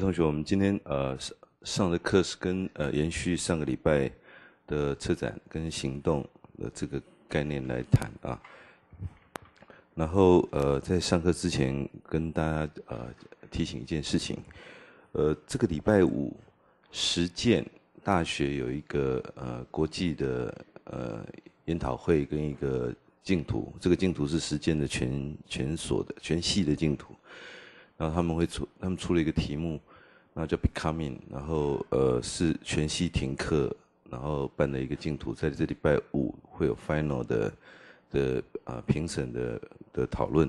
同学，我们今天呃上上的课是跟呃延续上个礼拜的车展跟行动的这个概念来谈啊。然后呃在上课之前跟大家呃提醒一件事情，呃这个礼拜五实践大学有一个呃国际的呃研讨会跟一个净土，这个净土是实践的全全所的全系的净土，然后他们会出他们出了一个题目。然后就 becoming，然后呃是全息停课，然后办了一个净土，在这礼拜五会有 final 的的啊评审的的讨论，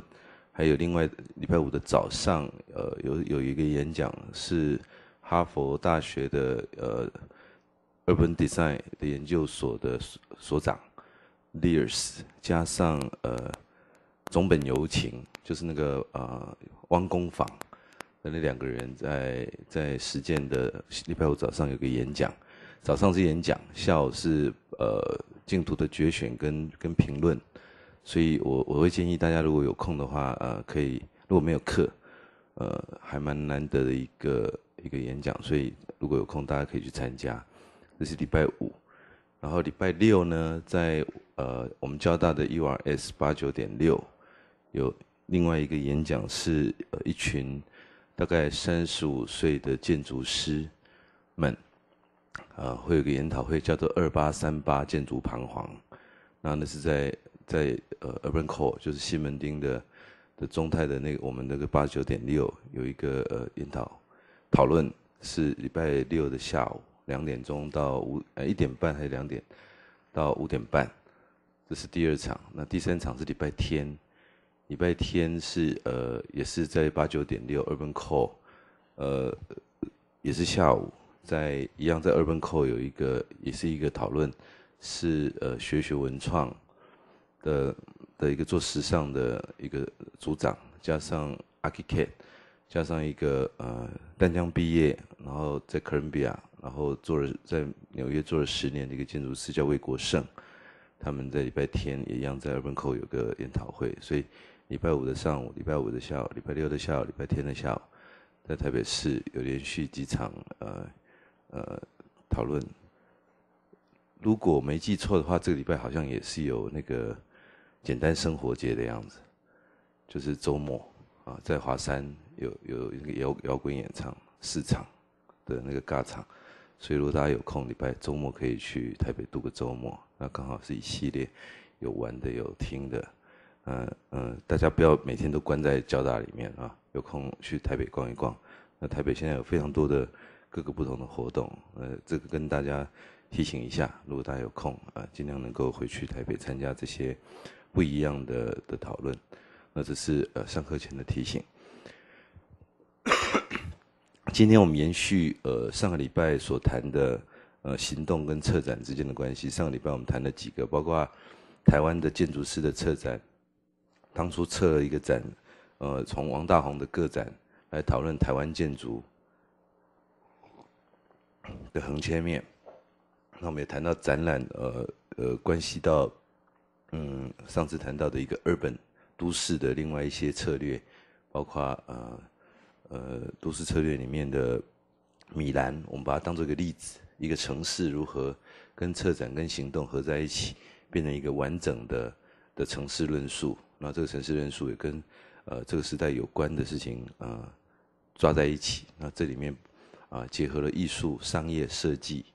还有另外礼拜五的早上，呃有有一个演讲是哈佛大学的呃 Urban Design 的研究所的所长 Lears，加上呃总本由晴，就是那个呃汪工坊。那两个人在在实践的礼拜五早上有个演讲，早上是演讲，下午是呃净土的决选跟跟评论，所以我我会建议大家如果有空的话呃可以如果没有课，呃还蛮难得的一个一个演讲，所以如果有空大家可以去参加，这是礼拜五，然后礼拜六呢在呃我们交大的 U R S 八九点六有另外一个演讲是呃一群。大概三十五岁的建筑师们，啊，会有个研讨会，叫做“二八三八建筑彷徨”。那那是在在呃 Urban Core，就是西门町的的中泰的那个我们那个八九点六有一个呃研讨讨论，是礼拜六的下午两点钟到五呃一点半还是两点到五点半，这是第二场。那第三场是礼拜天。礼拜天是呃，也是在八九点六 Urban Co，呃，也是下午在一样在 Urban Co 有一个也是一个讨论，是呃学学文创的的一个做时尚的一个组长，加上 Aki r t 加上一个呃丹江毕业，然后在 m 伦比亚，然后做了在纽约做了十年的一个建筑师叫魏国胜，他们在礼拜天一样在 Urban Co 有个研讨会，所以。礼拜五的上午、礼拜五的下午、礼拜六的下午、礼拜天的下午，在台北市有连续几场呃呃讨论。如果没记错的话，这个礼拜好像也是有那个简单生活节的样子，就是周末啊，在华山有有那个摇摇滚演唱市场的那个尬场，所以如果大家有空礼拜周末可以去台北度个周末，那刚好是一系列有玩的有听的。嗯嗯，大家不要每天都关在交大里面啊，有空去台北逛一逛。那台北现在有非常多的各个不同的活动，呃，这个跟大家提醒一下，如果大家有空啊，尽量能够回去台北参加这些不一样的的讨论。那这是呃上课前的提醒。今天我们延续呃上个礼拜所谈的呃行动跟策展之间的关系，上个礼拜我们谈了几个，包括台湾的建筑师的策展。当初策了一个展，呃，从王大洪的个展来讨论台湾建筑的横切面，那我们也谈到展览，呃呃，关系到，嗯，上次谈到的一个二本都市的另外一些策略，包括呃呃，都市策略里面的米兰，我们把它当做一个例子，一个城市如何跟策展跟行动合在一起，变成一个完整的的城市论述。那这个城市人数也跟，呃，这个时代有关的事情，呃，抓在一起。那这里面，啊，结合了艺术、商业、设计，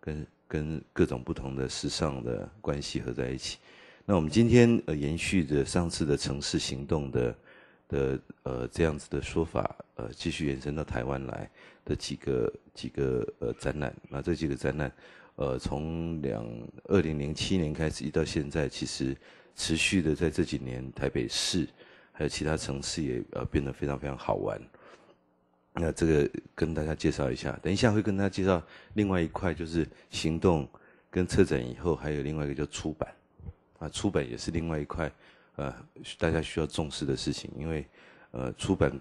跟跟各种不同的时尚的关系合在一起。那我们今天呃，延续着上次的城市行动的的呃这样子的说法，呃，继续延伸到台湾来的几个几个呃展览。那这几个展览，呃，从两二零零七年开始一直到现在，其实。持续的在这几年，台北市还有其他城市也呃变得非常非常好玩。那这个跟大家介绍一下，等一下会跟大家介绍另外一块就是行动跟策展以后，还有另外一个叫出版啊，出版也是另外一块啊，大家需要重视的事情，因为呃出版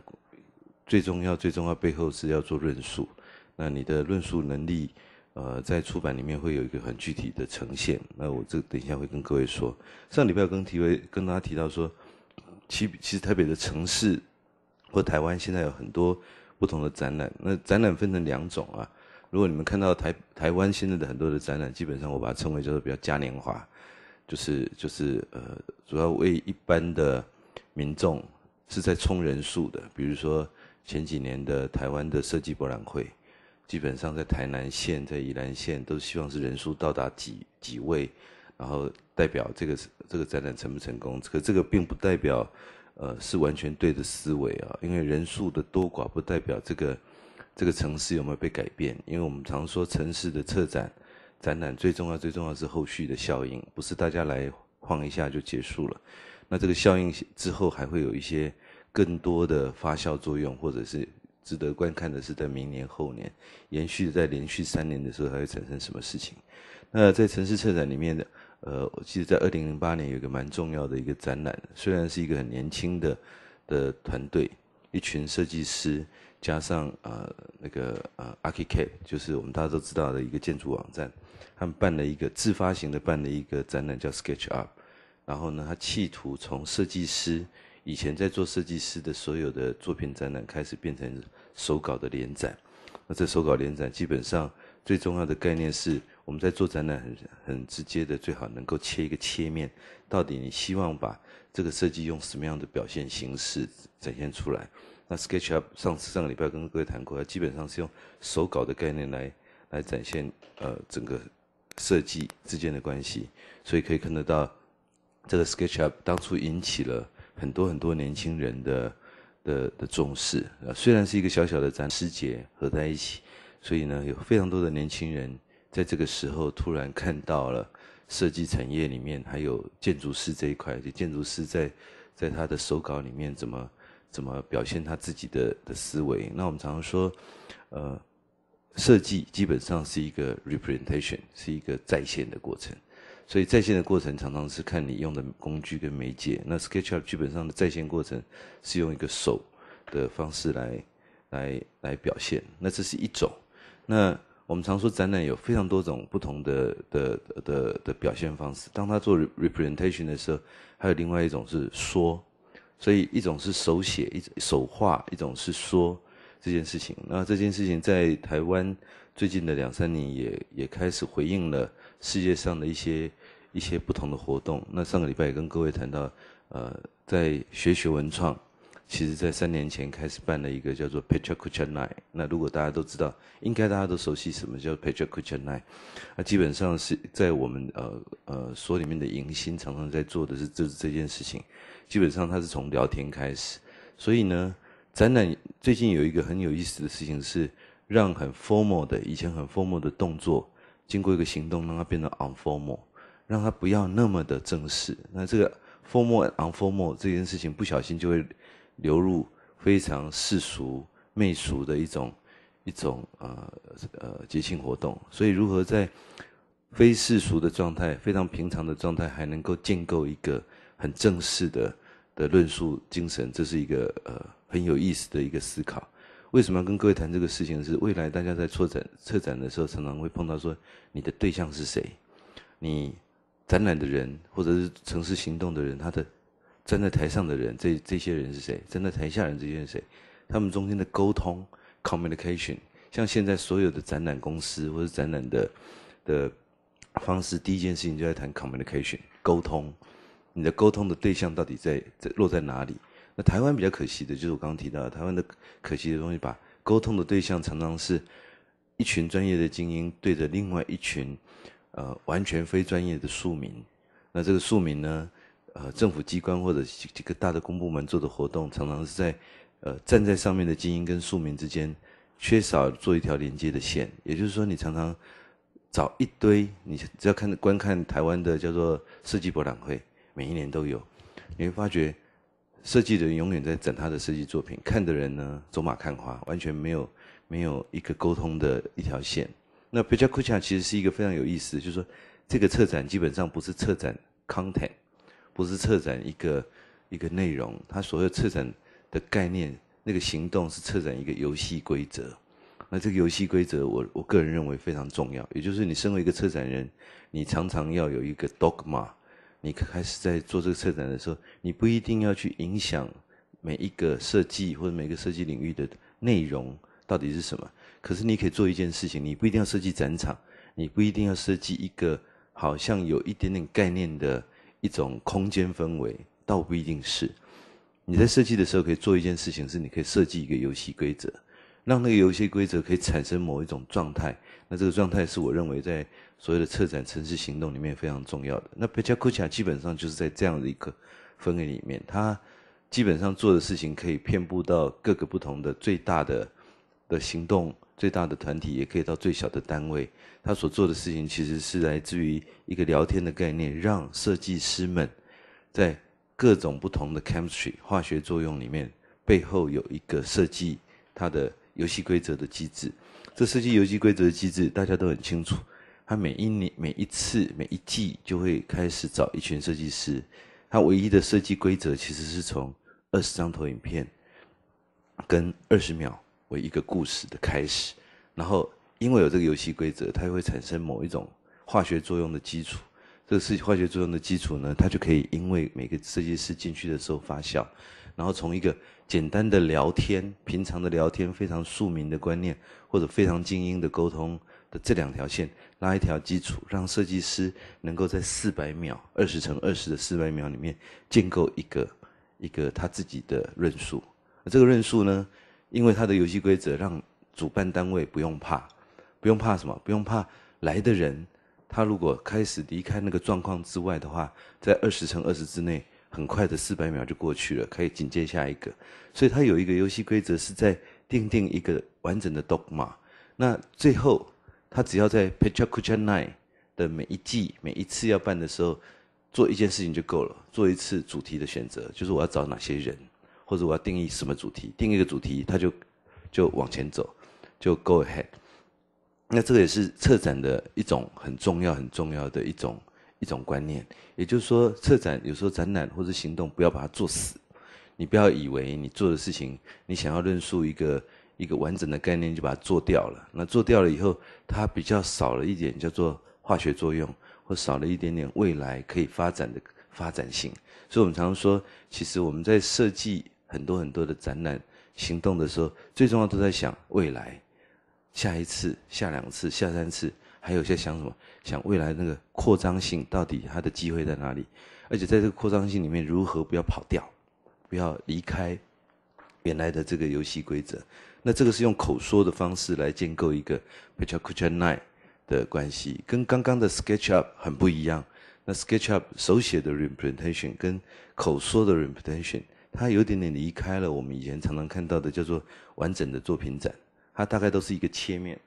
最重要最重要背后是要做论述，那你的论述能力。呃，在出版里面会有一个很具体的呈现。那我这等一下会跟各位说。上礼拜跟提维跟大家提到说，其其实台北的城市或台湾现在有很多不同的展览。那展览分成两种啊。如果你们看到台台湾现在的很多的展览，基本上我把它称为叫做比较嘉年华，就是就是呃，主要为一般的民众是在冲人数的。比如说前几年的台湾的设计博览会。基本上在台南县、在宜兰县都希望是人数到达几几位，然后代表这个这个展览成不成功？可这个并不代表，呃，是完全对的思维啊，因为人数的多寡不代表这个这个城市有没有被改变。因为我们常说城市的策展展览最重要，最重要是后续的效应，不是大家来晃一下就结束了。那这个效应之后还会有一些更多的发酵作用，或者是。值得观看的是在明年后年，延续在连续三年的时候，它会产生什么事情？那在城市策展里面呢？呃，我记得在二零零八年有一个蛮重要的一个展览，虽然是一个很年轻的的团队，一群设计师加上呃那个呃 Architect，就是我们大家都知道的一个建筑网站，他们办了一个自发型的办了一个展览叫 Sketch Up，然后呢，他企图从设计师。以前在做设计师的所有的作品展览，开始变成手稿的连载。那这手稿连载，基本上最重要的概念是，我们在做展览很很直接的，最好能够切一个切面，到底你希望把这个设计用什么样的表现形式展现出来？那 SketchUp 上次上个礼拜跟各位谈过，基本上是用手稿的概念来来展现呃整个设计之间的关系，所以可以看得到这个 SketchUp 当初引起了。很多很多年轻人的的的重视啊，虽然是一个小小的展师节合在一起，所以呢，有非常多的年轻人在这个时候突然看到了设计产业里面还有建筑师这一块，就建筑师在在他的手稿里面怎么怎么表现他自己的的思维。那我们常常说，呃，设计基本上是一个 representation，是一个再现的过程。所以在线的过程常常是看你用的工具跟媒介。那 SketchUp 基本上的在线过程是用一个手的方式来来来表现。那这是一种。那我们常说展览有非常多种不同的的的的表现方式。当他做 representation 的时候，还有另外一种是说。所以一种是手写，一手画，一种是说这件事情。那这件事情在台湾最近的两三年也也开始回应了世界上的一些。一些不同的活动。那上个礼拜也跟各位谈到，呃，在学学文创，其实在三年前开始办了一个叫做 p a r e c u a t u h e Night。那如果大家都知道，应该大家都熟悉什么叫 p a r e c u a t u h e Night。那基本上是在我们呃呃所里面的迎新常常在做的是这是这件事情。基本上它是从聊天开始，所以呢，展览最近有一个很有意思的事情是，让很 formal 的以前很 formal 的动作，经过一个行动让它变得 unformal。让他不要那么的正式。那这个 formal and informal 这件事情不小心就会流入非常世俗媚俗的一种一种呃呃节庆活动。所以如何在非世俗的状态、非常平常的状态，还能够建构一个很正式的的论述精神，这是一个呃很有意思的一个思考。为什么要跟各位谈这个事情？是未来大家在策展策展的时候，常常会碰到说，你的对象是谁？你展览的人，或者是城市行动的人，他的站在台上的人，这这些人是谁？站在台下人这些是谁？他们中间的沟通 （communication），像现在所有的展览公司或者展览的的方式，第一件事情就在谈 communication 沟通。你的沟通的对象到底在在落在哪里？那台湾比较可惜的就是我刚刚提到，的台湾的可惜的东西，把沟通的对象常常是一群专业的精英对着另外一群。呃，完全非专业的庶民，那这个庶民呢，呃，政府机关或者几个大的公部门做的活动，常常是在，呃，站在上面的精英跟庶民之间，缺少做一条连接的线。也就是说，你常常找一堆，你只要看观看台湾的叫做设计博览会，每一年都有，你会发觉，设计的人永远在整他的设计作品，看的人呢走马看花，完全没有没有一个沟通的一条线。那比较酷巧，其实是一个非常有意思，就是说，这个策展基本上不是策展 content，不是策展一个一个内容，它所谓策展的概念，那个行动是策展一个游戏规则。那这个游戏规则，我我个人认为非常重要，也就是你身为一个策展人，你常常要有一个 dogma，你开始在做这个策展的时候，你不一定要去影响每一个设计或者每个设计领域的内容到底是什么。可是你可以做一件事情，你不一定要设计展场，你不一定要设计一个好像有一点点概念的一种空间氛围，倒不一定是。你在设计的时候可以做一件事情，是你可以设计一个游戏规则，让那个游戏规则可以产生某一种状态。那这个状态是我认为在所谓的策展城市行动里面非常重要的。那 p a c h a u h a 基本上就是在这样的一个氛围里面，他基本上做的事情可以遍布到各个不同的最大的的行动。最大的团体也可以到最小的单位，他所做的事情其实是来自于一个聊天的概念，让设计师们在各种不同的 chemistry 化学作用里面，背后有一个设计它的游戏规则的机制。这设计游戏规则的机制，大家都很清楚。他每一年、每一次、每一季就会开始找一群设计师。他唯一的设计规则其实是从二十张投影片跟二十秒。为一个故事的开始，然后因为有这个游戏规则，它会产生某一种化学作用的基础。这个是化学作用的基础呢，它就可以因为每个设计师进去的时候发酵，然后从一个简单的聊天、平常的聊天、非常庶民的观念，或者非常精英的沟通的这两条线拉一条基础，让设计师能够在四百秒、二十乘二十的四百秒里面建构一个一个他自己的论述。那这个论述呢？因为他的游戏规则让主办单位不用怕，不用怕什么？不用怕来的人，他如果开始离开那个状况之外的话，在二十乘二十之内，很快的四百秒就过去了，可以紧接下一个。所以他有一个游戏规则是在定定一个完整的 dogma。那最后他只要在 p e t c h a r k u c h a i 的每一季、每一次要办的时候，做一件事情就够了，做一次主题的选择，就是我要找哪些人。或者我要定义什么主题，定义一个主题，它就就往前走，就 go ahead。那这个也是策展的一种很重要、很重要的一种一种观念。也就是说，策展有时候展览或者行动不要把它做死，你不要以为你做的事情，你想要论述一个一个完整的概念就把它做掉了。那做掉了以后，它比较少了一点叫做化学作用，或少了一点点未来可以发展的发展性。所以我们常说，其实我们在设计。很多很多的展览行动的时候，最重要都在想未来，下一次、下两次、下三次，还有在想什么？想未来那个扩张性到底它的机会在哪里？而且在这个扩张性里面，如何不要跑掉，不要离开原来的这个游戏规则？那这个是用口说的方式来建构一个 p i c h a c u u r e n h t 的关系，跟刚刚的 SketchUp 很不一样。那 SketchUp 手写的 representation 跟口说的 representation。它有点点离开了我们以前常常看到的叫做完整的作品展，它大概都是一个切面。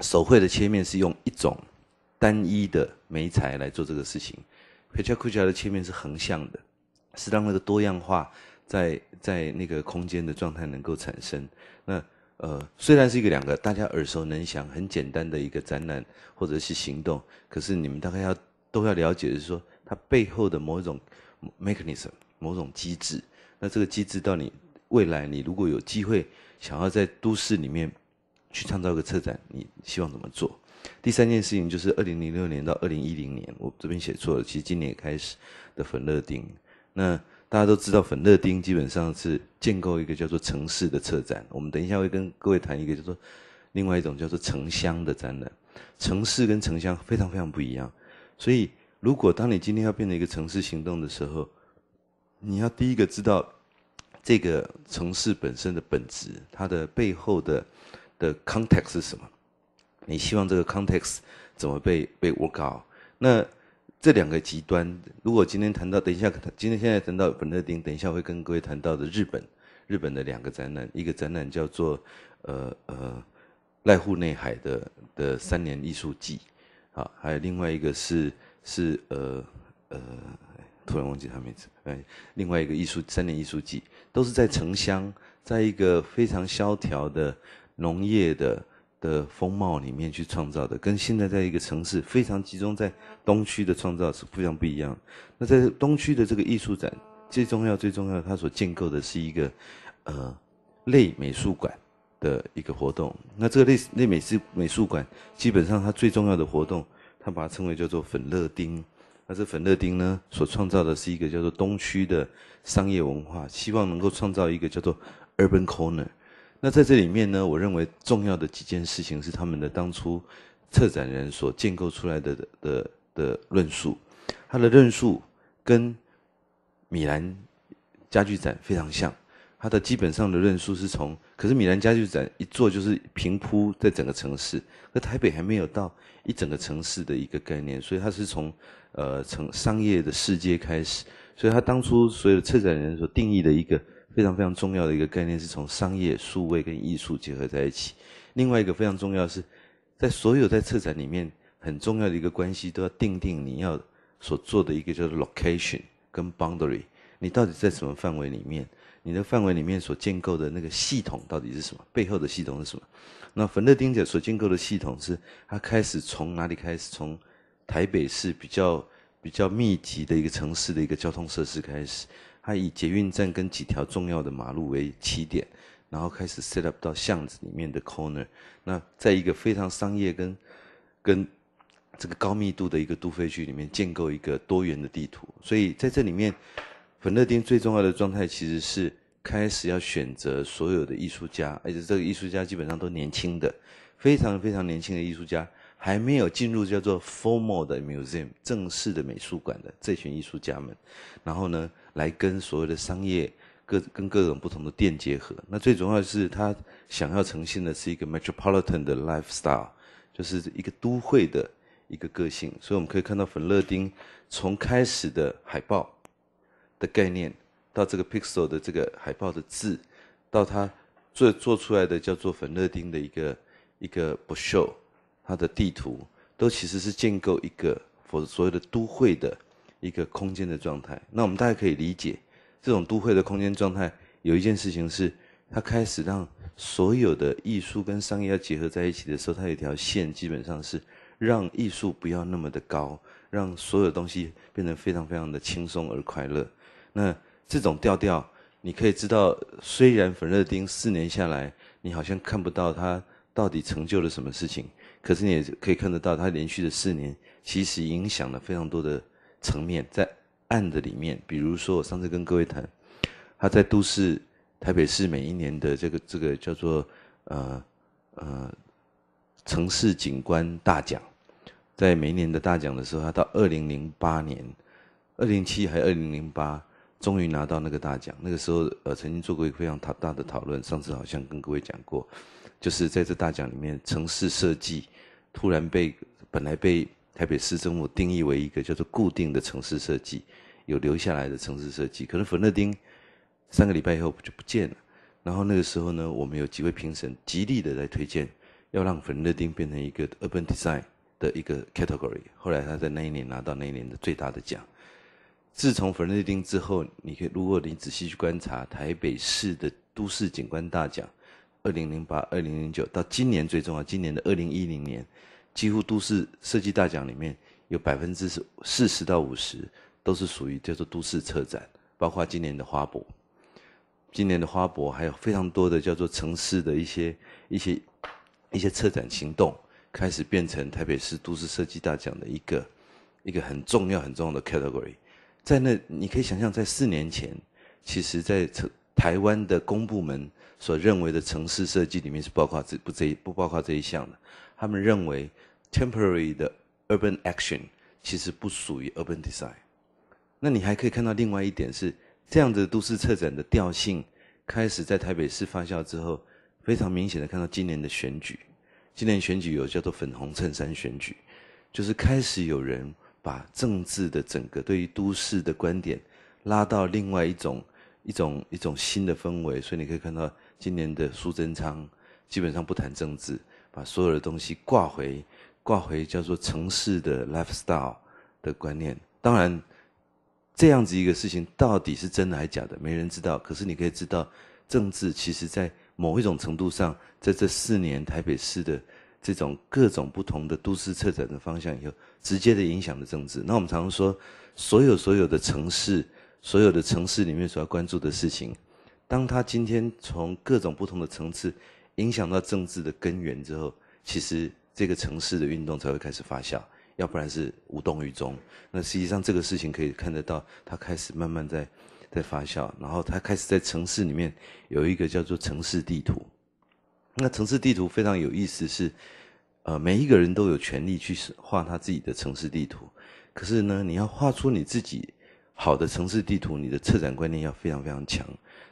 手绘的切面是用一种单一的媒材来做这个事情，皮查库乔的切面是横向的，是让那个多样化在在那个空间的状态能够产生。那呃，虽然是一个两个大家耳熟能详、很简单的一个展览或者是行动，可是你们大概要都要了解，是说它背后的某一种。mechanism 某种机制，那这个机制到你未来，你如果有机会想要在都市里面去创造一个车展，你希望怎么做？第三件事情就是二零零六年到二零一零年，我这边写错了，其实今年开始的粉乐丁。那大家都知道，粉乐丁基本上是建构一个叫做城市的车展。我们等一下会跟各位谈一个，就是说另外一种叫做城乡的展览。城市跟城乡非常非常不一样，所以。如果当你今天要变成一个城市行动的时候，你要第一个知道这个城市本身的本质，它的背后的的 context 是什么？你希望这个 context 怎么被被 work out？那这两个极端，如果今天谈到，等一下今天现在谈到本特丁，等一下会跟各位谈到的日本，日本的两个展览，一个展览叫做呃呃濑户内海的的三年艺术季，啊，还有另外一个是。是呃呃，突然忘记他名字。哎，另外一个艺术三年艺术季都是在城乡，在一个非常萧条的农业的的风貌里面去创造的，跟现在在一个城市非常集中在东区的创造是非常不一样。那在东区的这个艺术展，最重要最重要，它所建构的是一个呃类美术馆的一个活动。那这个类类美式美术馆，基本上它最重要的活动。他把它称为叫做粉乐丁，而这粉乐丁呢，所创造的是一个叫做东区的商业文化，希望能够创造一个叫做 urban corner。那在这里面呢，我认为重要的几件事情是他们的当初策展人所建构出来的的的论述，他的论述跟米兰家具展非常像。它的基本上的论述是从，可是米兰家具展一做就是平铺在整个城市，那台北还没有到一整个城市的一个概念，所以它是从，呃，从商业的世界开始。所以它当初所有的策展人所定义的一个非常非常重要的一个概念，是从商业数位跟艺术结合在一起。另外一个非常重要的是，在所有在策展里面很重要的一个关系，都要定定你要所做的一个叫做 location 跟 boundary，你到底在什么范围里面？你的范围里面所建构的那个系统到底是什么？背后的系统是什么？那冯乐丁者所建构的系统是，他开始从哪里开始？从台北市比较比较密集的一个城市的一个交通设施开始，他以捷运站跟几条重要的马路为起点，然后开始 set up 到巷子里面的 corner。那在一个非常商业跟跟这个高密度的一个都废区里面建构一个多元的地图，所以在这里面。粉乐丁最重要的状态，其实是开始要选择所有的艺术家，而且这个艺术家基本上都年轻的，非常非常年轻的艺术家，还没有进入叫做 formal 的 museum 正式的美术馆的这群艺术家们。然后呢，来跟所有的商业各跟各种不同的店结合。那最重要的是，他想要呈现的是一个 metropolitan 的 lifestyle，就是一个都会的一个个性。所以我们可以看到粉乐丁从开始的海报。的概念，到这个 pixel 的这个海报的字，到它做做出来的叫做粉乐丁的一个一个不 show，它的地图，都其实是建构一个否所有的都会的一个空间的状态。那我们大家可以理解，这种都会的空间状态，有一件事情是，它开始让所有的艺术跟商业要结合在一起的时候，它一条线基本上是让艺术不要那么的高，让所有东西变得非常非常的轻松而快乐。那这种调调，你可以知道，虽然粉乐丁四年下来，你好像看不到他到底成就了什么事情，可是你也可以看得到，他连续的四年，其实影响了非常多的层面，在暗的里面，比如说我上次跟各位谈，他在都市台北市每一年的这个这个叫做呃呃城市景观大奖，在每一年的大奖的时候，他到二零零八年、二零七还是二零零八。终于拿到那个大奖。那个时候，呃，曾经做过一个非常大的讨论。上次好像跟各位讲过，就是在这大奖里面，城市设计突然被本来被台北市政府定义为一个叫做固定的城市设计，有留下来的城市设计。可能粉乐丁三个礼拜以后就不见了。然后那个时候呢，我们有几位评审极力的在推荐，要让粉乐丁变成一个 Urban Design 的一个 category。后来他在那一年拿到那一年的最大的奖。自从弗雷丁之后，你可以如果你仔细去观察台北市的都市景观大奖，二零零八、二零零九到今年最重要，今年的二零一零年，几乎都市设计大奖里面有百分之四十到五十都是属于叫做都市车展，包括今年的花博，今年的花博还有非常多的叫做城市的一些一些一些车展行动，开始变成台北市都市设计大奖的一个一个很重要很重要的 category。在那，你可以想象，在四年前，其实，在台湾的公部门所认为的城市设计里面是包括这不这一不包括这一项的。他们认为 temporary 的 urban action 其实不属于 urban design。那你还可以看到另外一点是，这样的都市策展的调性开始在台北市发酵之后，非常明显的看到今年的选举。今年选举有叫做粉红衬衫选举，就是开始有人。把政治的整个对于都市的观点拉到另外一种一种一种新的氛围，所以你可以看到今年的苏贞昌基本上不谈政治，把所有的东西挂回挂回叫做城市的 lifestyle 的观念。当然，这样子一个事情到底是真的还是假的，没人知道。可是你可以知道，政治其实在某一种程度上，在这四年台北市的。这种各种不同的都市策展的方向，以后直接的影响了政治。那我们常说，所有所有的城市，所有的城市里面所要关注的事情，当它今天从各种不同的层次影响到政治的根源之后，其实这个城市的运动才会开始发酵，要不然是无动于衷。那实际上这个事情可以看得到，它开始慢慢在在发酵，然后它开始在城市里面有一个叫做城市地图。那城市地图非常有意思，是，呃，每一个人都有权利去画他自己的城市地图。可是呢，你要画出你自己好的城市地图，你的策展观念要非常非常强。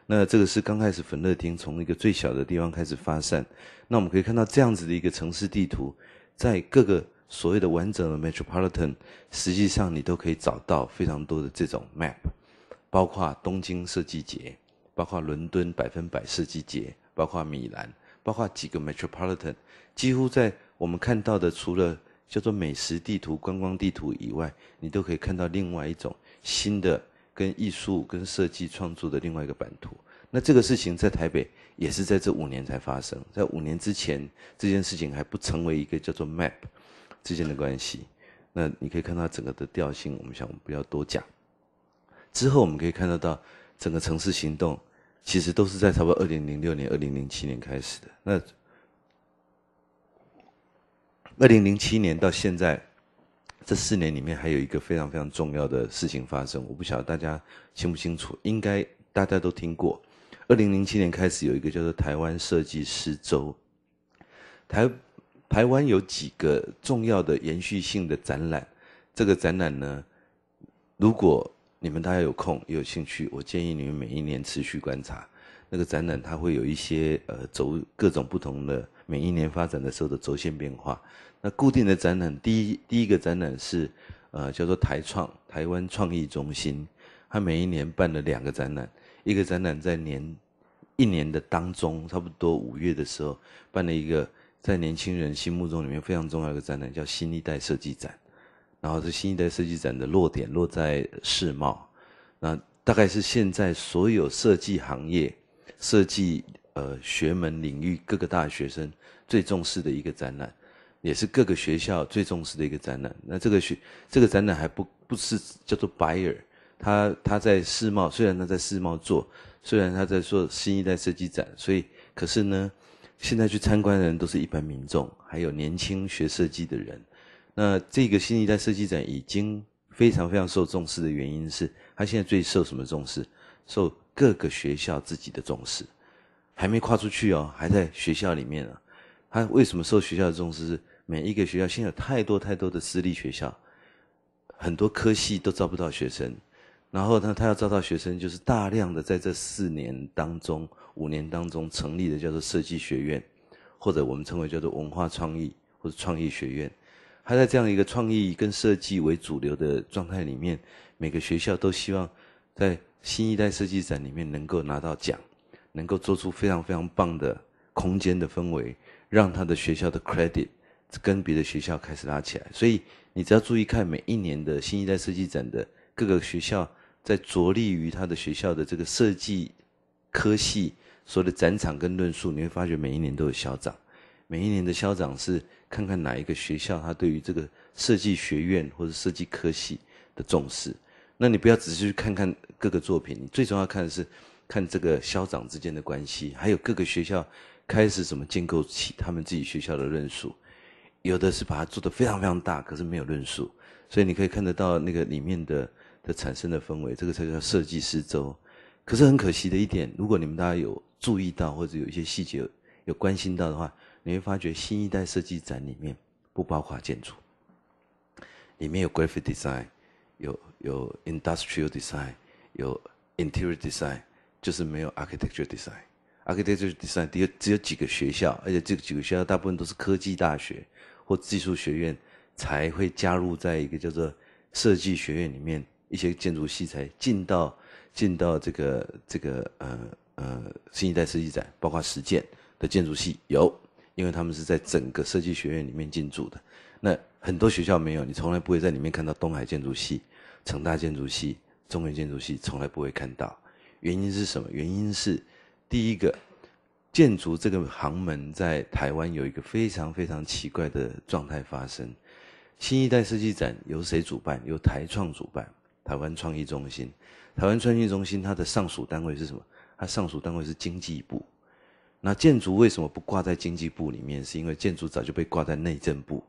那这个是刚开始粉乐汀从一个最小的地方开始发散。那我们可以看到这样子的一个城市地图，在各个所谓的完整的 metropolitan，实际上你都可以找到非常多的这种 map，包括东京设计节，包括伦敦百分百设计节，包括米兰。包括几个 metropolitan，几乎在我们看到的，除了叫做美食地图、观光地图以外，你都可以看到另外一种新的跟艺术、跟设计创作的另外一个版图。那这个事情在台北也是在这五年才发生，在五年之前这件事情还不成为一个叫做 map 之间的关系。那你可以看到整个的调性，我们想我们不要多讲。之后我们可以看得到整个城市行动。其实都是在差不多二零零六年、二零零七年开始的。那二零零七年到现在这四年里面，还有一个非常非常重要的事情发生。我不晓得大家清不清楚，应该大家都听过。二零零七年开始有一个叫做“台湾设计师周”，台台湾有几个重要的延续性的展览。这个展览呢，如果你们大家有空也有兴趣，我建议你们每一年持续观察那个展览，它会有一些呃轴各种不同的每一年发展的时候的轴线变化。那固定的展览，第一第一个展览是呃叫做台创台湾创意中心，它每一年办了两个展览，一个展览在年一年的当中，差不多五月的时候办了一个在年轻人心目中里面非常重要的展览，叫新一代设计展。然后是新一代设计展的落点落在世贸，那大概是现在所有设计行业、设计呃学门领域各个大学生最重视的一个展览，也是各个学校最重视的一个展览。那这个学这个展览还不不是叫做白尔，他他在世贸，虽然他在世贸做，虽然他在做新一代设计展，所以可是呢，现在去参观的人都是一般民众，还有年轻学设计的人。那这个新一代设计展已经非常非常受重视的原因是，它现在最受什么重视？受各个学校自己的重视，还没跨出去哦，还在学校里面啊。它为什么受学校的重视？是每一个学校现在有太多太多的私立学校，很多科系都招不到学生，然后呢，他要招到学生，就是大量的在这四年当中、五年当中成立的叫做设计学院，或者我们称为叫做文化创意或者创意学院。他在这样一个创意跟设计为主流的状态里面，每个学校都希望在新一代设计展里面能够拿到奖，能够做出非常非常棒的空间的氛围，让他的学校的 credit 跟别的学校开始拉起来。所以你只要注意看每一年的新一代设计展的各个学校在着力于他的学校的这个设计科系所有的展场跟论述，你会发觉每一年都有校长，每一年的校长是。看看哪一个学校他对于这个设计学院或者设计科系的重视，那你不要只是去看看各个作品，你最重要看的是看这个校长之间的关系，还有各个学校开始怎么建构起他们自己学校的论述。有的是把它做得非常非常大，可是没有论述，所以你可以看得到那个里面的的产生的氛围，这个才叫设计师周。可是很可惜的一点，如果你们大家有注意到或者有一些细节有关心到的话。你会发觉，新一代设计展里面不包括建筑，里面有 graphic design，有有 industrial design，有 interior design，就是没有 architecture design。architecture design 只有只有几个学校，而且这几个学校大部分都是科技大学或技术学院才会加入在一个叫做设计学院里面，一些建筑系才进到进到这个这个呃呃新一代设计展，包括实践的建筑系有。因为他们是在整个设计学院里面进驻的，那很多学校没有，你从来不会在里面看到东海建筑系、成大建筑系、中原建筑系，从来不会看到。原因是什么？原因是第一个，建筑这个行门在台湾有一个非常非常奇怪的状态发生。新一代设计展由谁主办？由台创主办，台湾创意中心。台湾创意中心它的上属单位是什么？它上属单位是经济部。那建筑为什么不挂在经济部里面？是因为建筑早就被挂在内政部，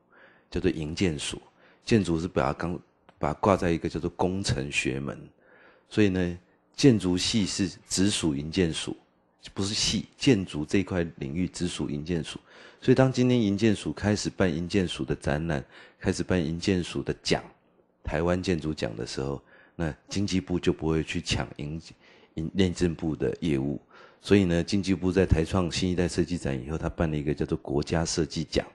叫做营建署。建筑是把它刚把它挂在一个叫做工程学门，所以呢，建筑系是直属营建署，不是系。建筑这块领域直属营建署，所以当今天营建署开始办营建署的展览，开始办营建署的奖，台湾建筑奖的时候，那经济部就不会去抢营营内政部的业务。所以呢，经济部在台创新一代设计展以后，他办了一个叫做国家设计奖。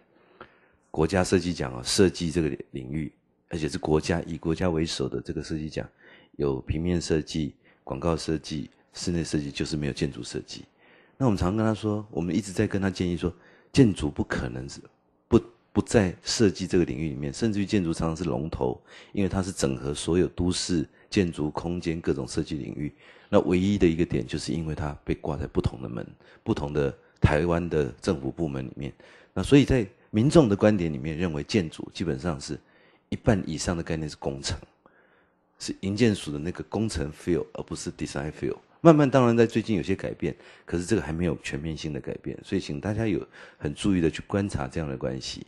国家设计奖啊，设计这个领域，而且是国家以国家为首的这个设计奖，有平面设计、广告设计、室内设计，就是没有建筑设计。那我们常跟他说，我们一直在跟他建议说，建筑不可能是。不在设计这个领域里面，甚至于建筑常常是龙头，因为它是整合所有都市建筑空间各种设计领域。那唯一的一个点，就是因为它被挂在不同的门、不同的台湾的政府部门里面。那所以在民众的观点里面，认为建筑基本上是一半以上的概念是工程，是营建署的那个工程 feel，而不是 design feel。慢慢当然在最近有些改变，可是这个还没有全面性的改变，所以请大家有很注意的去观察这样的关系。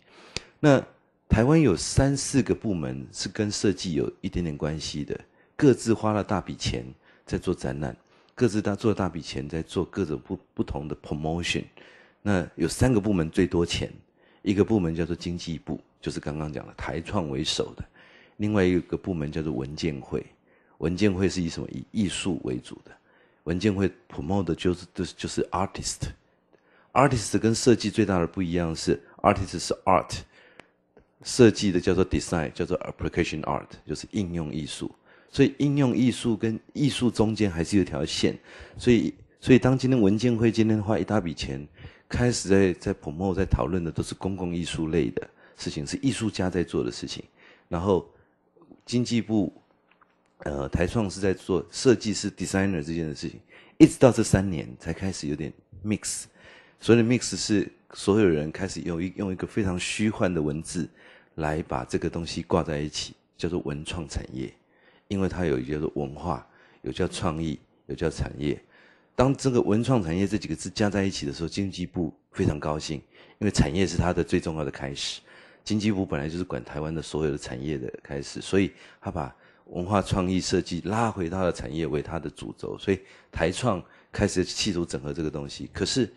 那台湾有三四个部门是跟设计有一点点关系的，各自花了大笔钱在做展览，各自大做了大笔钱在做各种不不同的 promotion。那有三个部门最多钱，一个部门叫做经济部，就是刚刚讲的台创为首的；另外一个部门叫做文建会，文建会是以什么？以艺术为主的。文件会 promote 的就是就是 artist，artist 跟设计最大的不一样是 artist 是 art，设计的叫做 design，叫做 application art，就是应用艺术。所以应用艺术跟艺术中间还是有条线。所以所以当今天文件会今天花一大笔钱，开始在在 promote 在讨论的都是公共艺术类的事情，是艺术家在做的事情。然后经济部。呃，台创是在做设计师、designer 这件事情，一直到这三年才开始有点 mix。所以 mix 是所有人开始用一用一个非常虚幻的文字来把这个东西挂在一起，叫做文创产业，因为它有叫做文化，有叫创意，有叫产业。当这个文创产业这几个字加在一起的时候，经济部非常高兴，因为产业是它的最重要的开始。经济部本来就是管台湾的所有的产业的开始，所以他把。文化创意设计拉回它的产业为它的主轴，所以台创开始企图整合这个东西。可是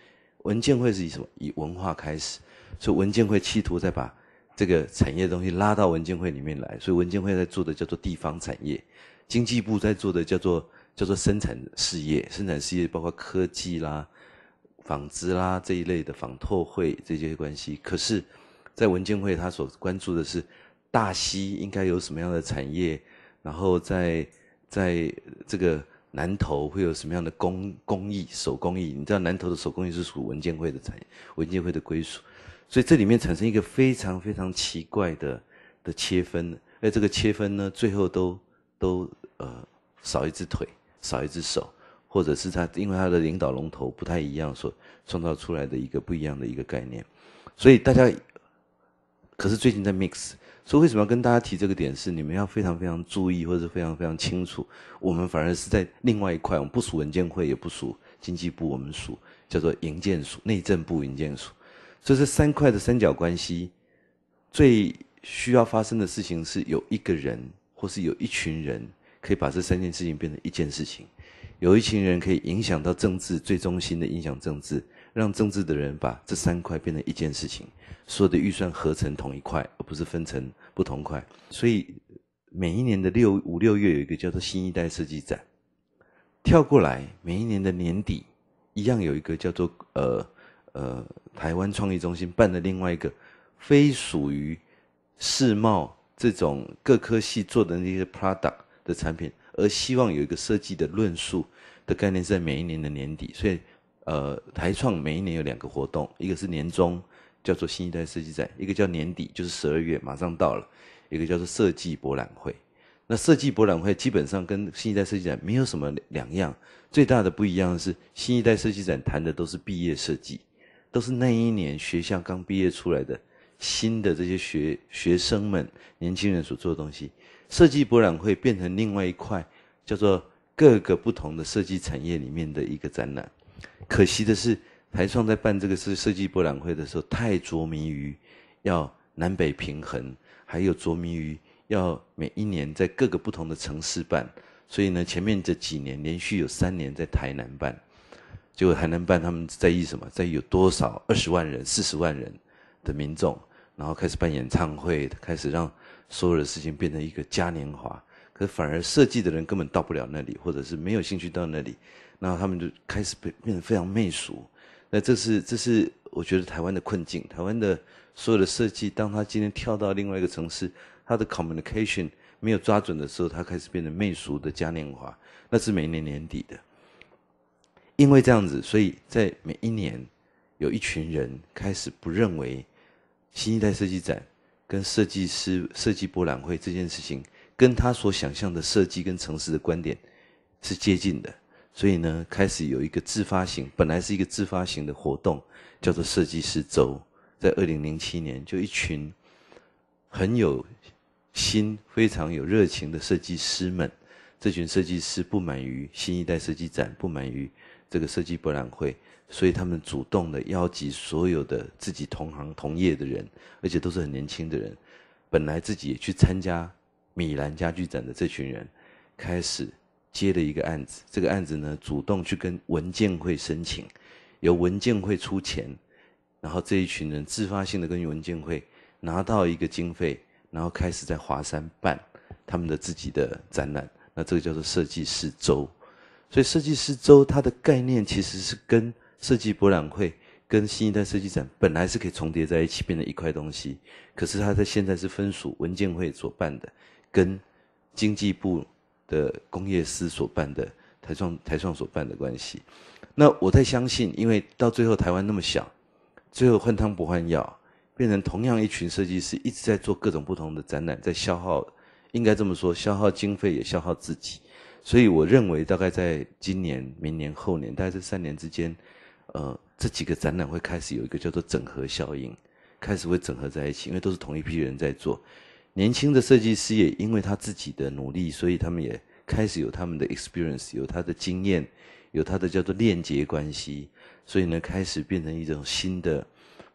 文件会是以什么以文化开始，所以文件会企图再把这个产业东西拉到文件会里面来。所以文件会在做的叫做地方产业，经济部在做的叫做叫做生产事业，生产事业包括科技啦、纺织啦这一类的，纺透会这些关系。可是，在文件会他所关注的是大溪应该有什么样的产业。然后在在这个南投会有什么样的工工艺手工艺？你知道南投的手工艺是属文建会的产业，文建会的归属，所以这里面产生一个非常非常奇怪的的切分，而这个切分呢，最后都都呃少一只腿，少一只手，或者是他因为他的领导龙头不太一样，所创造出来的一个不一样的一个概念，所以大家可是最近在 mix。所以为什么要跟大家提这个点？是你们要非常非常注意，或者非常非常清楚。我们反而是在另外一块，我们不属文件会，也不属经济部，我们属叫做营建署、内政部营建署。所以这三块的三角关系，最需要发生的事情是，有一个人，或是有一群人，可以把这三件事情变成一件事情；，有一群人可以影响到政治最中心的，影响政治，让政治的人把这三块变成一件事情。所有的预算合成同一块，而不是分成不同块。所以每一年的六五六月有一个叫做“新一代设计展”，跳过来；每一年的年底一样有一个叫做“呃呃台湾创意中心”办的另外一个非属于世贸这种各科系做的那些 product 的产品，而希望有一个设计的论述的概念，在每一年的年底。所以呃台创每一年有两个活动，一个是年终。叫做新一代设计展，一个叫年底，就是十二月马上到了；一个叫做设计博览会。那设计博览会基本上跟新一代设计展没有什么两样，最大的不一样是新一代设计展谈的都是毕业设计，都是那一年学校刚毕业出来的新的这些学学生们、年轻人所做的东西。设计博览会变成另外一块，叫做各个不同的设计产业里面的一个展览。可惜的是。台创在办这个设设计博览会的时候，太着迷于要南北平衡，还有着迷于要每一年在各个不同的城市办，所以呢，前面这几年连续有三年在台南办，结果台南办，他们在意什么？在意有多少二十万人、四十万人的民众，然后开始办演唱会，开始让所有的事情变成一个嘉年华。可反而设计的人根本到不了那里，或者是没有兴趣到那里，然后他们就开始变变得非常媚俗。那这是这是我觉得台湾的困境。台湾的所有的设计，当他今天跳到另外一个城市，他的 communication 没有抓准的时候，他开始变得媚俗的嘉年华。那是每年年底的。因为这样子，所以在每一年有一群人开始不认为新一代设计展跟设计师设计博览会这件事情，跟他所想象的设计跟城市的观点是接近的。所以呢，开始有一个自发型，本来是一个自发型的活动，叫做设计师周。在二零零七年，就一群很有心、非常有热情的设计师们，这群设计师不满于新一代设计展，不满于这个设计博览会，所以他们主动的邀集所有的自己同行同业的人，而且都是很年轻的人。本来自己也去参加米兰家具展的这群人，开始。接了一个案子，这个案子呢，主动去跟文建会申请，由文建会出钱，然后这一群人自发性的跟文建会拿到一个经费，然后开始在华山办他们的自己的展览。那这个叫做设计师周，所以设计师周它的概念其实是跟设计博览会、跟新一代设计展本来是可以重叠在一起，变成一块东西，可是它在现在是分属文建会所办的，跟经济部。的工业司所办的台创台创所办的关系，那我在相信，因为到最后台湾那么小，最后换汤不换药，变成同样一群设计师一直在做各种不同的展览，在消耗，应该这么说，消耗经费也消耗自己，所以我认为大概在今年、明年、后年，大概这三年之间，呃，这几个展览会开始有一个叫做整合效应，开始会整合在一起，因为都是同一批人在做。年轻的设计师也因为他自己的努力，所以他们也开始有他们的 experience，有他的经验，有他的叫做链接关系，所以呢，开始变成一种新的、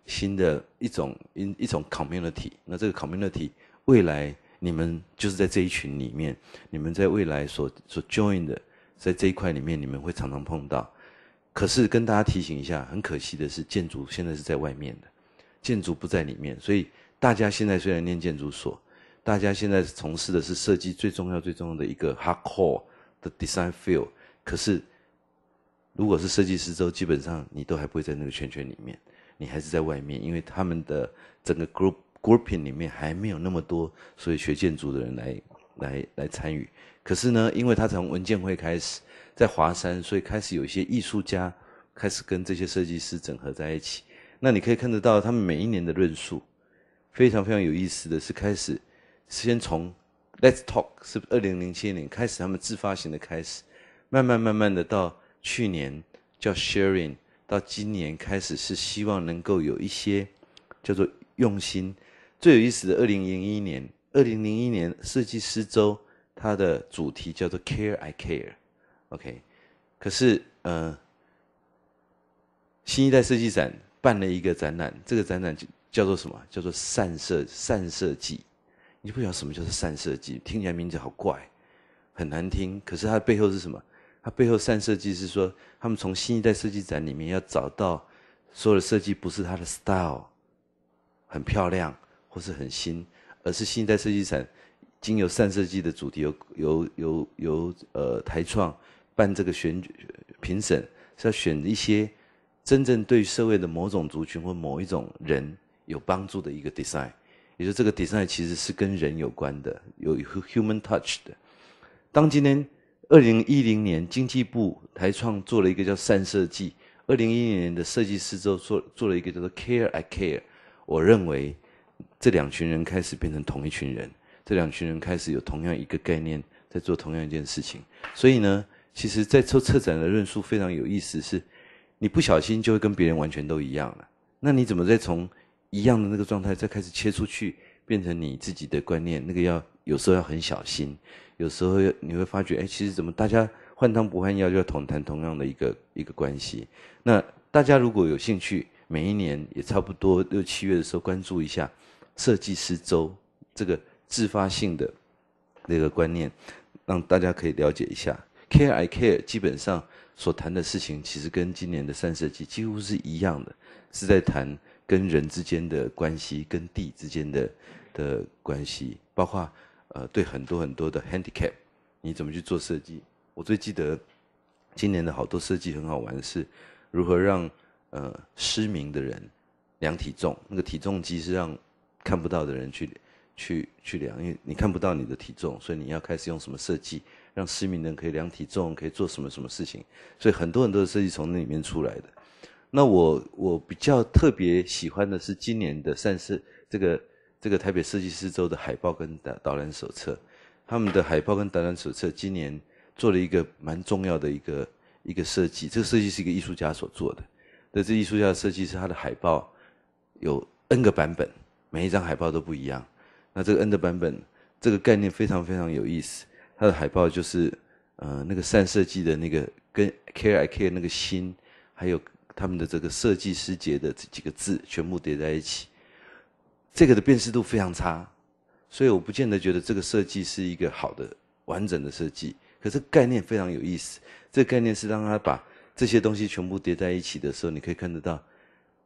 新的一种一一种 community。那这个 community 未来你们就是在这一群里面，你们在未来所所 join 的在这一块里面，你们会常常碰到。可是跟大家提醒一下，很可惜的是，建筑现在是在外面的，建筑不在里面，所以大家现在虽然念建筑所。大家现在从事的是设计最重要最重要的一个 hard core 的 design field，可是如果是设计师之后，基本上你都还不会在那个圈圈里面，你还是在外面，因为他们的整个 group grouping 里面还没有那么多，所以学建筑的人来来来参与。可是呢，因为他从文建会开始在华山，所以开始有一些艺术家开始跟这些设计师整合在一起。那你可以看得到，他们每一年的论述非常非常有意思的是开始。先从 Let's Talk 是二零零七年开始，他们自发型的开始，慢慢慢慢的到去年叫 Sharing，到今年开始是希望能够有一些叫做用心。最有意思的二零零一年，二零零一年设计师周，它的主题叫做 Care I Care，OK。可是呃，新一代设计展办了一个展览，这个展览就叫做什么？叫做散设散设计。你不晓得什么叫做善设计，听起来名字好怪，很难听。可是它背后是什么？它背后善设计是说，他们从新一代设计展里面要找到所有的设计，不是它的 style 很漂亮或是很新，而是新一代设计展，经由善设计的主题，由由由由呃台创办这个选举评审，是要选一些真正对社会的某种族群或某一种人有帮助的一个 design。也就这个 design 其实是跟人有关的，有 human touch 的。当今天二零一零年经济部台创做了一个叫善设计，二零一零年的设计师之后做做了一个叫做 Care I Care，我认为这两群人开始变成同一群人，这两群人开始有同样一个概念在做同样一件事情。所以呢，其实在做策展的论述非常有意思，是你不小心就会跟别人完全都一样了。那你怎么再从？一样的那个状态，再开始切出去，变成你自己的观念。那个要有时候要很小心，有时候你会发觉，哎，其实怎么大家换汤不换药，就要同谈同样的一个一个关系。那大家如果有兴趣，每一年也差不多六七月的时候关注一下设计师周这个自发性的那个观念，让大家可以了解一下。Care I care，基本上所谈的事情，其实跟今年的三设计几乎是一样的，是在谈。跟人之间的关系，跟地之间的的关系，包括呃对很多很多的 handicap，你怎么去做设计？我最记得今年的好多设计很好玩的是如何让呃失明的人量体重，那个体重机是让看不到的人去去去量，因为你看不到你的体重，所以你要开始用什么设计让失明人可以量体重，可以做什么什么事情？所以很多很多的设计从那里面出来的。那我我比较特别喜欢的是今年的善设这个这个台北设计师周的海报跟导导览手册，他们的海报跟导览手册今年做了一个蛮重要的一个一个设计，这个设计是一个艺术家所做的，那这艺术家的设计是他的海报有 N 个版本，每一张海报都不一样。那这个 N 的版本，这个概念非常非常有意思。他的海报就是呃那个善设计的那个跟 care i k 那个心还有。他们的这个“设计师节”的这几个字全部叠在一起，这个的辨识度非常差，所以我不见得觉得这个设计是一个好的完整的设计。可是概念非常有意思，这个概念是让他把这些东西全部叠在一起的时候，你可以看得到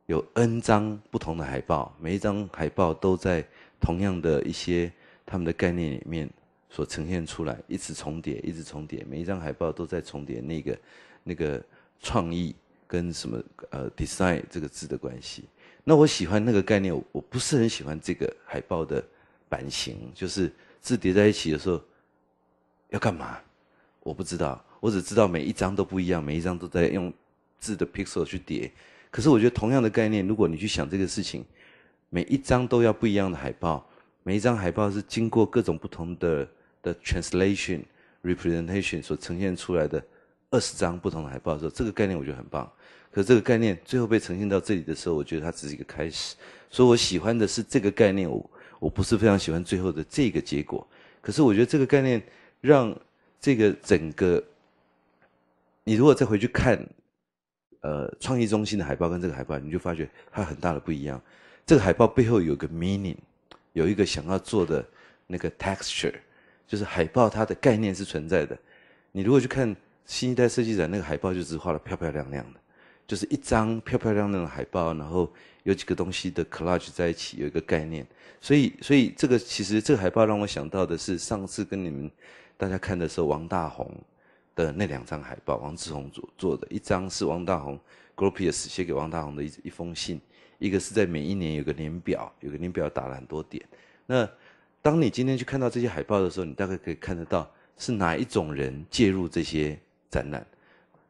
有 N 张不同的海报，每一张海报都在同样的一些他们的概念里面所呈现出来，一直重叠，一直重叠，每一张海报都在重叠那个那个创意。跟什么呃，design 这个字的关系？那我喜欢那个概念，我不是很喜欢这个海报的版型，就是字叠在一起的时候要干嘛？我不知道，我只知道每一张都不一样，每一张都在用字的 pixel 去叠。可是我觉得同样的概念，如果你去想这个事情，每一张都要不一样的海报，每一张海报是经过各种不同的的 translation、representation 所呈现出来的。二十张不同的海报，的时候，这个概念我觉得很棒。可这个概念最后被呈现到这里的时候，我觉得它只是一个开始。所以我喜欢的是这个概念，我我不是非常喜欢最后的这个结果。可是我觉得这个概念让这个整个，你如果再回去看，呃，创意中心的海报跟这个海报，你就发觉它很大的不一样。这个海报背后有个 meaning，有一个想要做的那个 texture，就是海报它的概念是存在的。你如果去看。新一代设计展那个海报就是画的漂漂亮亮的，就是一张漂漂亮亮的海报，然后有几个东西的 collage 在一起，有一个概念。所以，所以这个其实这个海报让我想到的是上次跟你们大家看的时候，王大宏的那两张海报，王志宏做做的一张是王大宏 Gropius 写给王大宏的一一封信，一个是在每一年有个年表，有个年表打了很多点。那当你今天去看到这些海报的时候，你大概可以看得到是哪一种人介入这些。展览，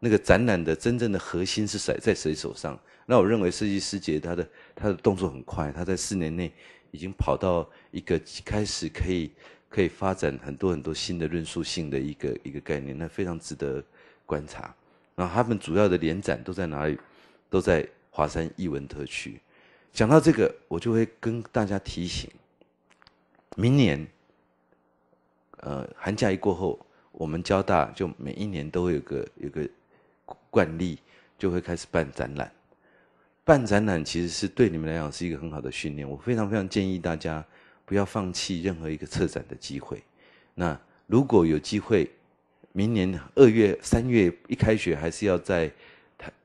那个展览的真正的核心是谁在谁手上？那我认为设计师节，他的他的动作很快，他在四年内已经跑到一个开始可以可以发展很多很多新的论述性的一个一个概念，那非常值得观察。然后他们主要的联展都在哪里？都在华山艺文特区。讲到这个，我就会跟大家提醒，明年，呃，寒假一过后。我们交大就每一年都会有个有个惯例，就会开始办展览。办展览其实是对你们来讲是一个很好的训练。我非常非常建议大家不要放弃任何一个策展的机会。那如果有机会，明年二月、三月一开学，还是要在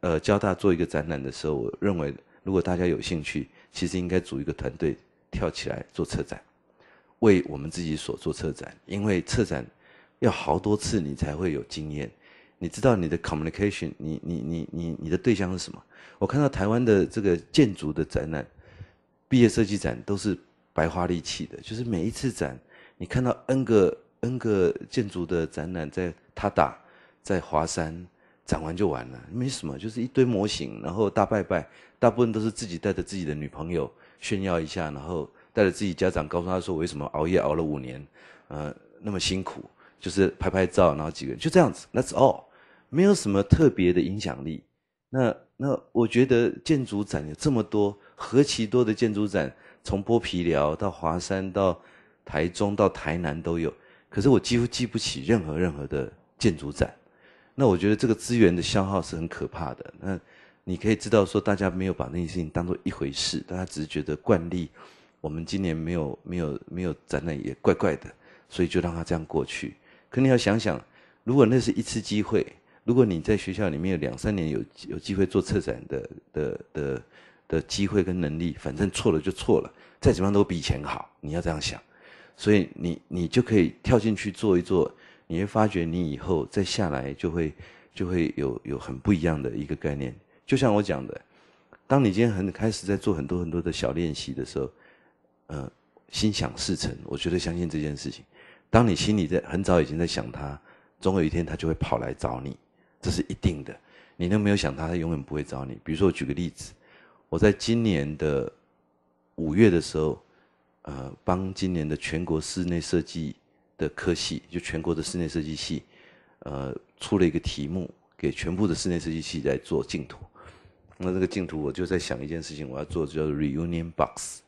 呃交大做一个展览的时候，我认为如果大家有兴趣，其实应该组一个团队跳起来做策展，为我们自己所做策展，因为策展。要好多次你才会有经验，你知道你的 communication，你你你你你的对象是什么？我看到台湾的这个建筑的展览，毕业设计展都是白花力气的，就是每一次展，你看到 n 个 n 个建筑的展览在塔打，在华山，展完就完了，没什么，就是一堆模型，然后大拜拜，大部分都是自己带着自己的女朋友炫耀一下，然后带着自己家长告诉他说为什么熬夜熬了五年，呃，那么辛苦。就是拍拍照，然后几个人就这样子，That's all，没有什么特别的影响力。那那我觉得建筑展有这么多，何其多的建筑展，从剥皮寮到华山，到台中，到台南都有。可是我几乎记不起任何任何的建筑展。那我觉得这个资源的消耗是很可怕的。那你可以知道说，大家没有把那件事情当做一回事，大家只是觉得惯例，我们今年没有没有没有展览也怪怪的，所以就让它这样过去。可你要想想，如果那是一次机会，如果你在学校里面有两三年有有机会做策展的的的的机会跟能力，反正错了就错了，再怎么样都比以前好，你要这样想，所以你你就可以跳进去做一做，你会发觉你以后再下来就会就会有有很不一样的一个概念。就像我讲的，当你今天很开始在做很多很多的小练习的时候，嗯，心想事成，我觉得相信这件事情。当你心里在很早以前在想他，总有一天他就会跑来找你，这是一定的。你都没有想他，他永远不会找你。比如说，我举个例子，我在今年的五月的时候，呃，帮今年的全国室内设计的科系，就全国的室内设计系，呃，出了一个题目，给全部的室内设计系来做净土。那这个净土，我就在想一件事情，我要做就叫 reunion box。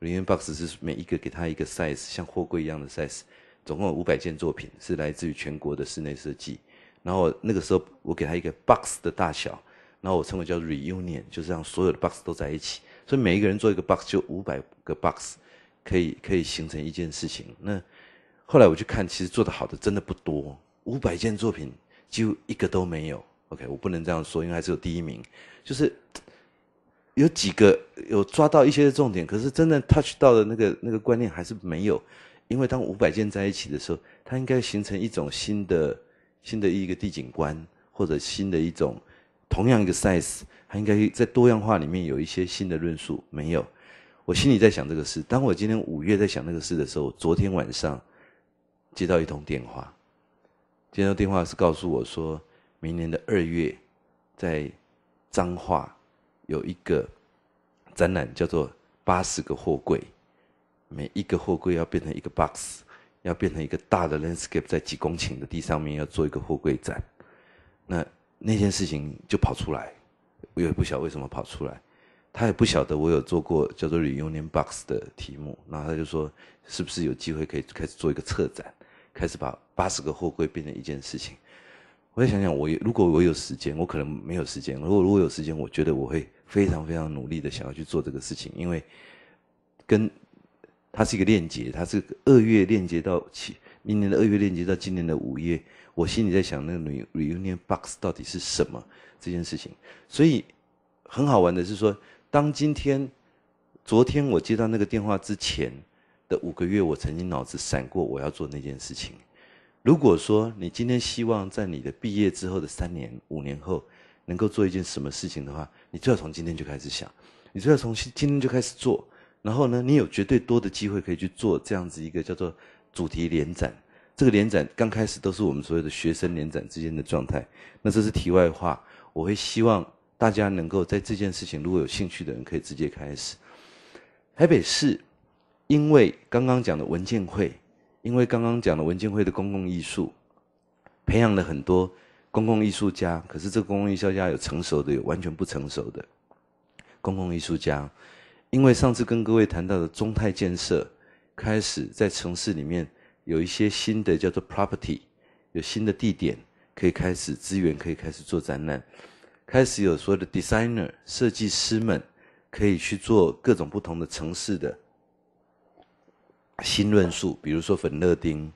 reunion box 是每一个给他一个 size，像货柜一样的 size。总共有五百件作品是来自于全国的室内设计，然后那个时候我给他一个 box 的大小，然后我称为叫 reunion，就是让所有的 box 都在一起，所以每一个人做一个 box，就五百个 box 可以可以形成一件事情。那后来我去看，其实做的好的真的不多，五百件作品几乎一个都没有。OK，我不能这样说，因为还是有第一名，就是有几个有抓到一些重点，可是真的 touch 到的那个那个观念还是没有。因为当五百件在一起的时候，它应该形成一种新的、新的一个地景观，或者新的一种同样一个 size，它应该在多样化里面有一些新的论述。没有，我心里在想这个事。当我今天五月在想那个事的时候，昨天晚上接到一通电话，接到电话是告诉我说，明年的二月在彰化有一个展览，叫做《八十个货柜》。每一个货柜要变成一个 box，要变成一个大的 landscape，在几公顷的地上面要做一个货柜展，那那件事情就跑出来，我也不晓得为什么跑出来，他也不晓得我有做过叫做 union box 的题目，然后他就说是不是有机会可以开始做一个策展，开始把八十个货柜变成一件事情，我在想想，我如果我有时间，我可能没有时间；如果如果有时间，我觉得我会非常非常努力的想要去做这个事情，因为跟。它是一个链接，它是二月链接到明年的二月，链接到今年的五月。我心里在想，那个 reunion box 到底是什么这件事情。所以很好玩的是说，当今天、昨天我接到那个电话之前的五个月，我曾经脑子闪过我要做那件事情。如果说你今天希望在你的毕业之后的三年、五年后能够做一件什么事情的话，你最好从今天就开始想，你最好从今天就开始做。然后呢，你有绝对多的机会可以去做这样子一个叫做主题联展。这个联展刚开始都是我们所有的学生联展之间的状态。那这是题外话，我会希望大家能够在这件事情如果有兴趣的人可以直接开始。台北市因为刚刚讲的文建会，因为刚刚讲的文建会的公共艺术，培养了很多公共艺术家。可是这个公共艺术家有成熟的，有完全不成熟的公共艺术家。因为上次跟各位谈到的中泰建设，开始在城市里面有一些新的叫做 property，有新的地点可以开始资源可以开始做展览，开始有所有的 designer 设计师们可以去做各种不同的城市的新论述，比如说粉乐丁，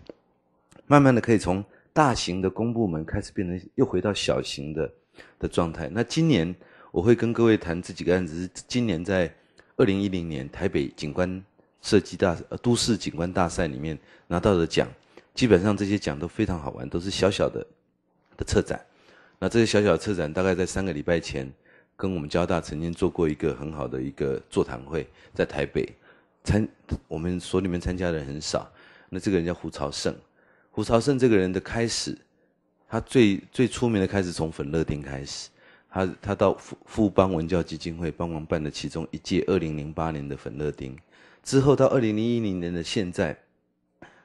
慢慢的可以从大型的公部门开始变成又回到小型的的状态。那今年我会跟各位谈这几个案子是今年在。二零一零年台北景观设计大呃都市景观大赛里面拿到的奖，基本上这些奖都非常好玩，都是小小的的策展。那这些小小的策展大概在三个礼拜前，跟我们交大曾经做过一个很好的一个座谈会，在台北参我们所里面参加的很少。那这个人叫胡朝胜，胡朝胜这个人的开始，他最最出名的开始从粉乐店开始。他他到富富邦文教基金会帮忙办了其中一届二零零八年的粉乐丁，之后到二零零一零年的现在，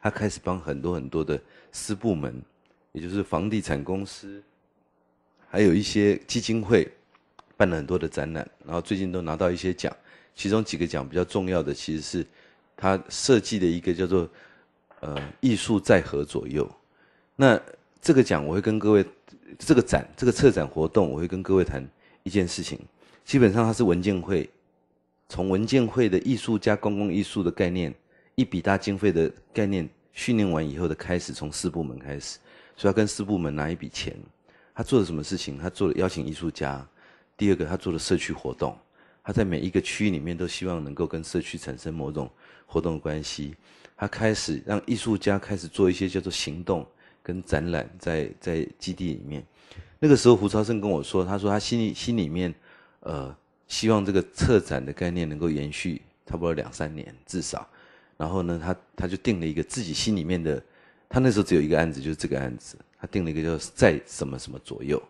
他开始帮很多很多的私部门，也就是房地产公司，还有一些基金会，办了很多的展览，然后最近都拿到一些奖，其中几个奖比较重要的其实是，他设计的一个叫做，呃艺术在核左右，那这个奖我会跟各位。这个展，这个策展活动，我会跟各位谈一件事情。基本上它是文件会，从文件会的艺术家公共艺术的概念，一笔大经费的概念训练完以后的开始，从四部门开始，所以要跟四部门拿一笔钱。他做了什么事情？他做了邀请艺术家，第二个他做了社区活动，他在每一个区域里面都希望能够跟社区产生某种活动关系。他开始让艺术家开始做一些叫做行动。跟展览在在基地里面，那个时候胡超生跟我说，他说他心里心里面，呃，希望这个策展的概念能够延续差不多两三年至少，然后呢，他他就定了一个自己心里面的，他那时候只有一个案子就是这个案子，他定了一个叫在什么什么左右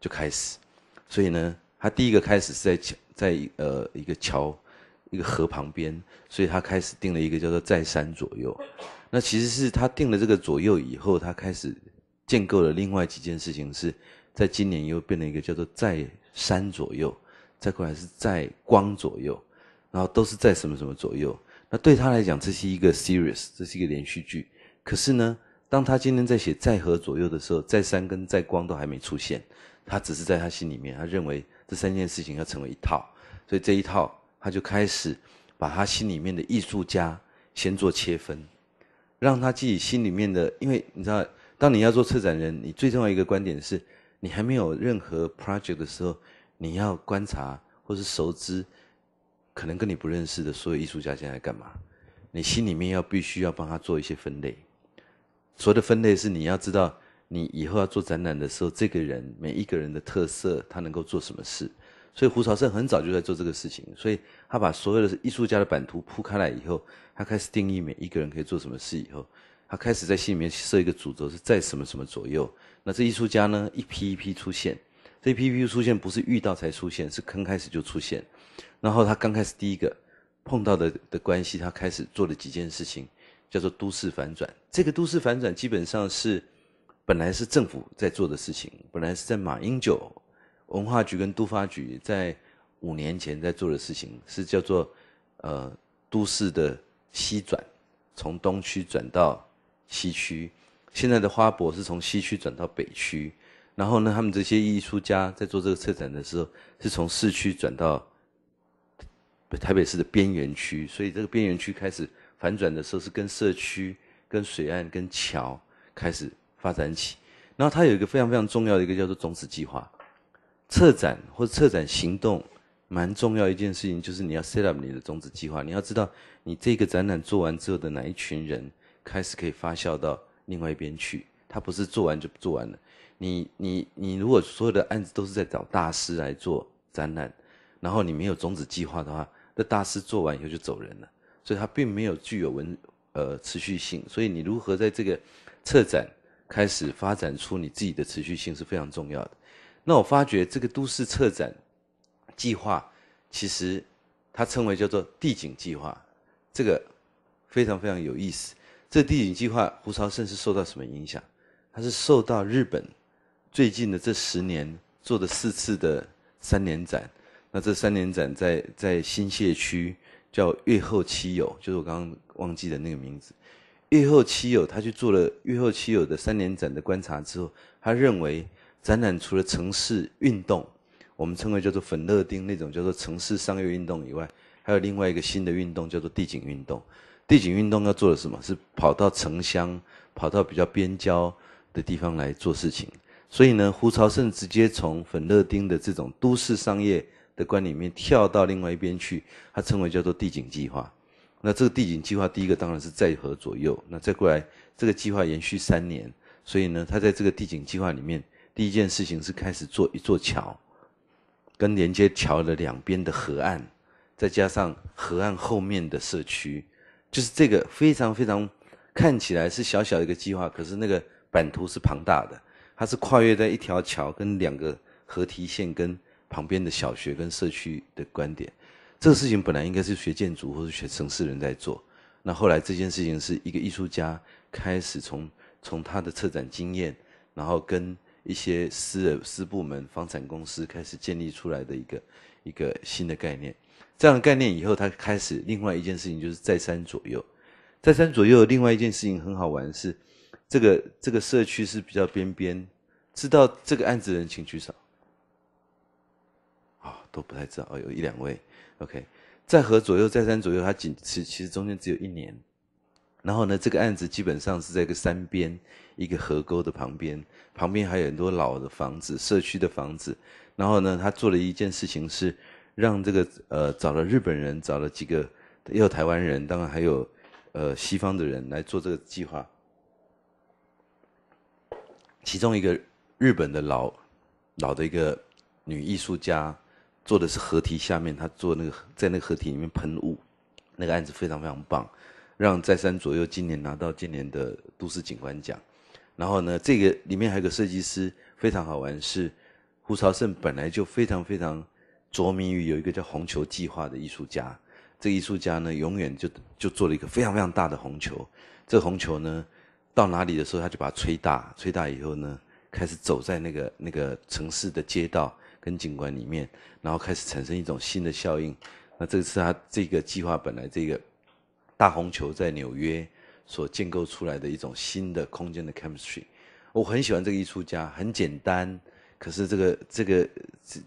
就开始，所以呢，他第一个开始是在桥，在呃一个桥一个河旁边，所以他开始定了一个叫做在山左右。那其实是他定了这个左右以后，他开始建构了另外几件事情，是在今年又变成一个叫做在山左右，再过来是在光左右，然后都是在什么什么左右。那对他来讲，这是一个 series，这是一个连续剧。可是呢，当他今天在写在河左右的时候，在山跟在光都还没出现，他只是在他心里面，他认为这三件事情要成为一套，所以这一套他就开始把他心里面的艺术家先做切分。让他自己心里面的，因为你知道，当你要做策展人，你最重要一个观点是，你还没有任何 project 的时候，你要观察或是熟知，可能跟你不认识的所有艺术家现在干嘛，你心里面要必须要帮他做一些分类。所有的分类是你要知道，你以后要做展览的时候，这个人每一个人的特色，他能够做什么事。所以胡朝胜很早就在做这个事情，所以他把所有的艺术家的版图铺开来以后，他开始定义每一个人可以做什么事以后，他开始在心里面设一个主轴是在什么什么左右。那这艺术家呢，一批一批出现，这一批批出现不是遇到才出现，是刚开始就出现。然后他刚开始第一个碰到的的关系，他开始做了几件事情，叫做都市反转。这个都市反转基本上是本来是政府在做的事情，本来是在马英九。文化局跟都发局在五年前在做的事情是叫做呃都市的西转，从东区转到西区，现在的花博是从西区转到北区，然后呢，他们这些艺术家在做这个策展的时候是从市区转到台北市的边缘区，所以这个边缘区开始反转的时候是跟社区、跟水岸、跟桥开始发展起，然后它有一个非常非常重要的一个叫做种子计划。策展或者策展行动，蛮重要一件事情就是你要 set up 你的种子计划。你要知道，你这个展览做完之后的哪一群人开始可以发酵到另外一边去。他不是做完就做完了。你你你，如果所有的案子都是在找大师来做展览，然后你没有种子计划的话，那大师做完以后就走人了。所以它并没有具有文呃持续性。所以你如何在这个策展开始发展出你自己的持续性是非常重要的。那我发觉这个都市策展计划，其实它称为叫做地景计划，这个非常非常有意思。这地景计划，胡朝胜是受到什么影响？他是受到日本最近的这十年做的四次的三联展。那这三联展在在新泻区叫月后七友，就是我刚刚忘记的那个名字。月后七友，他去做了月后七友的三联展的观察之后，他认为。展览除了城市运动，我们称为叫做粉乐丁那种叫做城市商业运动以外，还有另外一个新的运动叫做地景运动。地景运动要做的什么是跑到城乡、跑到比较边郊的地方来做事情。所以呢，胡朝胜直接从粉乐丁的这种都市商业的观里面跳到另外一边去，他称为叫做地景计划。那这个地景计划第一个当然是在河左右，那再过来这个计划延续三年，所以呢，他在这个地景计划里面。第一件事情是开始做一座桥，跟连接桥的两边的河岸，再加上河岸后面的社区，就是这个非常非常看起来是小小一个计划，可是那个版图是庞大的，它是跨越在一条桥跟两个河堤线跟旁边的小学跟社区的观点。这个事情本来应该是学建筑或者学城市人在做，那后来这件事情是一个艺术家开始从从他的策展经验，然后跟一些私人私部门、房产公司开始建立出来的一个一个新的概念。这样的概念以后，他开始另外一件事情就是再三左右，再三左右另外一件事情很好玩是，这个这个社区是比较边边，知道这个案子的人请举手。啊，都不太知道，哦，有一两位。OK，再和左右再三左右，它仅其其实中间只有一年。然后呢，这个案子基本上是在一个山边、一个河沟的旁边，旁边还有很多老的房子、社区的房子。然后呢，他做了一件事情是，让这个呃找了日本人，找了几个也有台湾人，当然还有呃西方的人来做这个计划。其中一个日本的老老的一个女艺术家，做的是河堤下面，她做那个在那个河堤里面喷雾，那个案子非常非常棒。让再三左右，今年拿到今年的都市景观奖。然后呢，这个里面还有个设计师，非常好玩，是胡朝胜。本来就非常非常着迷于有一个叫红球计划的艺术家。这个艺术家呢，永远就就做了一个非常非常大的红球。这个红球呢，到哪里的时候他就把它吹大，吹大以后呢，开始走在那个那个城市的街道跟景观里面，然后开始产生一种新的效应。那这次他这个计划本来这个。大红球在纽约所建构出来的一种新的空间的 chemistry，我很喜欢这个艺术家，很简单，可是这个这个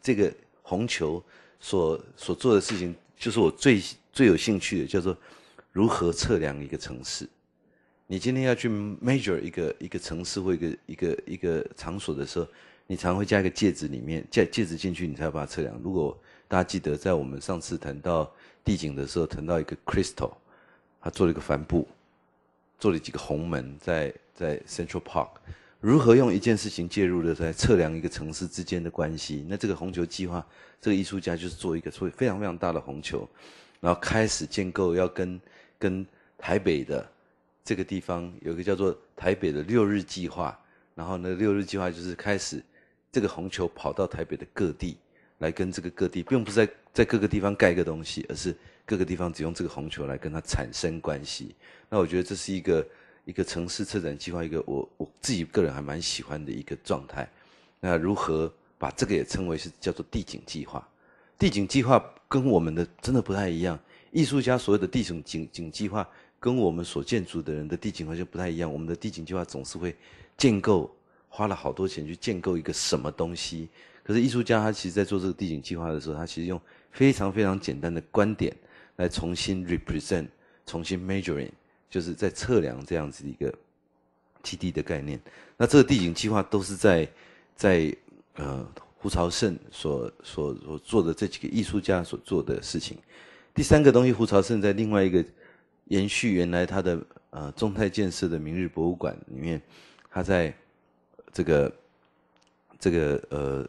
这个红球所所做的事情，就是我最最有兴趣的，叫做如何测量一个城市。你今天要去 measure 一个一个城市或一个一个一个场所的时候，你常会加一个戒指里面，戒戒指进去，你才把它测量。如果大家记得，在我们上次谈到地景的时候，谈到一个 crystal。他做了一个帆布，做了几个红门，在在 Central Park，如何用一件事情介入的在测量一个城市之间的关系？那这个红球计划，这个艺术家就是做一个所以非常非常大的红球，然后开始建构要跟跟台北的这个地方有一个叫做台北的六日计划，然后呢六日计划就是开始这个红球跑到台北的各地来跟这个各地，并不是在在各个地方盖一个东西，而是。各个地方只用这个红球来跟它产生关系，那我觉得这是一个一个城市策展计划，一个我我自己个人还蛮喜欢的一个状态。那如何把这个也称为是叫做地景计划？地景计划跟我们的真的不太一样。艺术家所有的地景景景计划跟我们所建筑的人的地景好像不太一样。我们的地景计划总是会建构花了好多钱去建构一个什么东西，可是艺术家他其实，在做这个地景计划的时候，他其实用非常非常简单的观点。来重新 represent，重新 measuring，就是在测量这样子一个基地的概念。那这个地景计划都是在在呃胡朝胜所所所做的这几个艺术家所做的事情。第三个东西，胡朝胜在另外一个延续原来他的呃中泰建设的明日博物馆里面，他在这个这个呃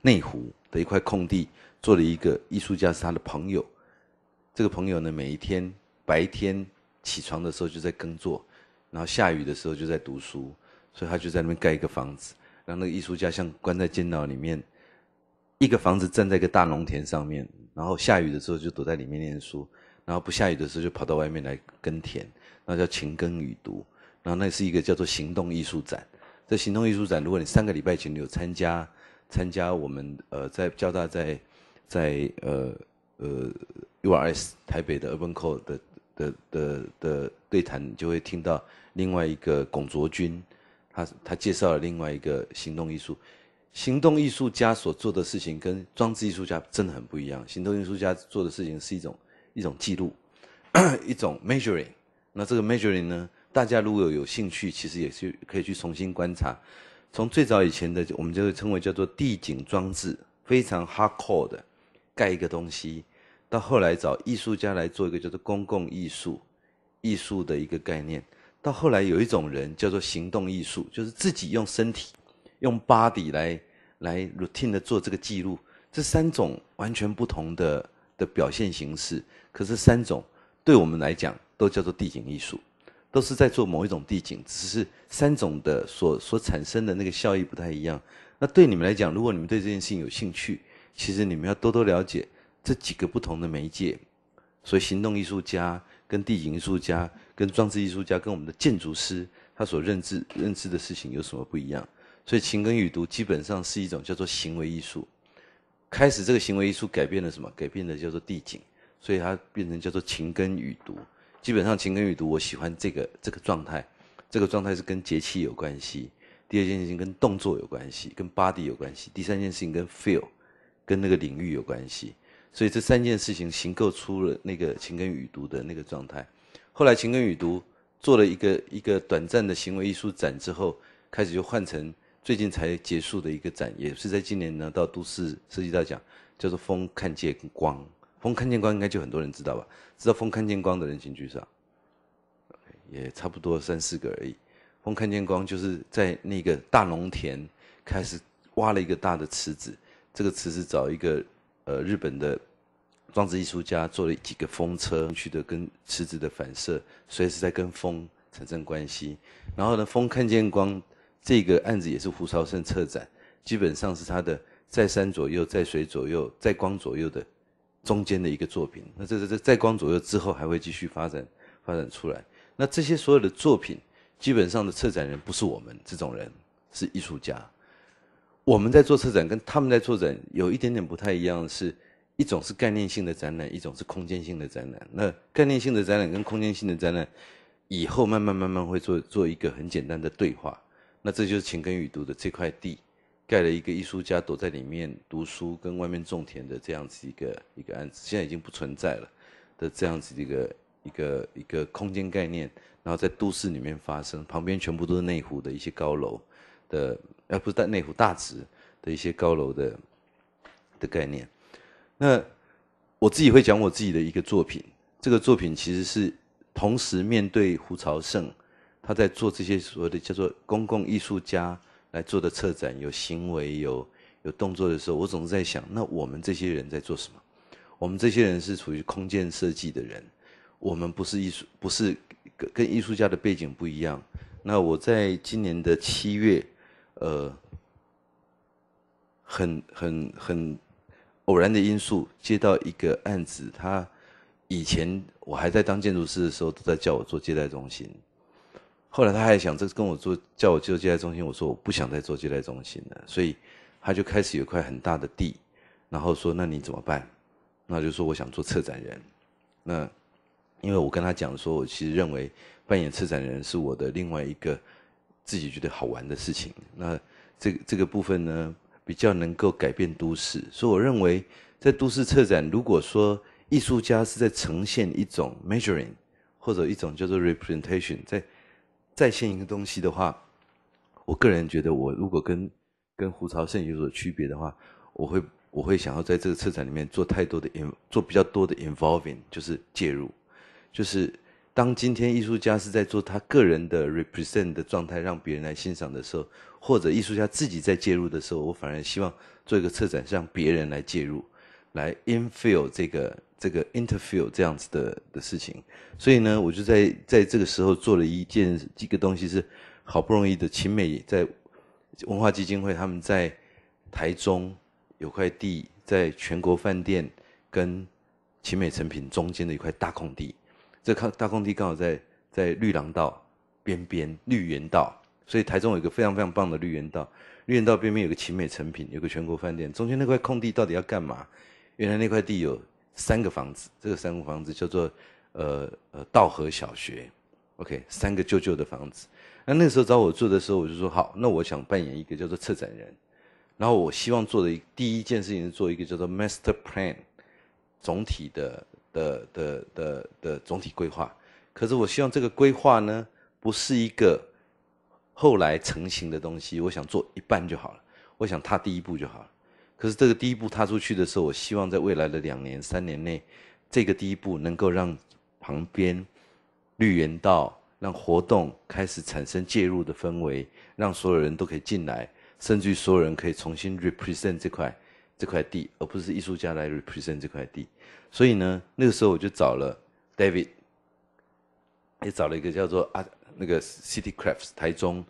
内湖的一块空地做了一个艺术家是他的朋友。这个朋友呢，每一天白天起床的时候就在耕作，然后下雨的时候就在读书，所以他就在那边盖一个房子，让那个艺术家像关在监牢里面，一个房子站在一个大农田上面，然后下雨的时候就躲在里面念书，然后不下雨的时候就跑到外面来耕田，那叫勤耕雨读，然后那是一个叫做行动艺术展，在行动艺术展，如果你三个礼拜前你有参加，参加我们呃在交大在在呃呃。Urs 台北的 Urban Co 的的的的对谈就会听到另外一个巩卓君，他他介绍了另外一个行动艺术，行动艺术家所做的事情跟装置艺术家真的很不一样。行动艺术家做的事情是一种一种记录，一种 measuring。那这个 measuring 呢，大家如果有有兴趣，其实也是可以去重新观察。从最早以前的，我们就会称为叫做地景装置，非常 hard core 的盖一个东西。到后来找艺术家来做一个叫做公共艺术，艺术的一个概念。到后来有一种人叫做行动艺术，就是自己用身体，用 body 来来 routine 的做这个记录。这三种完全不同的的表现形式，可是三种对我们来讲都叫做地景艺术，都是在做某一种地景，只是三种的所所产生的那个效益不太一样。那对你们来讲，如果你们对这件事情有兴趣，其实你们要多多了解。这几个不同的媒介，所以行动艺术家、跟地景艺术家、跟装置艺术家、跟我们的建筑师，他所认知认知的事情有什么不一样？所以情根语读基本上是一种叫做行为艺术。开始这个行为艺术改变了什么？改变的叫做地景，所以它变成叫做情根语读。基本上情根语读，我喜欢这个这个状态。这个状态是跟节气有关系，第二件事情跟动作有关系，跟 body 有关系，第三件事情跟 feel，跟那个领域有关系。所以这三件事情形构出了那个“情根雨毒”的那个状态。后来“情根雨毒”做了一个一个短暂的行为艺术展之后，开始就换成最近才结束的一个展，也是在今年拿到都市设计大奖，叫做“风看见光”。“风看见光”应该就很多人知道吧？知道“风看见光”的人，请举手。也差不多三四个而已。“风看见光”就是在那个大农田开始挖了一个大的池子，这个池子找一个。呃，日本的装置艺术家做了几个风车，去的跟池子的反射，所以是在跟风产生关系。然后呢，风看见光，这个案子也是胡朝胜策展，基本上是他的在山左右，在水左右，在光左右的中间的一个作品。那这这这在光左右之后还会继续发展，发展出来。那这些所有的作品，基本上的策展人不是我们这种人，是艺术家。我们在做策展，跟他们在做展有一点点不太一样，是一种是概念性的展览，一种是空间性的展览。那概念性的展览跟空间性的展览，以后慢慢慢慢会做做一个很简单的对话。那这就是情根雨读的这块地，盖了一个艺术家躲在里面读书，跟外面种田的这样子一个一个案子，现在已经不存在了的这样子一个一个一个空间概念，然后在都市里面发生，旁边全部都是内湖的一些高楼的。而不是在内湖大直的一些高楼的的概念。那我自己会讲我自己的一个作品。这个作品其实是同时面对胡朝胜，他在做这些所谓的叫做公共艺术家来做的策展，有行为、有有动作的时候，我总是在想，那我们这些人在做什么？我们这些人是处于空间设计的人，我们不是艺术，不是跟跟艺术家的背景不一样。那我在今年的七月。呃，很很很偶然的因素，接到一个案子，他以前我还在当建筑师的时候，都在叫我做接待中心。后来他还想，这跟我做叫我做接待中心，我说我不想再做接待中心了，所以他就开始有块很大的地，然后说那你怎么办？那就说我想做策展人。那因为我跟他讲说，我其实认为扮演策展人是我的另外一个。自己觉得好玩的事情，那这这个部分呢，比较能够改变都市。所以我认为，在都市策展，如果说艺术家是在呈现一种 measuring，或者一种叫做 representation，在再现一个东西的话，我个人觉得，我如果跟跟胡朝胜有所区别的话，我会我会想要在这个策展里面做太多的，做比较多的 involving，就是介入，就是。当今天艺术家是在做他个人的 represent 的状态，让别人来欣赏的时候，或者艺术家自己在介入的时候，我反而希望做一个策展，让别人来介入，来 infill 这个这个 interfill 这样子的的事情。所以呢，我就在在这个时候做了一件一个东西，是好不容易的。秦美在文化基金会，他们在台中有块地，在全国饭店跟秦美成品中间的一块大空地。这看大空地刚好在在绿廊道边边绿园道，所以台中有一个非常非常棒的绿园道。绿园道边边有个奇美成品，有个全国饭店。中间那块空地到底要干嘛？原来那块地有三个房子，这个三个房子叫做呃呃道河小学。OK，三个旧旧的房子。那那时候找我做的时候，我就说好，那我想扮演一个叫做策展人。然后我希望做的第一件事情，是做一个叫做 Master Plan，总体的。的的的的总体规划，可是我希望这个规划呢，不是一个后来成型的东西。我想做一半就好了，我想踏第一步就好了。可是这个第一步踏出去的时候，我希望在未来的两年三年内，这个第一步能够让旁边绿园道让活动开始产生介入的氛围，让所有人都可以进来，甚至于所有人可以重新 represent 这块。这块地，而不是艺术家来 represent 这块地，所以呢，那个时候我就找了 David，也找了一个叫做啊那个 City Crafts 台中，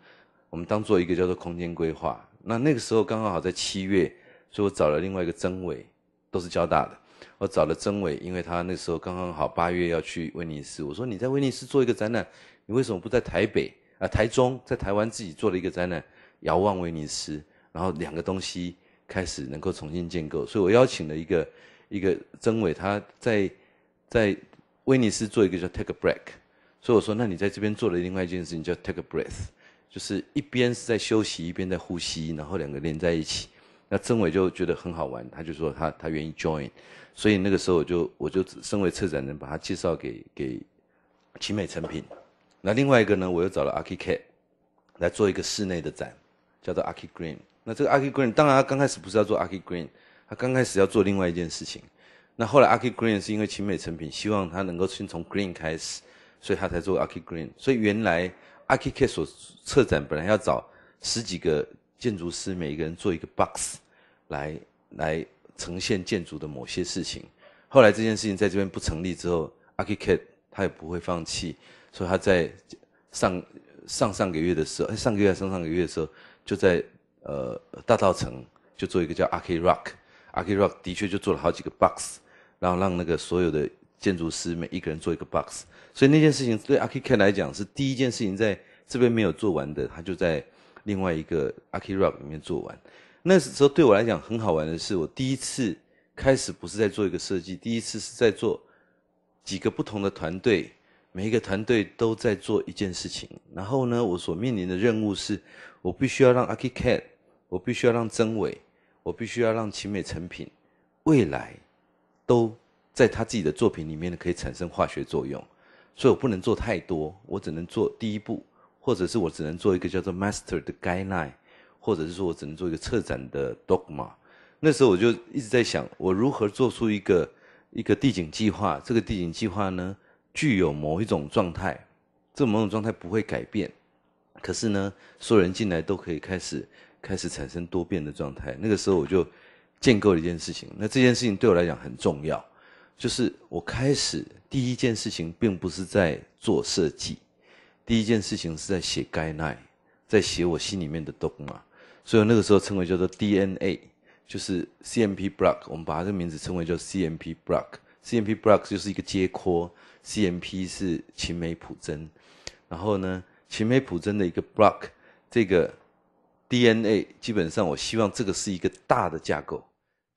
我们当做一个叫做空间规划。那那个时候刚刚好在七月，所以我找了另外一个曾伟，都是交大的。我找了曾伟，因为他那时候刚刚好八月要去威尼斯，我说你在威尼斯做一个展览，你为什么不在台北啊？台中在台湾自己做了一个展览，遥望威尼斯，然后两个东西。开始能够重新建构，所以我邀请了一个一个曾伟，他在在威尼斯做一个叫 Take a Break，所以我说，那你在这边做的另外一件事情叫 Take a Breath，就是一边是在休息，一边在呼吸，然后两个连在一起。那曾伟就觉得很好玩，他就说他他愿意 Join，所以那个时候我就我就身为策展人把他介绍给给奇美成品。那另外一个呢，我又找了 Aki Cat 来做一个室内的展，叫做 Aki Green。那这个 Aki Green 当然他刚开始不是要做 Aki Green，他刚开始要做另外一件事情。那后来 Aki Green 是因为青美成品希望他能够先从 Green 开始，所以他才做 Aki Green。所以原来 Aki K e t 所策展本来要找十几个建筑师，每一个人做一个 box 来来呈现建筑的某些事情。后来这件事情在这边不成立之后，Aki K t 他也不会放弃，所以他在上上上个月的时候，上个月上上个月的时候就在。呃，大道城就做一个叫 a k r o c k a k Rock 的确就做了好几个 box，然后让那个所有的建筑师每一个人做一个 box，所以那件事情对 a k c a Ken 来讲是第一件事情，在这边没有做完的，他就在另外一个 a k Rock 里面做完。那时候对我来讲很好玩的是，我第一次开始不是在做一个设计，第一次是在做几个不同的团队，每一个团队都在做一件事情，然后呢，我所面临的任务是，我必须要让 a k Cat。我必须要让真伪，我必须要让奇美成品未来都在他自己的作品里面可以产生化学作用。所以我不能做太多，我只能做第一步，或者是我只能做一个叫做 master 的 guideline，或者是说我只能做一个策展的 dogma。那时候我就一直在想，我如何做出一个一个地景计划？这个地景计划呢，具有某一种状态，这某种状态不会改变，可是呢，所有人进来都可以开始。开始产生多变的状态，那个时候我就建构了一件事情。那这件事情对我来讲很重要，就是我开始第一件事情，并不是在做设计，第一件事情是在写 guideline，在写我心里面的 dogma，所以那个时候称为叫做 DNA，就是 CMP block，我们把这个名字称为叫 CMP block。CMP block 就是一个接块，CMP 是秦美普真，然后呢，秦美普真的一个 block，这个。DNA 基本上，我希望这个是一个大的架构，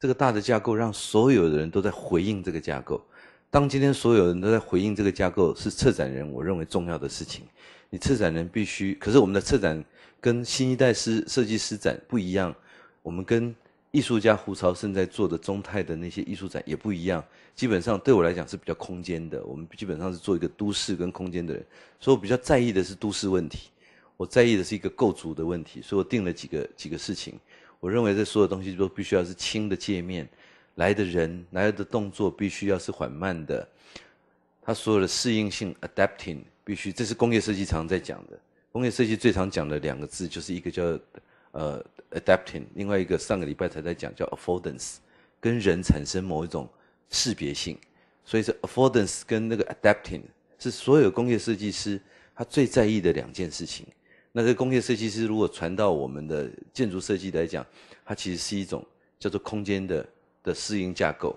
这个大的架构让所有的人都在回应这个架构。当今天所有人都在回应这个架构，是策展人我认为重要的事情。你策展人必须，可是我们的策展跟新一代师设计师展不一样，我们跟艺术家胡朝胜在做的中泰的那些艺术展也不一样。基本上对我来讲是比较空间的，我们基本上是做一个都市跟空间的人，所以我比较在意的是都市问题。我在意的是一个构筑的问题，所以我定了几个几个事情。我认为这所有东西都必须要是轻的界面，来的人来的动作必须要是缓慢的。他所有的适应性 （adapting） 必须，这是工业设计常在讲的。工业设计最常讲的两个字就是一个叫呃 adapting，另外一个上个礼拜才在讲叫 affordance，跟人产生某一种识别性。所以是 affordance 跟那个 adapting 是所有工业设计师他最在意的两件事情。那个工业设计师如果传到我们的建筑设计来讲，它其实是一种叫做空间的的适应架构，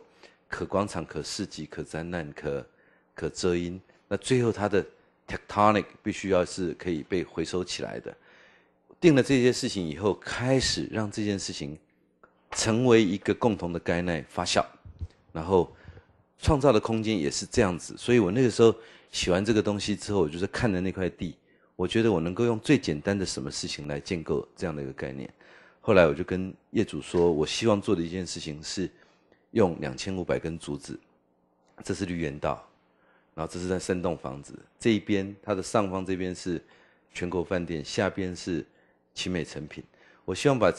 可广场可市集可展览可可遮阴，那最后它的 tectonic 必须要是可以被回收起来的。定了这些事情以后，开始让这件事情成为一个共同的概念发酵，然后创造的空间也是这样子。所以我那个时候写完这个东西之后，我就是看了那块地。我觉得我能够用最简单的什么事情来建构这样的一个概念。后来我就跟业主说，我希望做的一件事情是用两千五百根竹子。这是绿园道，然后这是在三栋房子这一边，它的上方这边是全国饭店，下边是奇美成品。我希望把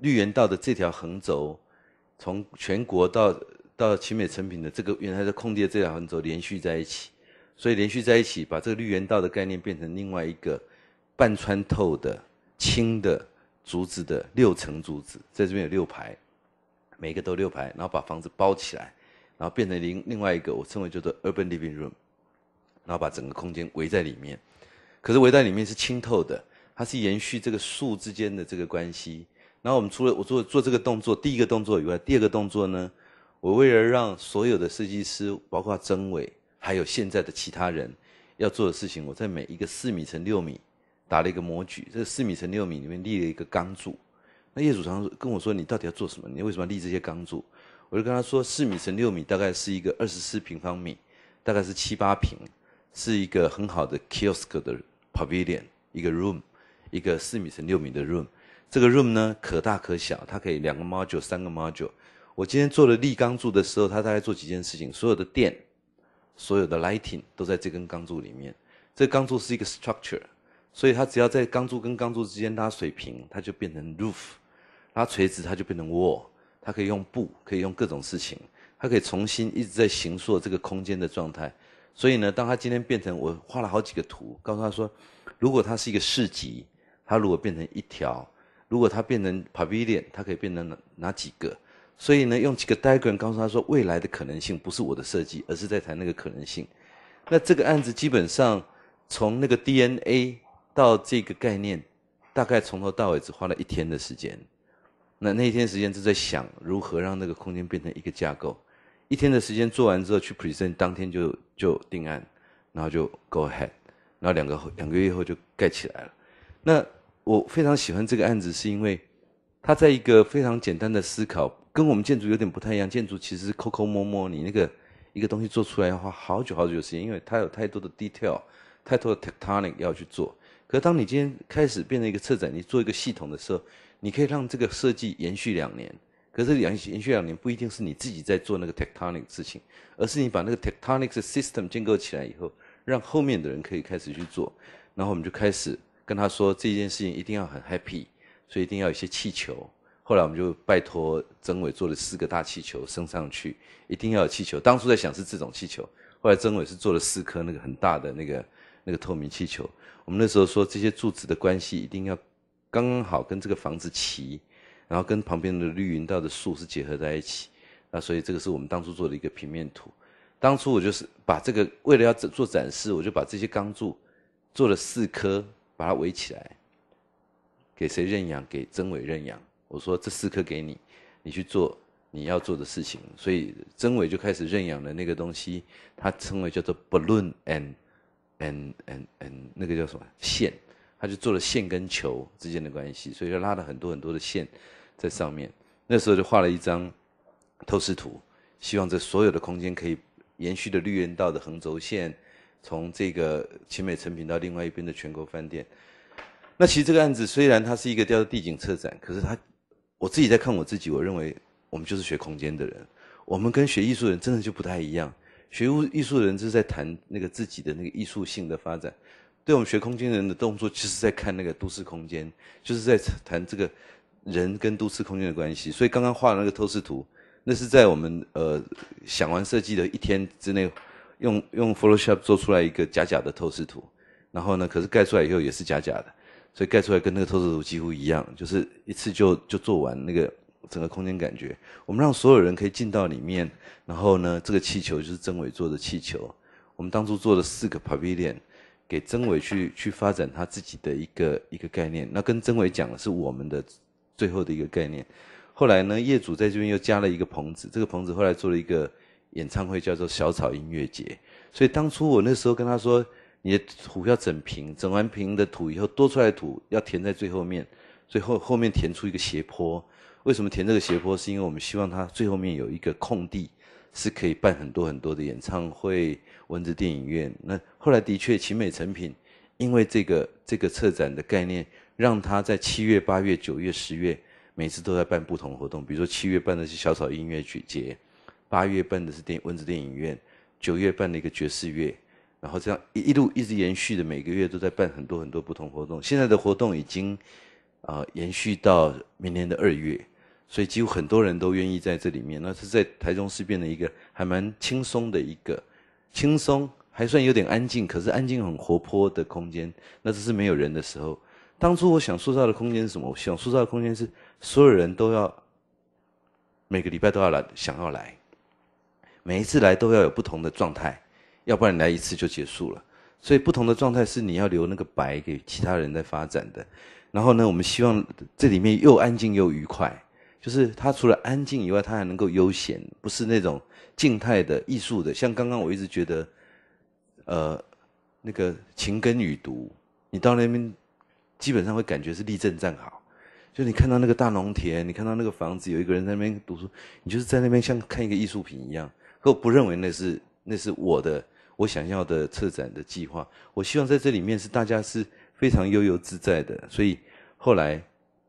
绿园道的这条横轴，从全国到到奇美成品的这个原来的空地的这条横轴连续在一起。所以连续在一起，把这个绿原道的概念变成另外一个半穿透的轻的竹子的六层竹子，在这边有六排，每个都六排，然后把房子包起来，然后变成另另外一个我称为叫做 Urban Living Room，然后把整个空间围在里面，可是围在里面是清透的，它是延续这个树之间的这个关系。然后我们除了我做做这个动作第一个动作以外，第二个动作呢，我为了让所有的设计师包括曾伟。还有现在的其他人要做的事情，我在每一个四米乘六米打了一个模具，这四米乘六米里面立了一个钢柱。那业主常跟我说：“你到底要做什么？你为什么要立这些钢柱？”我就跟他说：“四米乘六米大概是一个二十四平方米，大概是七八平，是一个很好的 kiosk 的 pavilion，一个 room，一个四米乘六米的 room。这个 room 呢，可大可小，它可以两个 module，三个 module。我今天做了立钢柱的时候，它大概做几件事情，所有的电。”所有的 lighting 都在这根钢柱里面，这钢柱是一个 structure，所以它只要在钢柱跟钢柱之间拉水平，它就变成 roof；拉垂直，它就变成 wall。它可以用布，可以用各种事情，它可以重新一直在形塑这个空间的状态。所以呢，当它今天变成，我画了好几个图，告诉他说，如果它是一个市集，它如果变成一条，如果它变成 pavilion，它可以变成哪哪几个？所以呢，用几个 diagram 告诉他说，未来的可能性不是我的设计，而是在谈那个可能性。那这个案子基本上从那个 DNA 到这个概念，大概从头到尾只花了一天的时间。那那一天时间就在想如何让那个空间变成一个架构。一天的时间做完之后去 present，当天就就定案，然后就 go ahead，然后两个两个月后就盖起来了。那我非常喜欢这个案子，是因为他在一个非常简单的思考。跟我们建筑有点不太一样，建筑其实抠抠摸摸，你那个一个东西做出来要花好久好久时间，因为它有太多的 detail，太多的 tectonic 要去做。可是当你今天开始变成一个策展，你做一个系统的时候，你可以让这个设计延续两年。可是延延续两年不一定是你自己在做那个 tectonic 事情，而是你把那个 tectonic 的 system 建构起来以后，让后面的人可以开始去做。然后我们就开始跟他说这件事情一定要很 happy，所以一定要有一些气球。后来我们就拜托曾伟做了四个大气球升上去，一定要有气球。当初在想是这种气球，后来曾伟是做了四颗那个很大的那个那个透明气球。我们那时候说这些柱子的关系一定要刚刚好跟这个房子齐，然后跟旁边的绿荫道的树是结合在一起。那所以这个是我们当初做的一个平面图。当初我就是把这个为了要做展示，我就把这些钢柱做了四颗，把它围起来，给谁认养？给曾伟认养。我说这四颗给你，你去做你要做的事情。所以曾伟就开始认养了那个东西，他称为叫做 balloon and and and and 那个叫什么线？他就做了线跟球之间的关系，所以就拉了很多很多的线在上面。那时候就画了一张透视图，希望这所有的空间可以延续的绿园道的横轴线，从这个前美成品到另外一边的全国饭店。那其实这个案子虽然它是一个叫做地景策展，可是它我自己在看我自己，我认为我们就是学空间的人，我们跟学艺术的人真的就不太一样。学艺术的人就是在谈那个自己的那个艺术性的发展，对我们学空间人的动作，就是在看那个都市空间，就是在谈这个人跟都市空间的关系。所以刚刚画的那个透视图，那是在我们呃想完设计的一天之内，用用 Photoshop 做出来一个假假的透视图，然后呢，可是盖出来以后也是假假的。所以盖出来跟那个透视图几乎一样，就是一次就就做完那个整个空间感觉。我们让所有人可以进到里面，然后呢，这个气球就是曾伟做的气球。我们当初做了四个 pavilion，给曾伟去去发展他自己的一个一个概念。那跟曾伟讲的是我们的最后的一个概念。后来呢，业主在这边又加了一个棚子，这个棚子后来做了一个演唱会，叫做小草音乐节。所以当初我那时候跟他说。你的土要整平，整完平的土以后，多出来的土要填在最后面，最后后面填出一个斜坡。为什么填这个斜坡？是因为我们希望它最后面有一个空地，是可以办很多很多的演唱会、文字电影院。那后来的确，奇美成品因为这个这个策展的概念，让它在七月、八月、九月、十月每次都在办不同活动，比如说七月办的是小草音乐节，八月办的是电文字电影院，九月办的一个爵士乐。然后这样一一路一直延续的，每个月都在办很多很多不同活动。现在的活动已经，啊，延续到明年的二月，所以几乎很多人都愿意在这里面。那是在台中市变的一个还蛮轻松的一个轻松，还算有点安静，可是安静很活泼的空间。那只是没有人的时候。当初我想塑造的空间是什么？我想塑造的空间是所有人都要每个礼拜都要来，想要来，每一次来都要有不同的状态。要不然你来一次就结束了，所以不同的状态是你要留那个白给其他人在发展的。然后呢，我们希望这里面又安静又愉快，就是它除了安静以外，它还能够悠闲，不是那种静态的艺术的。像刚刚我一直觉得，呃，那个情根与毒，你到那边基本上会感觉是立正站好，就你看到那个大农田，你看到那个房子，有一个人在那边读书，你就是在那边像看一个艺术品一样。可我不认为那是那是我的。我想要的策展的计划，我希望在这里面是大家是非常悠悠自在的。所以后来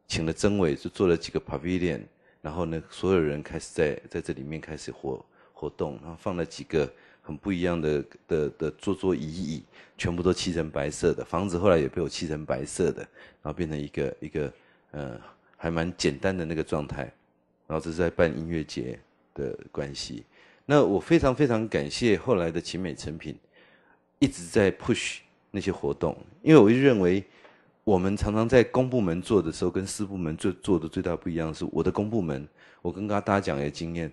请了曾伟，就做了几个 pavilion，然后呢，所有人开始在在这里面开始活活动，然后放了几个很不一样的的的桌桌椅椅，全部都漆成白色的房子，后来也被我漆成白色的，然后变成一个一个嗯，还蛮简单的那个状态。然后这是在办音乐节的关系。那我非常非常感谢后来的奇美成品一直在 push 那些活动，因为我就认为我们常常在公部门做的时候，跟私部门做做的最大不一样，是我的公部门。我跟刚刚大家讲一个经验，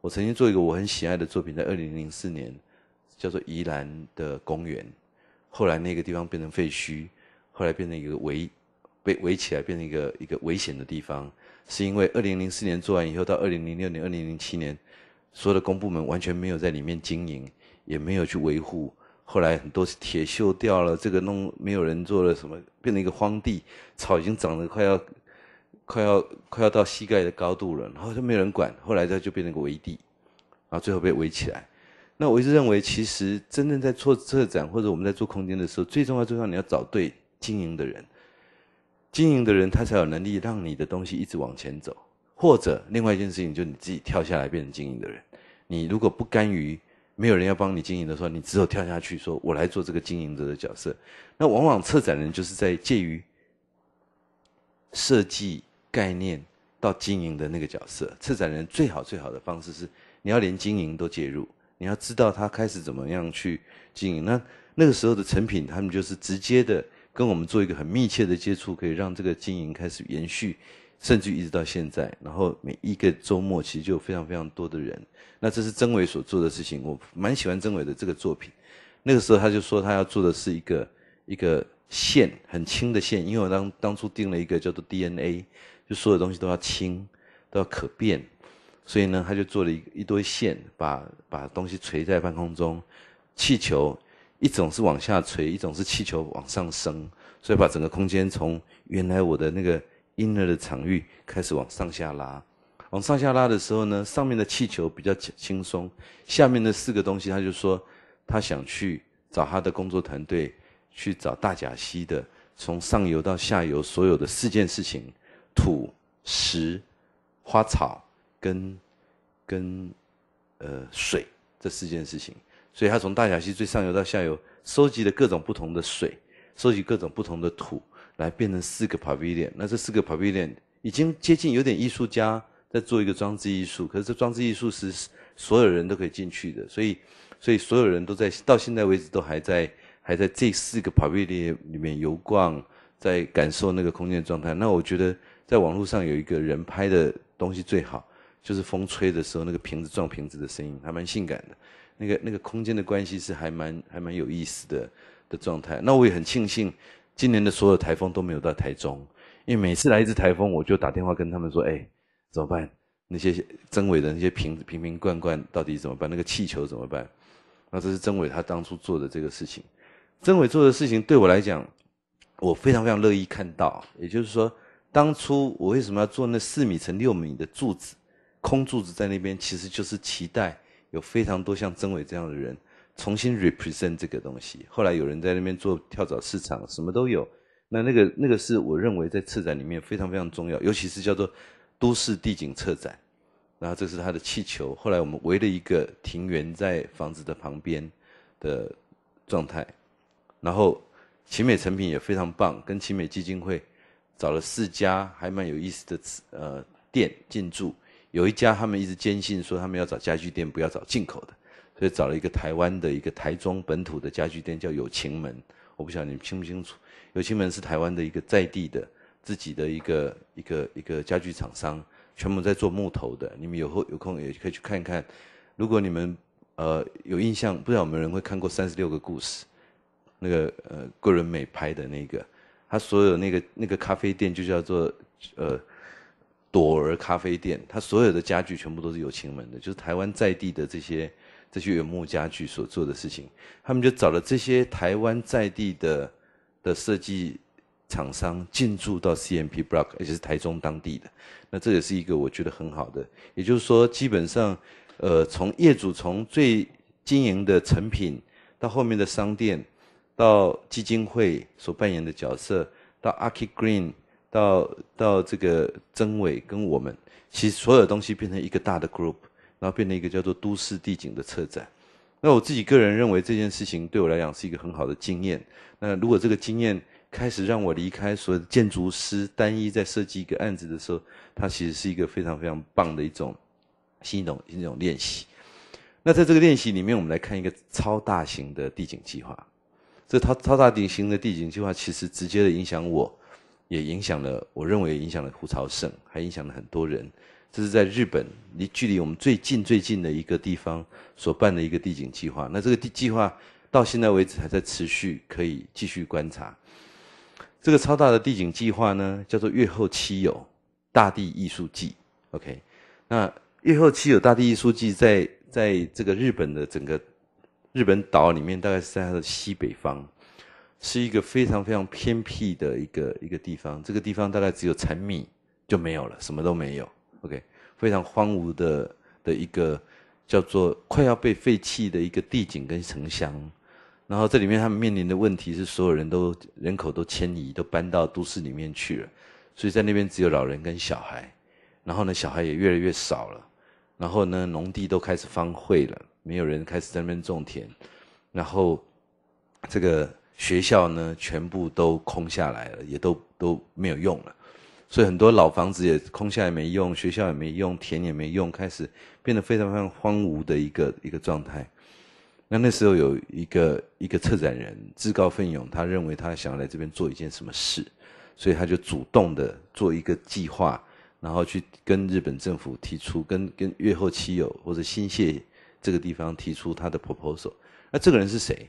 我曾经做一个我很喜爱的作品，在二零零四年叫做宜兰的公园，后来那个地方变成废墟，后来变成一个围被围起来，变成一个一个危险的地方，是因为二零零四年做完以后，到二零零六年、二零零七年。所有的公部门完全没有在里面经营，也没有去维护。后来很多是铁锈掉了，这个弄没有人做了，什么变成一个荒地，草已经长得快要快要快要到膝盖的高度了，然后就没人管。后来它就变成个围地，然后最后被围起来。那我一直认为，其实真正在做策展或者我们在做空间的时候，最重要最重要你要找对经营的人，经营的人他才有能力让你的东西一直往前走。或者另外一件事情，就是你自己跳下来变成经营的人。你如果不甘于没有人要帮你经营的时候，你只有跳下去，说我来做这个经营者的角色。那往往策展人就是在介于设计概念到经营的那个角色。策展人最好最好的方式是，你要连经营都介入，你要知道他开始怎么样去经营。那那个时候的成品，他们就是直接的跟我们做一个很密切的接触，可以让这个经营开始延续。甚至一直到现在，然后每一个周末其实就有非常非常多的人。那这是曾伟所做的事情，我蛮喜欢曾伟的这个作品。那个时候他就说他要做的是一个一个线很轻的线，因为我当当初定了一个叫做 DNA，就所有东西都要轻，都要可变，所以呢他就做了一一堆线，把把东西垂在半空中，气球一种是往下垂，一种是气球往上升，所以把整个空间从原来我的那个。婴儿的场域开始往上下拉，往上下拉的时候呢，上面的气球比较轻松，下面的四个东西，他就说他想去找他的工作团队，去找大甲溪的从上游到下游所有的四件事情：土、石、花草跟跟呃水这四件事情。所以他从大甲溪最上游到下游，收集了各种不同的水，收集各种不同的土。来变成四个 pavilion，那这四个 pavilion 已经接近有点艺术家在做一个装置艺术，可是这装置艺术是所有人都可以进去的，所以所以所有人都在到现在为止都还在还在这四个 pavilion 里面游逛，在感受那个空间状态。那我觉得在网络上有一个人拍的东西最好，就是风吹的时候那个瓶子撞瓶子的声音，还蛮性感的。那个那个空间的关系是还蛮还蛮有意思的的状态。那我也很庆幸。今年的所有台风都没有到台中，因为每次来一次台风，我就打电话跟他们说：“哎，怎么办？那些真伟的那些瓶瓶瓶罐罐到底怎么办？那个气球怎么办？”那这是真伟他当初做的这个事情。真伟做的事情对我来讲，我非常非常乐意看到。也就是说，当初我为什么要做那四米乘六米的柱子？空柱子在那边，其实就是期待有非常多像真伟这样的人。重新 represent 这个东西，后来有人在那边做跳蚤市场，什么都有。那那个那个是我认为在车展里面非常非常重要，尤其是叫做都市地景车展。然后这是它的气球，后来我们围了一个庭园在房子的旁边的状态。然后奇美成品也非常棒，跟奇美基金会找了四家还蛮有意思的呃店进驻，有一家他们一直坚信说他们要找家具店，不要找进口的。所以找了一个台湾的一个台中本土的家具店，叫友情门。我不晓得你们清不清楚，友情门是台湾的一个在地的自己的一个一个一个家具厂商，全部在做木头的。你们有空有空也可以去看看。如果你们呃有印象，不知道有没有人会看过《三十六个故事》，那个呃个人美拍的那个，他所有那个那个咖啡店就叫做呃朵儿咖啡店，他所有的家具全部都是友情门的，就是台湾在地的这些。这些原木家具所做的事情，他们就找了这些台湾在地的的设计厂商进驻到 CMP Block，也就是台中当地的。那这也是一个我觉得很好的，也就是说，基本上，呃，从业主从最经营的成品，到后面的商店，到基金会所扮演的角色，到 a r i Green，到到这个曾伟跟我们，其实所有东西变成一个大的 group。然后变成一个叫做都市地景的车展。那我自己个人认为这件事情对我来讲是一个很好的经验。那如果这个经验开始让我离开所说建筑师单一在设计一个案子的时候，它其实是一个非常非常棒的一种新一种一种练习。那在这个练习里面，我们来看一个超大型的地景计划。这超超大型的地景计划其实直接的影响我，也影响了我认为影响了胡朝胜，还影响了很多人。这是在日本离距离我们最近最近的一个地方所办的一个地景计划。那这个地计划到现在为止还在持续，可以继续观察。这个超大的地景计划呢，叫做月后七友大地艺术季。OK，那月后七友大地艺术季在在这个日本的整个日本岛里面，大概是在它的西北方，是一个非常非常偏僻的一个一个地方。这个地方大概只有柴米就没有了，什么都没有。OK，非常荒芜的的一个叫做快要被废弃的一个地景跟城乡，然后这里面他们面临的问题是，所有人都人口都迁移，都搬到都市里面去了，所以在那边只有老人跟小孩，然后呢小孩也越来越少了，然后呢农地都开始荒废了，没有人开始在那边种田，然后这个学校呢全部都空下来了，也都都没有用了。所以很多老房子也空下来没用，学校也没用，田也没用，开始变得非常非常荒芜的一个一个状态。那那时候有一个一个策展人自告奋勇，他认为他想要来这边做一件什么事，所以他就主动的做一个计划，然后去跟日本政府提出，跟跟越后妻有或者新泻这个地方提出他的 proposal。那这个人是谁？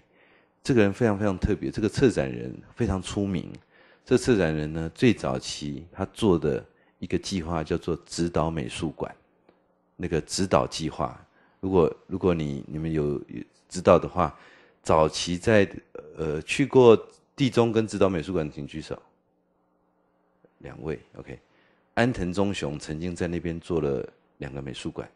这个人非常非常特别，这个策展人非常出名。这策展人呢，最早期他做的一个计划叫做“指导美术馆”，那个指导计划。如果如果你你们有知道的话，早期在呃去过地中跟指导美术馆，请举手。两位，OK。安藤忠雄曾经在那边做了两个美术馆，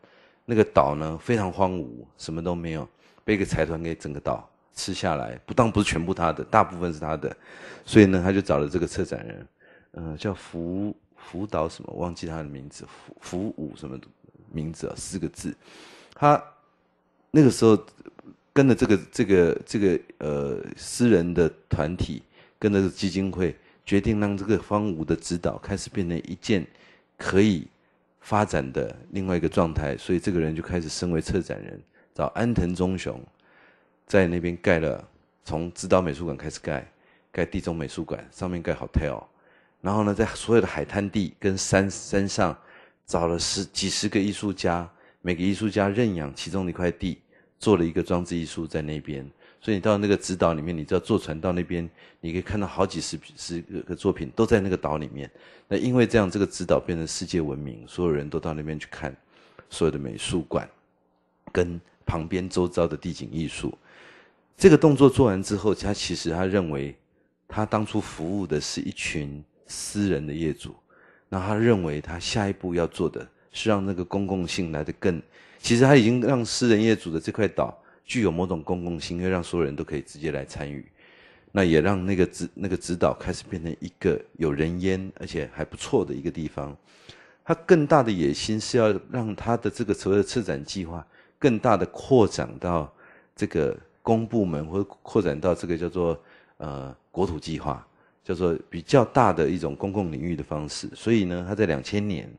那个岛呢非常荒芜，什么都没有，被一个财团给整个岛。吃下来，不但不是全部他的，大部分是他的，所以呢，他就找了这个策展人，呃，叫福福岛什么，忘记他的名字，福福武什么名字啊，四个字。他那个时候跟着这个这个这个呃私人的团体，跟着基金会，决定让这个荒芜的指导开始变成一件可以发展的另外一个状态，所以这个人就开始身为策展人，找安藤忠雄。在那边盖了，从指岛美术馆开始盖，盖地中美术馆，上面盖 hotel，然后呢，在所有的海滩地跟山山上找了十几十个艺术家，每个艺术家认养其中的一块地，做了一个装置艺术在那边。所以你到那个指导里面，你只要坐船到那边，你可以看到好几十十个作品都在那个岛里面。那因为这样，这个指导变成世界闻名，所有人都到那边去看所有的美术馆跟旁边周遭的地景艺术。这个动作做完之后，他其实他认为他当初服务的是一群私人的业主，那他认为他下一步要做的是让那个公共性来得更，其实他已经让私人业主的这块岛具有某种公共性，因为让所有人都可以直接来参与，那也让那个指那个指导开始变成一个有人烟而且还不错的一个地方。他更大的野心是要让他的这个所谓的策展计划更大的扩展到这个。公部门会扩展到这个叫做呃国土计划，叫做比较大的一种公共领域的方式。所以呢，他在两千年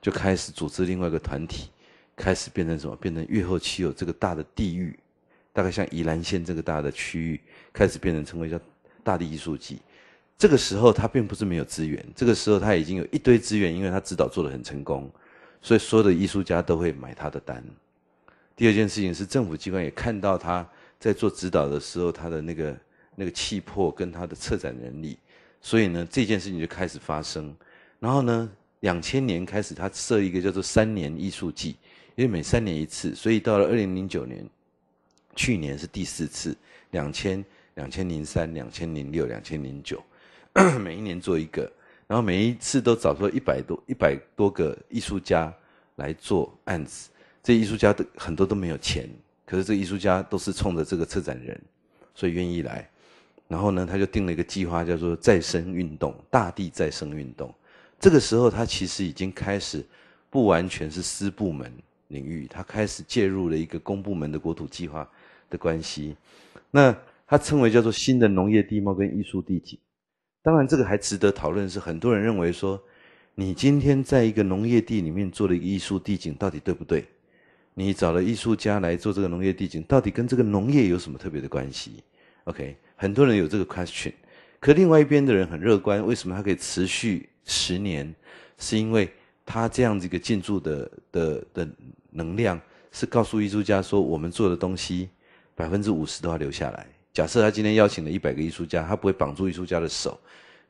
就开始组织另外一个团体，开始变成什么？变成越后期有这个大的地域，大概像宜兰县这个大的区域，开始变成称为叫大地艺术季。这个时候他并不是没有资源，这个时候他已经有一堆资源，因为他指导做的很成功，所以所有的艺术家都会买他的单。第二件事情是政府机关也看到他。在做指导的时候，他的那个那个气魄跟他的策展能力，所以呢，这件事情就开始发生。然后呢，两千年开始他设一个叫做三年艺术季，因为每三年一次，所以到了二零零九年，去年是第四次，两千两千零三、两千零六、两千零九，每一年做一个，然后每一次都找出一百多一百多个艺术家来做案子。这艺术家都很多都没有钱。可是这艺术家都是冲着这个策展人，所以愿意来。然后呢，他就定了一个计划，叫做再生运动、大地再生运动。这个时候，他其实已经开始不完全是私部门领域，他开始介入了一个公部门的国土计划的关系。那他称为叫做新的农业地貌跟艺术地景。当然，这个还值得讨论是，很多人认为说，你今天在一个农业地里面做了一个艺术地景，到底对不对？你找了艺术家来做这个农业地景，到底跟这个农业有什么特别的关系？OK，很多人有这个 question，可另外一边的人很乐观，为什么他可以持续十年？是因为他这样子一个建筑的的的能量，是告诉艺术家说，我们做的东西百分之五十都要留下来。假设他今天邀请了一百个艺术家，他不会绑住艺术家的手，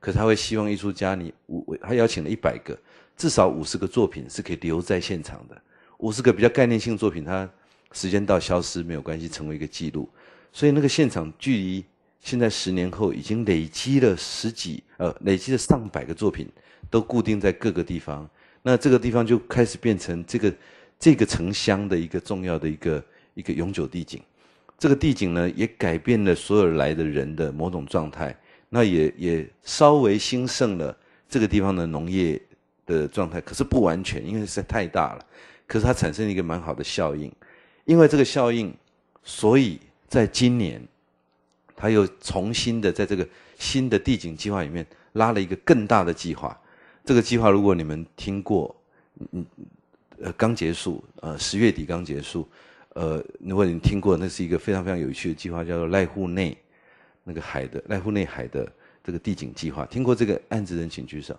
可他会希望艺术家，你五他邀请了一百个，至少五十个作品是可以留在现场的。我是个比较概念性作品，它时间到消失没有关系，成为一个记录。所以那个现场距离现在十年后已经累积了十几呃，累积了上百个作品，都固定在各个地方。那这个地方就开始变成这个这个城乡的一个重要的一个一个永久地景。这个地景呢，也改变了所有来的人的某种状态。那也也稍微兴盛了这个地方的农业的状态，可是不完全，因为实在太大了。可是它产生了一个蛮好的效应，因为这个效应，所以在今年，他又重新的在这个新的地景计划里面拉了一个更大的计划。这个计划如果你们听过，嗯，呃，刚结束，呃，十月底刚结束，呃，如果你听过，那是一个非常非常有趣的计划，叫做濑户内那个海的濑户内海的这个地景计划。听过这个案子的人请举手。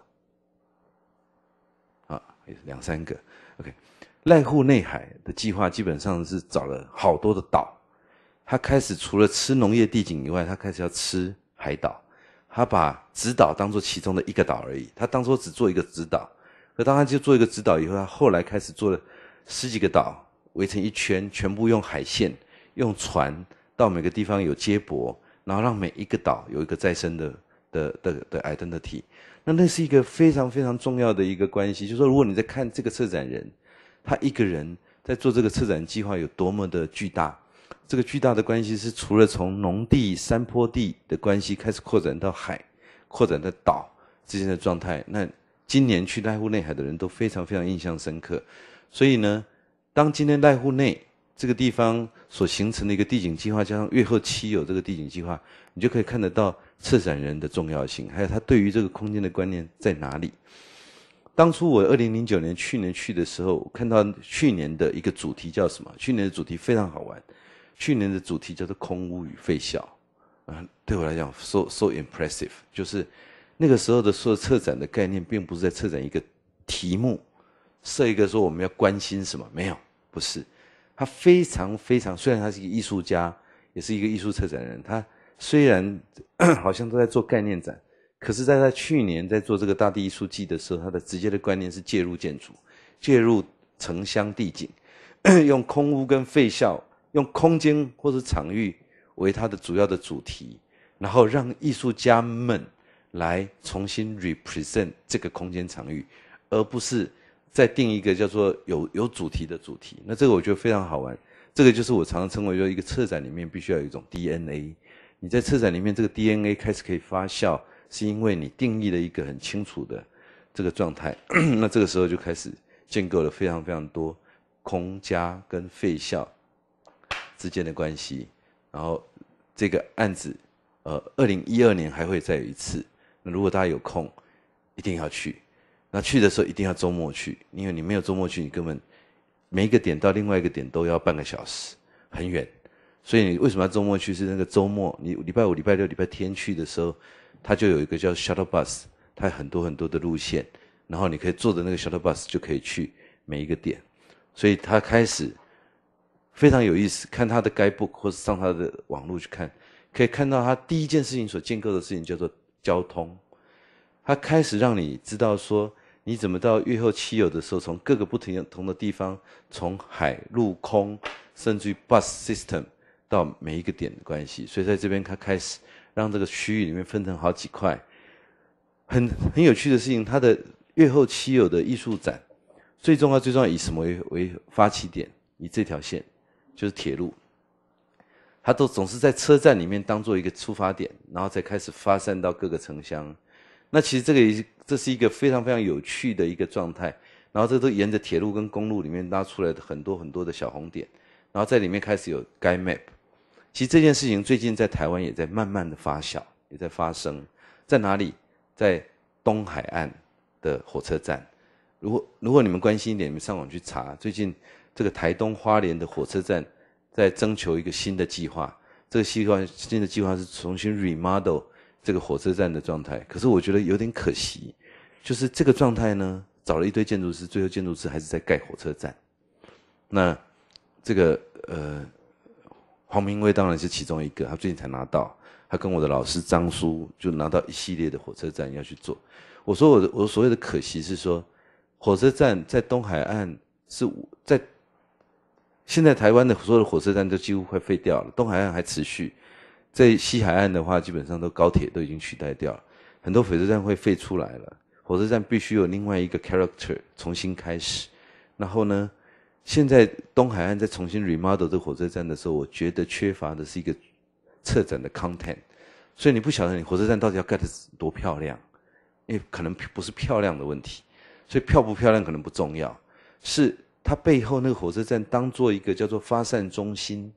啊，两三个。濑户内海的计划基本上是找了好多的岛，他开始除了吃农业地景以外，他开始要吃海岛，他把直岛当做其中的一个岛而已，他当初只做一个直岛，可当他就做一个直岛以后，他后来开始做了十几个岛围成一圈，全部用海线，用船到每个地方有接驳，然后让每一个岛有一个再生的的的的 identity，那那是一个非常非常重要的一个关系，就说如果你在看这个策展人。他一个人在做这个策展计划有多么的巨大，这个巨大的关系是除了从农地、山坡地的关系开始扩展到海、扩展到岛之间的状态。那今年去濑户内海的人都非常非常印象深刻，所以呢，当今天濑户内这个地方所形成的一个地景计划，加上越后期有这个地景计划，你就可以看得到策展人的重要性，还有他对于这个空间的观念在哪里。当初我2009年去年去的时候，看到去年的一个主题叫什么？去年的主题非常好玩，去年的主题叫做“空屋与废校”，啊，对我来讲 so so impressive，就是那个时候的说策展的概念，并不是在策展一个题目，设一个说我们要关心什么？没有，不是，他非常非常，虽然他是一个艺术家，也是一个艺术策展人，他虽然 好像都在做概念展。可是，在他去年在做这个大地艺术季的时候，他的直接的观念是介入建筑、介入城乡地景，用空屋跟废校、用空间或者场域为他的主要的主题，然后让艺术家们来重新 represent 这个空间场域，而不是再定一个叫做有有主题的主题。那这个我觉得非常好玩，这个就是我常常称为说一个策展里面必须要有一种 DNA。你在策展里面，这个 DNA 开始可以发酵。是因为你定义了一个很清楚的这个状态，那这个时候就开始建构了非常非常多空家跟废校之间的关系。然后这个案子，呃，二零一二年还会再有一次。那如果大家有空，一定要去。那去的时候一定要周末去，因为你没有周末去，你根本每一个点到另外一个点都要半个小时，很远。所以你为什么要周末去？是那个周末，你礼拜五、礼拜六、礼拜天去的时候。他就有一个叫 shuttle bus，它有很多很多的路线，然后你可以坐着那个 shuttle bus 就可以去每一个点，所以他开始非常有意思。看他的 guide book 或是上他的网络去看，可以看到他第一件事情所建构的事情叫做交通。他开始让你知道说，你怎么到月后期？有的时候，从各个不同不同的地方，从海、陆、空，甚至于 bus system 到每一个点的关系。所以在这边他开始。让这个区域里面分成好几块，很很有趣的事情。它的越后期有的艺术展，最重要最重要以什么为为发起点？以这条线，就是铁路，它都总是在车站里面当做一个出发点，然后再开始发散到各个城乡。那其实这个也这是一个非常非常有趣的一个状态。然后这都沿着铁路跟公路里面拉出来的很多很多的小红点，然后在里面开始有该 map。其实这件事情最近在台湾也在慢慢的发酵，也在发生。在哪里？在东海岸的火车站。如果如果你们关心一点，你们上网去查，最近这个台东花莲的火车站在征求一个新的计划。这个新的计划是重新 remodel 这个火车站的状态。可是我觉得有点可惜，就是这个状态呢，找了一堆建筑师，最后建筑师还是在盖火车站。那这个呃。黄明威当然是其中一个，他最近才拿到。他跟我的老师张叔就拿到一系列的火车站要去做。我说我我所谓的可惜是说，火车站在东海岸是在现在台湾的所有的火车站都几乎快废掉了，东海岸还持续，在西海岸的话基本上都高铁都已经取代掉了，很多火车站会废出来了。火车站必须有另外一个 character 重新开始，然后呢？现在东海岸在重新 remodel 这火车站的时候，我觉得缺乏的是一个策展的 content，所以你不晓得你火车站到底要盖得多漂亮，因为可能不是漂亮的问题，所以漂不漂亮可能不重要，是它背后那个火车站当做一个叫做发散中心，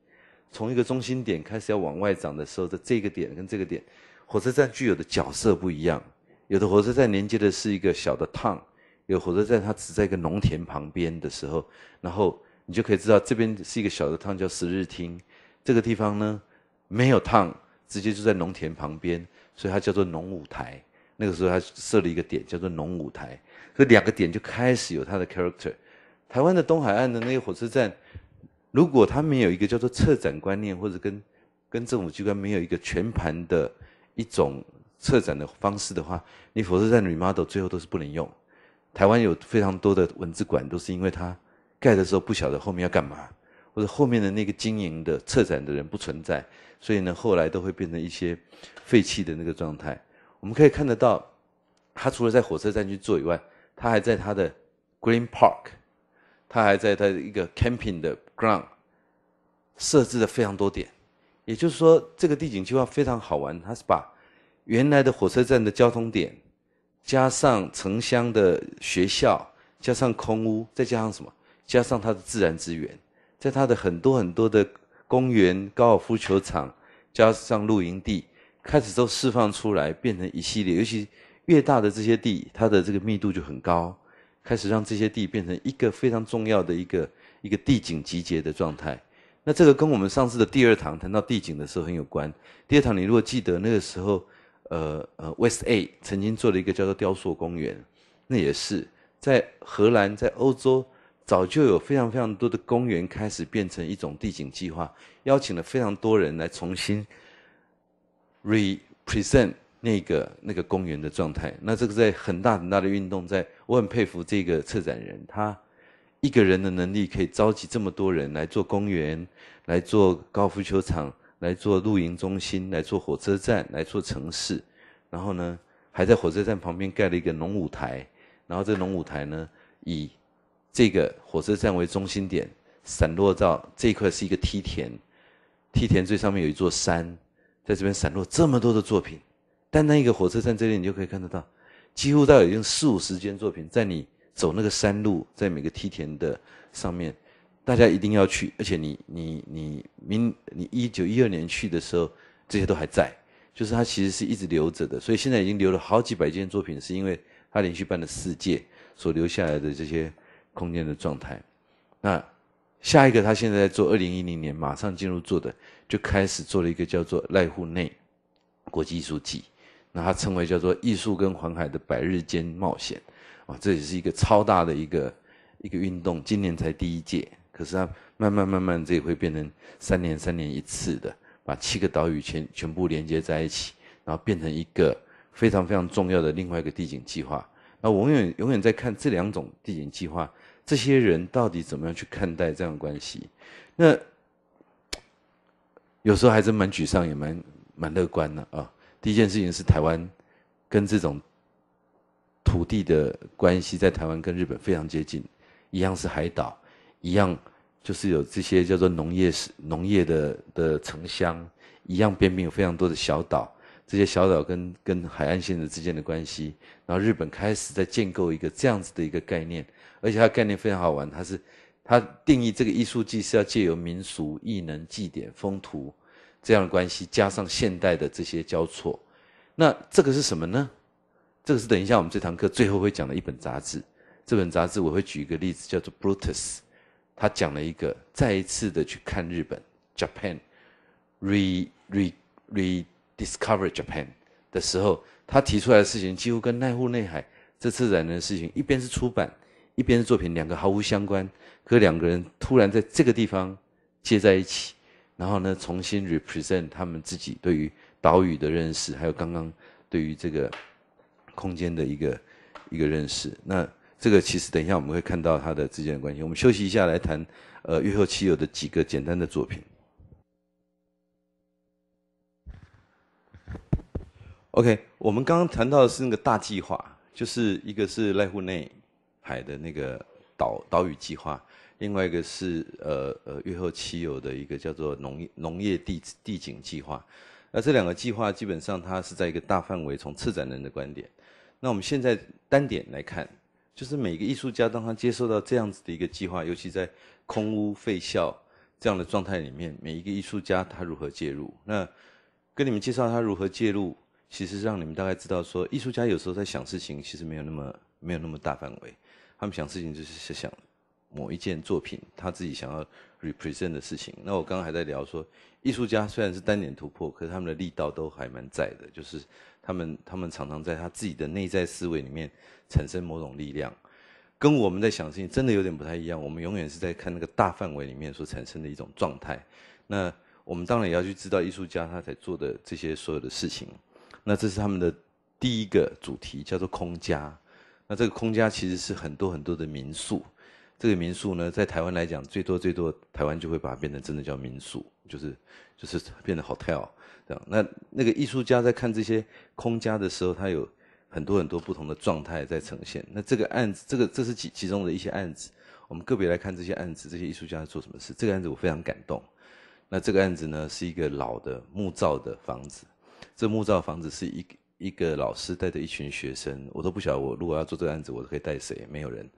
从一个中心点开始要往外长的时候的这个点跟这个点，火车站具有的角色不一样，有的火车站连接的是一个小的 town。有火车站，它只在一个农田旁边的时候，然后你就可以知道这边是一个小的汤叫十日厅，这个地方呢，没有汤，直接就在农田旁边，所以它叫做农舞台。那个时候它设了一个点叫做农舞台，这两个点就开始有它的 character。台湾的东海岸的那个火车站，如果它没有一个叫做策展观念，或者跟跟政府机关没有一个全盘的一种策展的方式的话，你火车站的 model 最后都是不能用。台湾有非常多的文字馆，都是因为它盖的时候不晓得后面要干嘛，或者后面的那个经营的策展的人不存在，所以呢，后来都会变成一些废弃的那个状态。我们可以看得到，他除了在火车站去做以外，他还在他的 Green Park，他还在他一个 Camping 的 Ground 设置了非常多点。也就是说，这个地景计划非常好玩，它是把原来的火车站的交通点。加上城乡的学校，加上空屋，再加上什么？加上它的自然资源，在它的很多很多的公园、高尔夫球场，加上露营地，开始都释放出来，变成一系列。尤其越大的这些地，它的这个密度就很高，开始让这些地变成一个非常重要的一个一个地景集结的状态。那这个跟我们上次的第二堂谈到地景的时候很有关。第二堂你如果记得那个时候。呃呃，West A 曾经做了一个叫做雕塑公园，那也是在荷兰，在欧洲早就有非常非常多的公园开始变成一种地景计划，邀请了非常多人来重新 represent 那个那个公园的状态。那这个在很大很大的运动，在我很佩服这个策展人，他一个人的能力可以召集这么多人来做公园，来做高尔夫球场。来做露营中心，来做火车站，来做城市，然后呢，还在火车站旁边盖了一个农舞台，然后这农舞台呢，以这个火车站为中心点，散落到这一块是一个梯田，梯田最上面有一座山，在这边散落这么多的作品，单单一个火车站这里你就可以看得到，几乎到已经四五十间作品，在你走那个山路，在每个梯田的上面。大家一定要去，而且你你你明你一九一二年去的时候，这些都还在，就是他其实是一直留着的，所以现在已经留了好几百件作品，是因为他连续办了四届所留下来的这些空间的状态。那下一个他现在做二零一零年马上进入做的就开始做了一个叫做赖户内国际艺术季，那他称为叫做艺术跟黄海的百日间冒险，啊，这也是一个超大的一个一个运动，今年才第一届。可是它慢慢慢慢，这也会变成三年三年一次的，把七个岛屿全全部连接在一起，然后变成一个非常非常重要的另外一个地景计划。那永远永远在看这两种地景计划，这些人到底怎么样去看待这样关系？那有时候还是蛮沮丧，也蛮蛮乐观的啊。第一件事情是台湾跟这种土地的关系，在台湾跟日本非常接近，一样是海岛，一样。就是有这些叫做农业、农业的的城乡一样，边边有非常多的小岛。这些小岛跟跟海岸线的之间的关系，然后日本开始在建构一个这样子的一个概念，而且它概念非常好玩，它是它定义这个艺术季是要借由民俗、艺能、祭典、风土这样的关系，加上现代的这些交错。那这个是什么呢？这个是等一下我们这堂课最后会讲的一本杂志。这本杂志我会举一个例子，叫做《Brutus》。他讲了一个再一次的去看日本，Japan，re re rediscover Japan 的时候，他提出来的事情几乎跟奈户内海这次展览的事情一边是出版，一边是作品，两个毫无相关。可两个人突然在这个地方接在一起，然后呢重新 represent 他们自己对于岛屿的认识，还有刚刚对于这个空间的一个一个认识。那。这个其实等一下我们会看到它的之间的关系。我们休息一下来谈，呃，月后奇友的几个简单的作品。OK，我们刚刚谈到的是那个大计划，就是一个是濑户内海的那个岛岛屿计划，另外一个是呃呃月后七友的一个叫做农农业地地景计划。那这两个计划基本上它是在一个大范围，从策展人的观点。那我们现在单点来看。就是每个艺术家，当他接受到这样子的一个计划，尤其在空屋废校这样的状态里面，每一个艺术家他如何介入？那跟你们介绍他如何介入，其实让你们大概知道说，艺术家有时候在想事情，其实没有那么没有那么大范围，他们想事情就是想某一件作品他自己想要 represent 的事情。那我刚刚还在聊说，艺术家虽然是单点突破，可是他们的力道都还蛮在的，就是。他们他们常常在他自己的内在思维里面产生某种力量，跟我们在想事情真的有点不太一样。我们永远是在看那个大范围里面所产生的一种状态。那我们当然也要去知道艺术家他才做的这些所有的事情。那这是他们的第一个主题，叫做空家。那这个空家其实是很多很多的民宿。这个民宿呢，在台湾来讲，最多最多，台湾就会把它变成真的叫民宿，就是就是变得好太 l 那那个艺术家在看这些空家的时候，他有很多很多不同的状态在呈现。那这个案子，这个这是其其中的一些案子。我们个别来看这些案子，这些艺术家在做什么事？这个案子我非常感动。那这个案子呢，是一个老的木造的房子。这木造房子是一一个老师带着一群学生，我都不晓得我如果要做这个案子，我可以带谁？没有人。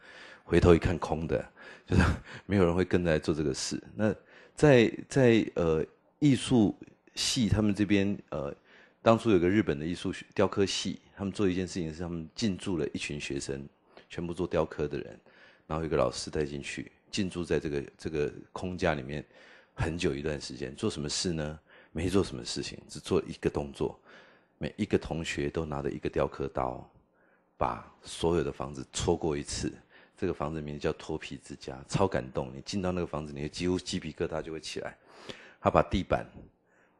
回头一看，空的，就是 没有人会跟来做这个事。那在在呃艺术。系他们这边，呃，当初有个日本的艺术雕刻系，他们做一件事情是他们进驻了一群学生，全部做雕刻的人，然后一个老师带进去进驻在这个这个空架里面，很久一段时间做什么事呢？没做什么事情，只做一个动作，每一个同学都拿着一个雕刻刀，把所有的房子搓过一次。这个房子名字叫脱皮之家，超感动。你进到那个房子，你就几乎鸡皮疙瘩就会起来。他把地板。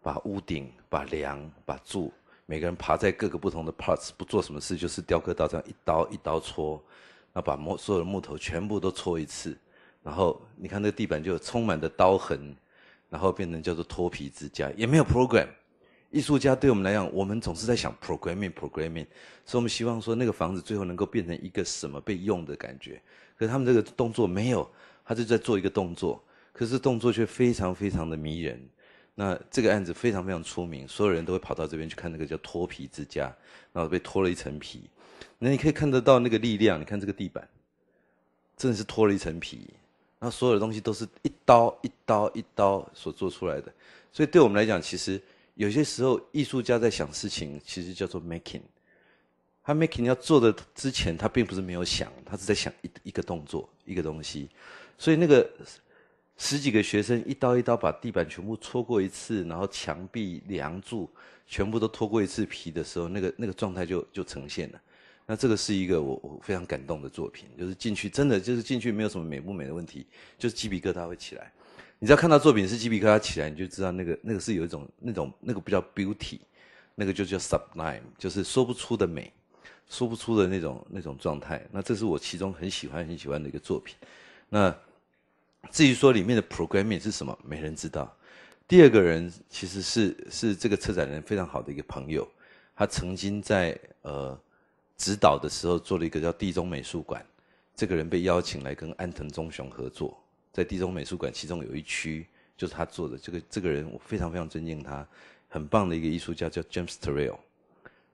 把屋顶、把梁、把柱，每个人爬在各个不同的 parts，不做什么事，就是雕刻刀这样一刀一刀戳，那把木所有的木头全部都戳一次，然后你看那个地板就充满的刀痕，然后变成叫做脱皮之家，也没有 program。艺术家对我们来讲，我们总是在想 programming，programming，所以我们希望说那个房子最后能够变成一个什么被用的感觉。可是他们这个动作没有，他就在做一个动作，可是动作却非常非常的迷人。那这个案子非常非常出名，所有人都会跑到这边去看那个叫“脱皮之家”，然后被脱了一层皮。那你可以看得到那个力量，你看这个地板，真的是脱了一层皮。然后所有的东西都是一刀、一刀、一刀所做出来的。所以对我们来讲，其实有些时候艺术家在想事情，其实叫做 making。他 making 要做的之前，他并不是没有想，他是在想一一个动作、一个东西。所以那个。十几个学生一刀一刀把地板全部搓过一次，然后墙壁梁柱全部都脱过一次皮的时候，那个那个状态就就呈现了。那这个是一个我我非常感动的作品，就是进去真的就是进去没有什么美不美的问题，就是鸡皮疙瘩会起来。你要看到作品是鸡皮疙瘩起来，你就知道那个那个是有一种那种那个不叫 beauty，那个就叫 sublime，就是说不出的美，说不出的那种那种状态。那这是我其中很喜欢很喜欢的一个作品。那。至于说里面的 programming 是什么，没人知道。第二个人其实是是这个策展人非常好的一个朋友，他曾经在呃指导的时候做了一个叫地中美术馆。这个人被邀请来跟安藤忠雄合作，在地中美术馆其中有一区就是他做的。这个这个人我非常非常尊敬他，很棒的一个艺术家叫 James t e r r e l l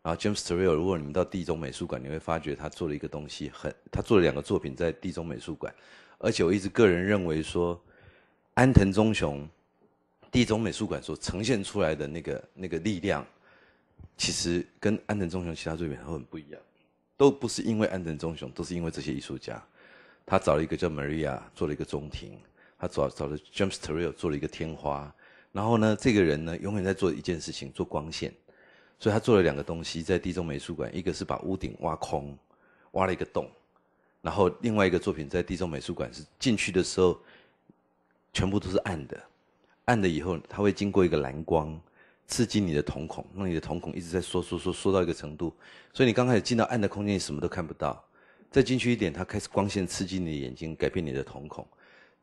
然后 James t e r r e l l 如果你们到地中美术馆，你会发觉他做了一个东西，很他做了两个作品在地中美术馆。而且我一直个人认为说，安藤忠雄，地中美术馆所呈现出来的那个那个力量，其实跟安藤忠雄其他作品很不一样，都不是因为安藤忠雄，都是因为这些艺术家。他找了一个叫 Maria 做了一个中庭，他找找了 James Turrell 做了一个天花，然后呢，这个人呢永远在做一件事情，做光线，所以他做了两个东西在地中美术馆，一个是把屋顶挖空，挖了一个洞。然后另外一个作品在地中海美术馆是进去的时候，全部都是暗的，暗的以后，它会经过一个蓝光，刺激你的瞳孔，让你的瞳孔一直在缩缩缩缩到一个程度。所以你刚开始进到暗的空间，什么都看不到。再进去一点，它开始光线刺激你的眼睛，改变你的瞳孔。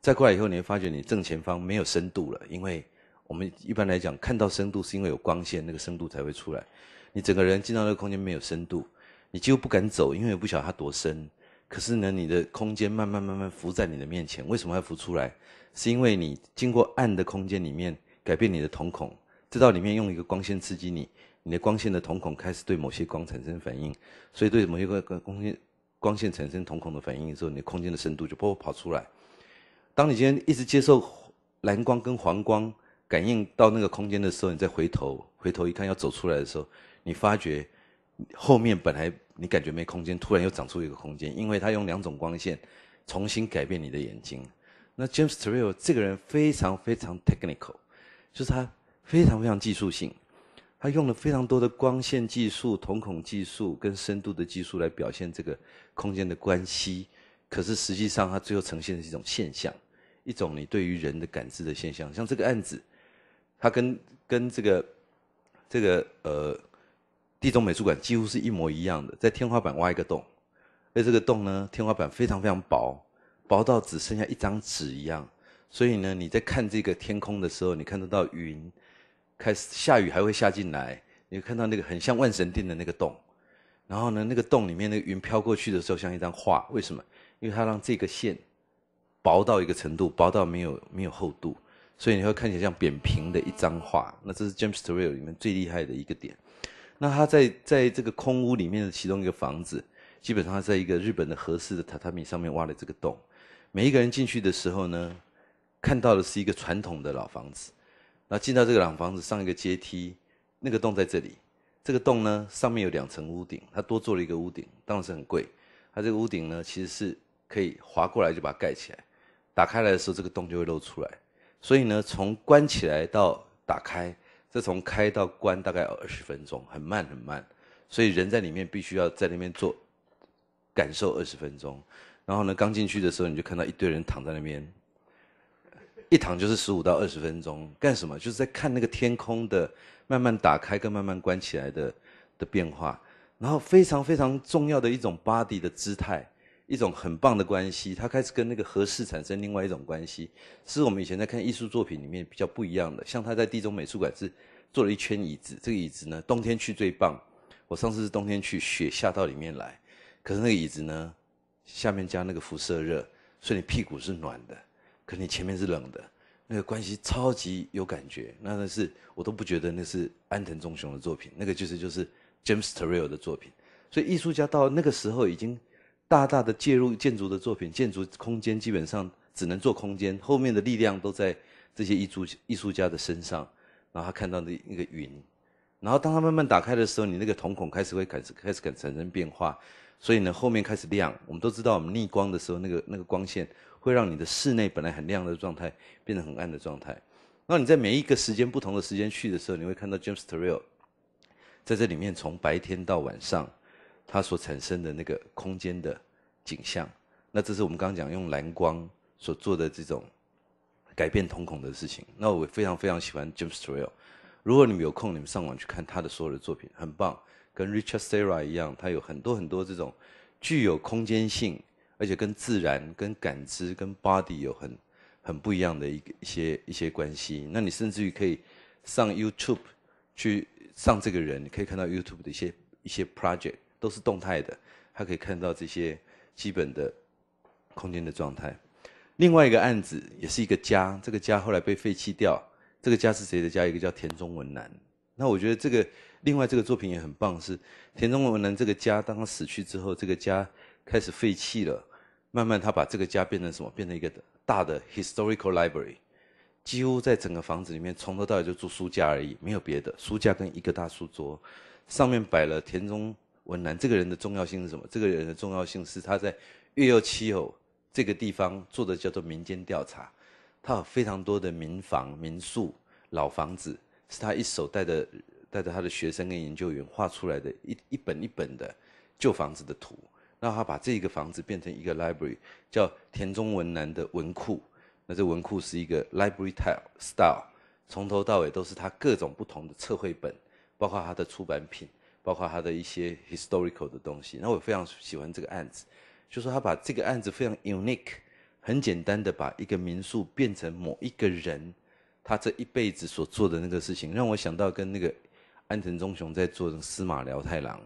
再过来以后，你会发觉你正前方没有深度了，因为我们一般来讲，看到深度是因为有光线，那个深度才会出来。你整个人进到那个空间没有深度，你几乎不敢走，因为不晓得它多深。可是呢，你的空间慢慢慢慢浮在你的面前。为什么要浮出来？是因为你经过暗的空间里面改变你的瞳孔，知道里面用一个光线刺激你，你的光线的瞳孔开始对某些光产生反应，所以对某一个光光线产生瞳孔的反应的时候，你空间的深度就跑跑出来。当你今天一直接受蓝光跟黄光感应到那个空间的时候，你再回头回头一看要走出来的时候，你发觉。后面本来你感觉没空间，突然又长出一个空间，因为他用两种光线重新改变你的眼睛。那 James t r r e l l 这个人非常非常 technical，就是他非常非常技术性，他用了非常多的光线技术、瞳孔技术跟深度的技术来表现这个空间的关系。可是实际上，他最后呈现的是一种现象，一种你对于人的感知的现象。像这个案子，他跟跟这个这个呃。地中美术馆几乎是一模一样的，在天花板挖一个洞，而这个洞呢，天花板非常非常薄，薄到只剩下一张纸一样。所以呢，你在看这个天空的时候，你看得到云，开始下雨还会下进来，你会看到那个很像万神殿的那个洞。然后呢，那个洞里面那个云飘过去的时候，像一张画。为什么？因为它让这个线薄到一个程度，薄到没有没有厚度，所以你会看起来像扁平的一张画。那这是 James t r r e l l 里面最厉害的一个点。那他在在这个空屋里面的其中一个房子，基本上他在一个日本的合适的榻榻米上面挖了这个洞。每一个人进去的时候呢，看到的是一个传统的老房子。然后进到这个老房子上一个阶梯，那个洞在这里。这个洞呢，上面有两层屋顶，他多做了一个屋顶，当然是很贵。他这个屋顶呢，其实是可以滑过来就把它盖起来，打开来的时候这个洞就会露出来。所以呢，从关起来到打开。这从开到关大概二十分钟，很慢很慢，所以人在里面必须要在那边做感受二十分钟。然后呢，刚进去的时候你就看到一堆人躺在那边，一躺就是十五到二十分钟，干什么？就是在看那个天空的慢慢打开跟慢慢关起来的的变化。然后非常非常重要的一种 body 的姿态。一种很棒的关系，他开始跟那个合适产生另外一种关系，是我们以前在看艺术作品里面比较不一样的。像他在地中美术馆是坐了一圈椅子，这个椅子呢，冬天去最棒。我上次是冬天去，雪下到里面来，可是那个椅子呢，下面加那个辐射热，所以你屁股是暖的，可你前面是冷的，那个关系超级有感觉。那那是我都不觉得那是安藤忠雄的作品，那个就是就是 James Turrell 的作品。所以艺术家到那个时候已经。大大的介入建筑的作品，建筑空间基本上只能做空间，后面的力量都在这些艺术艺术家的身上。然后他看到的那个云，然后当他慢慢打开的时候，你那个瞳孔开始会开始开始产生变化，所以呢，后面开始亮。我们都知道，我们逆光的时候，那个那个光线会让你的室内本来很亮的状态变得很暗的状态。那你在每一个时间不同的时间去的时候，你会看到 James Turrell 在这里面从白天到晚上。它所产生的那个空间的景象，那这是我们刚刚讲用蓝光所做的这种改变瞳孔的事情。那我非常非常喜欢 James t r a i l 如果你们有空，你们上网去看他的所有的作品，很棒。跟 Richard Serra 一样，他有很多很多这种具有空间性，而且跟自然、跟感知、跟 body 有很很不一样的一一些一些关系。那你甚至于可以上 YouTube 去上这个人，你可以看到 YouTube 的一些一些 project。都是动态的，他可以看到这些基本的空间的状态。另外一个案子也是一个家，这个家后来被废弃掉。这个家是谁的家？一个叫田中文男。那我觉得这个另外这个作品也很棒，是田中文男这个家，当他死去之后，这个家开始废弃了，慢慢他把这个家变成什么？变成一个大的 historical library，几乎在整个房子里面，从头到尾就住书架而已，没有别的书架跟一个大书桌，上面摆了田中。文南这个人的重要性是什么？这个人的重要性是他在越窑、七窑这个地方做的叫做民间调查，他有非常多的民房、民宿、老房子，是他一手带着带着他的学生跟研究员画出来的一一本一本的旧房子的图。那他把这个房子变成一个 library，叫田中文南的文库。那这文库是一个 library tile style，从头到尾都是他各种不同的测绘本，包括他的出版品。包括他的一些 historical 的东西，那我非常喜欢这个案子，就说他把这个案子非常 unique，很简单的把一个民宿变成某一个人，他这一辈子所做的那个事情，让我想到跟那个安藤忠雄在做的司马辽太郎，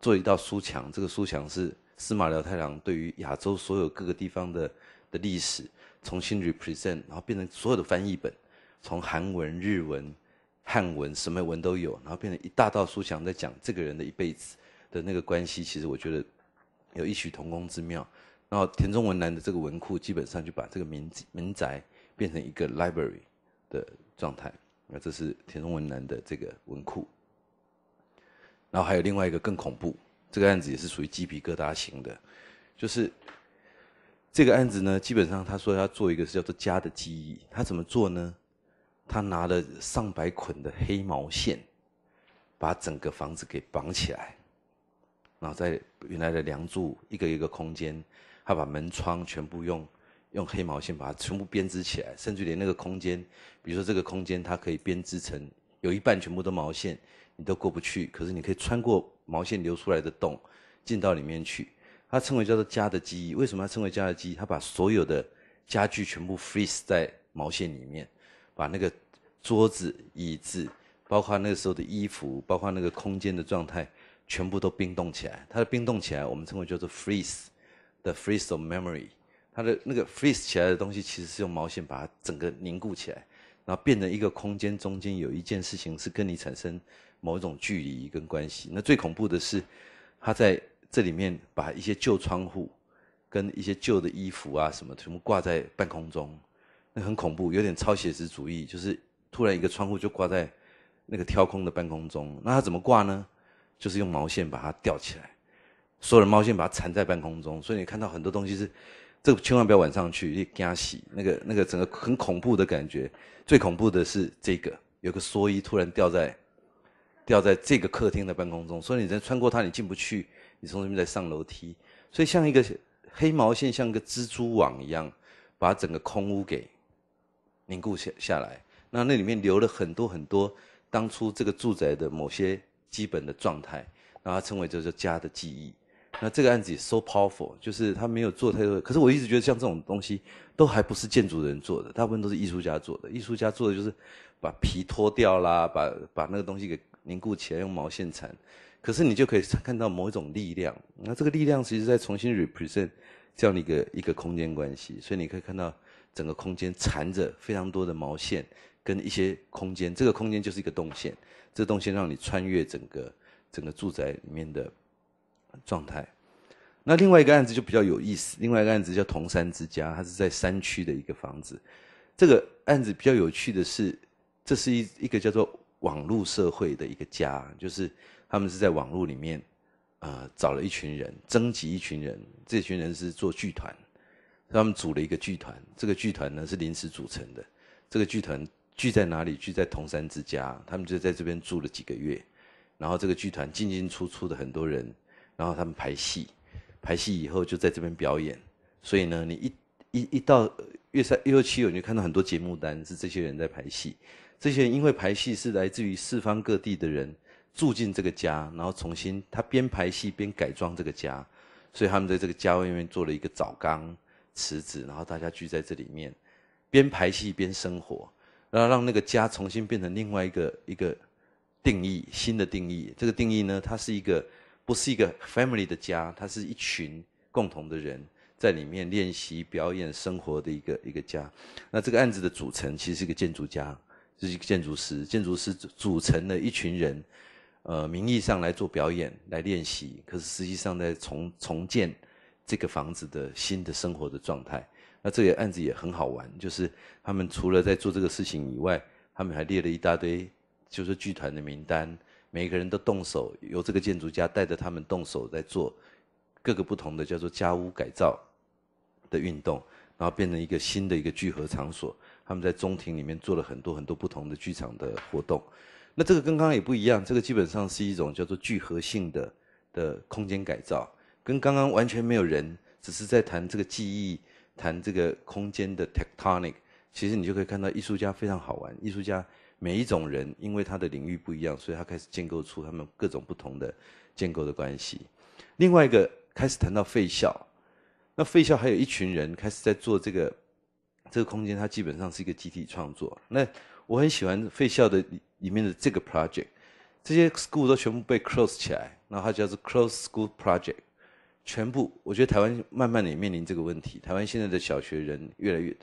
做一道书墙，这个书墙是司马辽太郎对于亚洲所有各个地方的的历史重新 represent，然后变成所有的翻译本，从韩文、日文。汉文什么文都有，然后变成一大道书墙，在讲这个人的一辈子的那个关系。其实我觉得有异曲同工之妙。然后田中文男的这个文库，基本上就把这个民民宅变成一个 library 的状态。那这是田中文男的这个文库。然后还有另外一个更恐怖，这个案子也是属于鸡皮疙瘩型的，就是这个案子呢，基本上他说要做一个是叫做家的记忆，他怎么做呢？他拿了上百捆的黑毛线，把整个房子给绑起来，然后在原来的梁柱一个一个空间，他把门窗全部用用黑毛线把它全部编织起来，甚至连那个空间，比如说这个空间，它可以编织成有一半全部都毛线，你都过不去，可是你可以穿过毛线流出来的洞进到里面去。它称为叫做家的记忆，为什么要称为家的记忆？他把所有的家具全部 freeze 在毛线里面。把那个桌子、椅子，包括那个时候的衣服，包括那个空间的状态，全部都冰冻起来。它的冰冻起来，我们称为叫做 freeze 的 freeze of memory。它的那个 freeze 起来的东西，其实是用毛线把它整个凝固起来，然后变成一个空间。中间有一件事情是跟你产生某一种距离跟关系。那最恐怖的是，他在这里面把一些旧窗户跟一些旧的衣服啊什么，全部挂在半空中。很恐怖，有点超写实主义，就是突然一个窗户就挂在那个挑空的半空中，那它怎么挂呢？就是用毛线把它吊起来，所有的毛线把它缠在半空中，所以你看到很多东西是，这个千万不要晚上去，一它洗，那个那个整个很恐怖的感觉。最恐怖的是这个，有个蓑衣突然掉在掉在这个客厅的半空中，所以你人穿过它你进不去，你从这边再上楼梯，所以像一个黑毛线，像个蜘蛛网一样，把整个空屋给。凝固下下来，那那里面留了很多很多当初这个住宅的某些基本的状态，然后称为叫做家的记忆。那这个案子也 so powerful，就是他没有做太多，可是我一直觉得像这种东西都还不是建筑人做的，大部分都是艺术家做的。艺术家做的就是把皮脱掉啦，把把那个东西给凝固起来，用毛线缠。可是你就可以看到某一种力量，那这个力量其实在重新 represent。这样的一个一个空间关系，所以你可以看到整个空间缠着非常多的毛线，跟一些空间，这个空间就是一个动线，这动线让你穿越整个整个住宅里面的状态。那另外一个案子就比较有意思，另外一个案子叫铜山之家，它是在山区的一个房子。这个案子比较有趣的是，这是一一个叫做网络社会的一个家，就是他们是在网络里面。啊，找了一群人，征集一群人，这群人是做剧团，他们组了一个剧团。这个剧团呢是临时组成的，这个剧团聚在哪里？聚在铜山之家，他们就在这边住了几个月。然后这个剧团进进出出的很多人，然后他们排戏，排戏以后就在这边表演。所以呢，你一一一到月三月六七六，你就看到很多节目单是这些人在排戏。这些人因为排戏是来自于四方各地的人。住进这个家，然后重新他边排戏边改装这个家，所以他们在这个家外面做了一个澡缸池子，然后大家聚在这里面，边排戏边生活，然后让那个家重新变成另外一个一个定义，新的定义。这个定义呢，它是一个不是一个 family 的家，它是一群共同的人在里面练习表演生活的一个一个家。那这个案子的组成其实是一个建筑家，是一个建筑师，建筑师组成了一群人。呃，名义上来做表演、来练习，可是实际上在重重建这个房子的新的生活的状态。那这个案子也很好玩，就是他们除了在做这个事情以外，他们还列了一大堆，就是剧团的名单，每个人都动手，由这个建筑家带着他们动手在做各个不同的叫做家屋改造的运动，然后变成一个新的一个聚合场所。他们在中庭里面做了很多很多不同的剧场的活动。那这个跟刚刚也不一样，这个基本上是一种叫做聚合性的的空间改造，跟刚刚完全没有人，只是在谈这个记忆，谈这个空间的 tectonic，其实你就可以看到艺术家非常好玩，艺术家每一种人因为他的领域不一样，所以他开始建构出他们各种不同的建构的关系。另外一个开始谈到废校，那废校还有一群人开始在做这个这个空间，它基本上是一个集体创作。那我很喜欢废校的里面的这个 project，这些 school 都全部被 close 起来，后它叫做 close school project，全部我觉得台湾慢慢的也面临这个问题，台湾现在的小学人越来越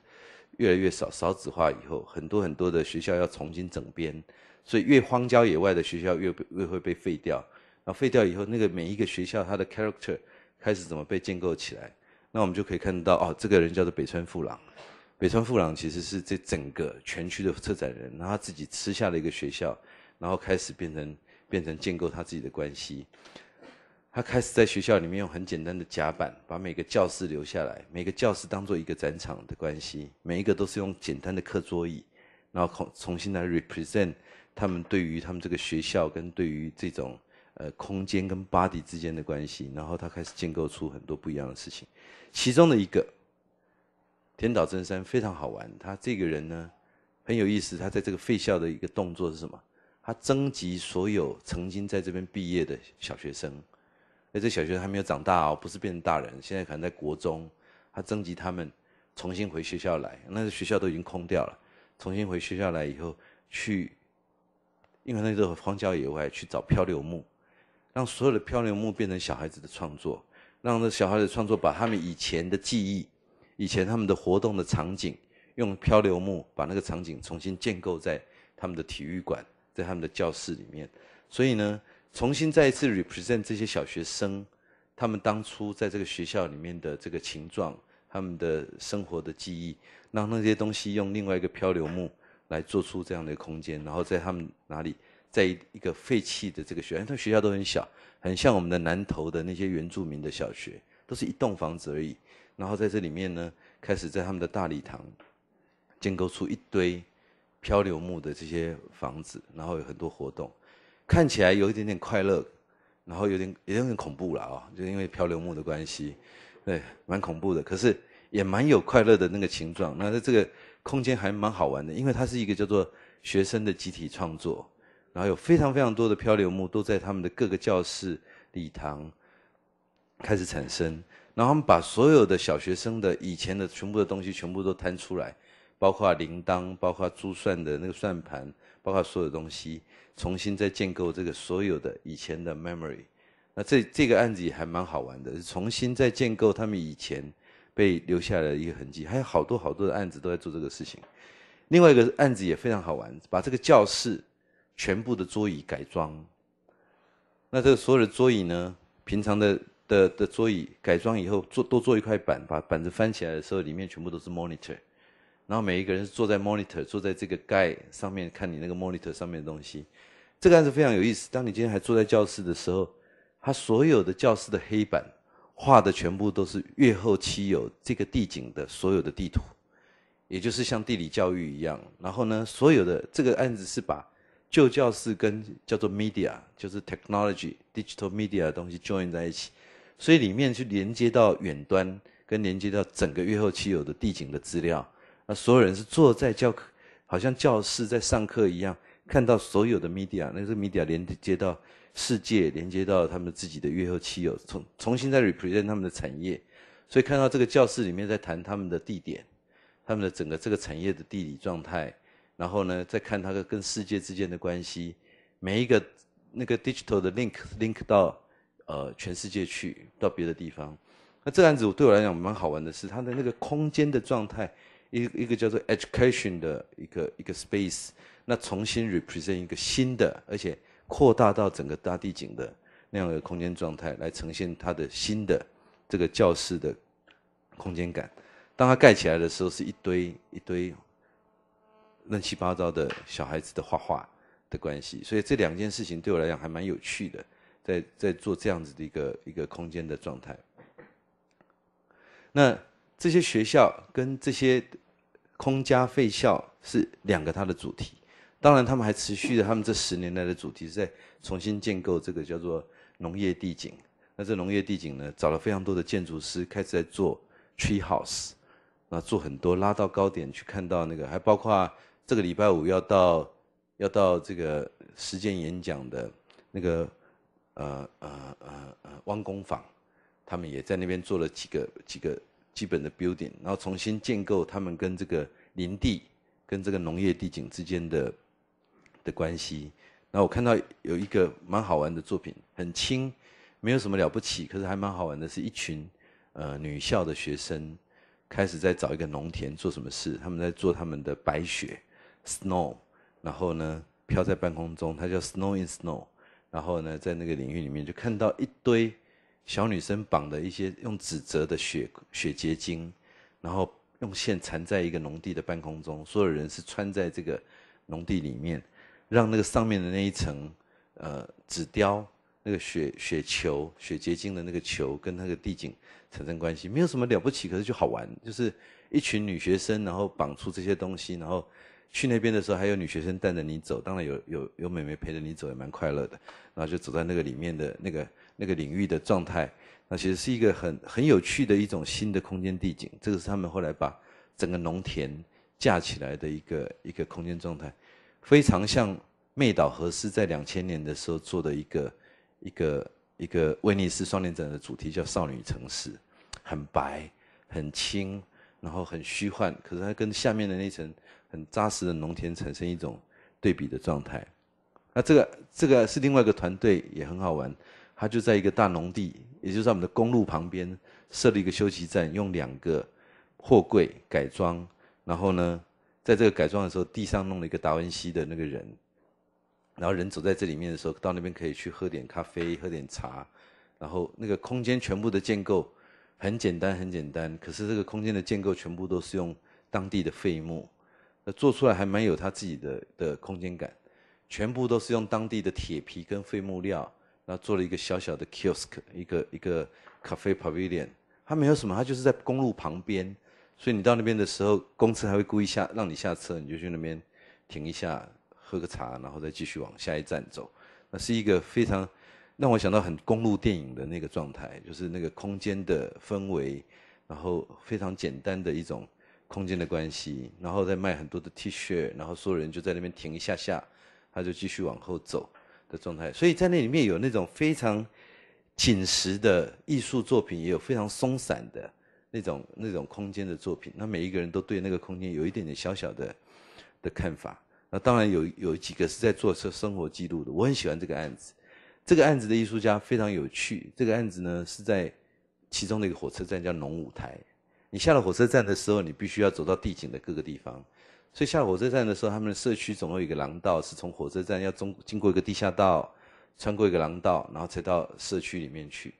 越来越少，少子化以后，很多很多的学校要重新整编，所以越荒郊野外的学校越越会被废掉，然后废掉以后那个每一个学校它的 character 开始怎么被建构起来，那我们就可以看到哦这个人叫做北村富朗。北川富朗其实是这整个全区的策展人，然后他自己吃下了一个学校，然后开始变成变成建构他自己的关系。他开始在学校里面用很简单的甲板，把每个教室留下来，每个教室当做一个展场的关系，每一个都是用简单的课桌椅，然后重重新来 represent 他们对于他们这个学校跟对于这种呃空间跟 body 之间的关系，然后他开始建构出很多不一样的事情，其中的一个。天岛真山非常好玩，他这个人呢很有意思。他在这个废校的一个动作是什么？他征集所有曾经在这边毕业的小学生，而这小学生还没有长大哦，不是变成大人，现在可能在国中。他征集他们重新回学校来，那个学校都已经空掉了。重新回学校来以后，去因为那个荒郊野外去找漂流木，让所有的漂流木变成小孩子的创作，让那小孩子的创作把他们以前的记忆。以前他们的活动的场景，用漂流木把那个场景重新建构在他们的体育馆，在他们的教室里面。所以呢，重新再一次 represent 这些小学生，他们当初在这个学校里面的这个情状，他们的生活的记忆，让那些东西用另外一个漂流木来做出这样的空间，然后在他们哪里，在一个废弃的这个学校，们学校都很小，很像我们的南投的那些原住民的小学，都是一栋房子而已。然后在这里面呢，开始在他们的大礼堂建构出一堆漂流木的这些房子，然后有很多活动，看起来有一点点快乐，然后有点有点恐怖了啊，就因为漂流木的关系，对，蛮恐怖的，可是也蛮有快乐的那个情状。那在这个空间还蛮好玩的，因为它是一个叫做学生的集体创作，然后有非常非常多的漂流木都在他们的各个教室、礼堂开始产生。然后他们把所有的小学生的以前的全部的东西全部都摊出来，包括铃铛，包括珠算的那个算盘，包括所有东西，重新再建构这个所有的以前的 memory。那这这个案子也还蛮好玩的，重新再建构他们以前被留下的一个痕迹。还有好多好多的案子都在做这个事情。另外一个案子也非常好玩，把这个教室全部的桌椅改装。那这个所有的桌椅呢，平常的。的的桌椅改装以后，做多做一块板，把板子翻起来的时候，里面全部都是 monitor。然后每一个人是坐在 monitor，坐在这个盖上面看你那个 monitor 上面的东西。这个案子非常有意思。当你今天还坐在教室的时候，他所有的教室的黑板画的全部都是越后期有这个地景的所有的地图，也就是像地理教育一样。然后呢，所有的这个案子是把旧教室跟叫做 media，就是 technology，digital media 的东西 join 在一起。所以里面去连接到远端，跟连接到整个月后妻有地景的资料。那所有人是坐在教，好像教室在上课一样，看到所有的 media，那个 media 连接到世界，连接到他们自己的月后期有，重重新再 represent 他们的产业。所以看到这个教室里面在谈他们的地点，他们的整个这个产业的地理状态，然后呢，再看他的跟世界之间的关系。每一个那个 digital 的 link link 到。呃，全世界去到别的地方，那这个案子对我来讲蛮好玩的，是它的那个空间的状态，一一个叫做 education 的一个一个 space，那重新 represent 一个新的，而且扩大到整个大地景的那样的空间状态，来呈现它的新的这个教室的空间感。当它盖起来的时候，是一堆一堆乱七八糟的小孩子的画画的关系，所以这两件事情对我来讲还蛮有趣的。在在做这样子的一个一个空间的状态，那这些学校跟这些空家废校是两个它的主题，当然他们还持续着他们这十年来的主题，是在重新建构这个叫做农业地景。那这农业地景呢，找了非常多的建筑师，开始在做 tree house，那做很多拉到高点去看到那个，还包括这个礼拜五要到要到这个实践演讲的那个。呃呃呃呃，汪工坊，他们也在那边做了几个几个基本的 building，然后重新建构他们跟这个林地、跟这个农业地景之间的的关系。那我看到有一个蛮好玩的作品，很轻，没有什么了不起，可是还蛮好玩的，是一群呃女校的学生开始在找一个农田做什么事，他们在做他们的白雪 snow，然后呢飘在半空中，它叫 snow in snow。然后呢，在那个领域里面就看到一堆小女生绑的一些用纸折的雪雪结晶，然后用线缠在一个农地的半空中。所有人是穿在这个农地里面，让那个上面的那一层呃纸雕、那个雪雪球、雪结晶的那个球跟那个地景产生关系，没有什么了不起，可是就好玩，就是一群女学生然后绑出这些东西，然后。去那边的时候，还有女学生带着你走，当然有有有美眉陪着你走，也蛮快乐的。然后就走在那个里面的那个那个领域的状态，那其实是一个很很有趣的一种新的空间地景。这个是他们后来把整个农田架起来的一个一个空间状态，非常像妹岛和斯在两千年的时候做的一个一个一个威尼斯双年展的主题叫“少女城市”，很白很轻，然后很虚幻。可是它跟下面的那层。很扎实的农田产生一种对比的状态。那这个这个是另外一个团队也很好玩，他就在一个大农地，也就是在我们的公路旁边设立一个休息站，用两个货柜改装。然后呢，在这个改装的时候，地上弄了一个达文西的那个人。然后人走在这里面的时候，到那边可以去喝点咖啡、喝点茶。然后那个空间全部的建构很简单、很简单，可是这个空间的建构全部都是用当地的废木。那做出来还蛮有他自己的的空间感，全部都是用当地的铁皮跟废木料，然后做了一个小小的 kiosk，一个一个 cafe pavilion。它没有什么，它就是在公路旁边，所以你到那边的时候，公车还会故意下让你下车，你就去那边停一下，喝个茶，然后再继续往下一站走。那是一个非常让我想到很公路电影的那个状态，就是那个空间的氛围，然后非常简单的一种。空间的关系，然后再卖很多的 T 恤，然后所有人就在那边停一下下，他就继续往后走的状态。所以在那里面有那种非常紧实的艺术作品，也有非常松散的那种那种空间的作品。那每一个人都对那个空间有一点点小小的的看法。那当然有有几个是在做生生活记录的。我很喜欢这个案子，这个案子的艺术家非常有趣。这个案子呢是在其中的一个火车站叫龙舞台。你下了火车站的时候，你必须要走到地景的各个地方。所以下火车站的时候，他们社区总有一个廊道，是从火车站要中经过一个地下道，穿过一个廊道，然后才到社区里面去。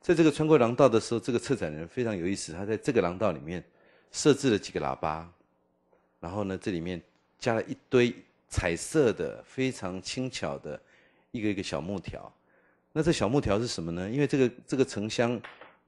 在这个穿过廊道的时候，这个策展人非常有意思，他在这个廊道里面设置了几个喇叭，然后呢，这里面加了一堆彩色的、非常轻巧的一个一个小木条。那这小木条是什么呢？因为这个这个城乡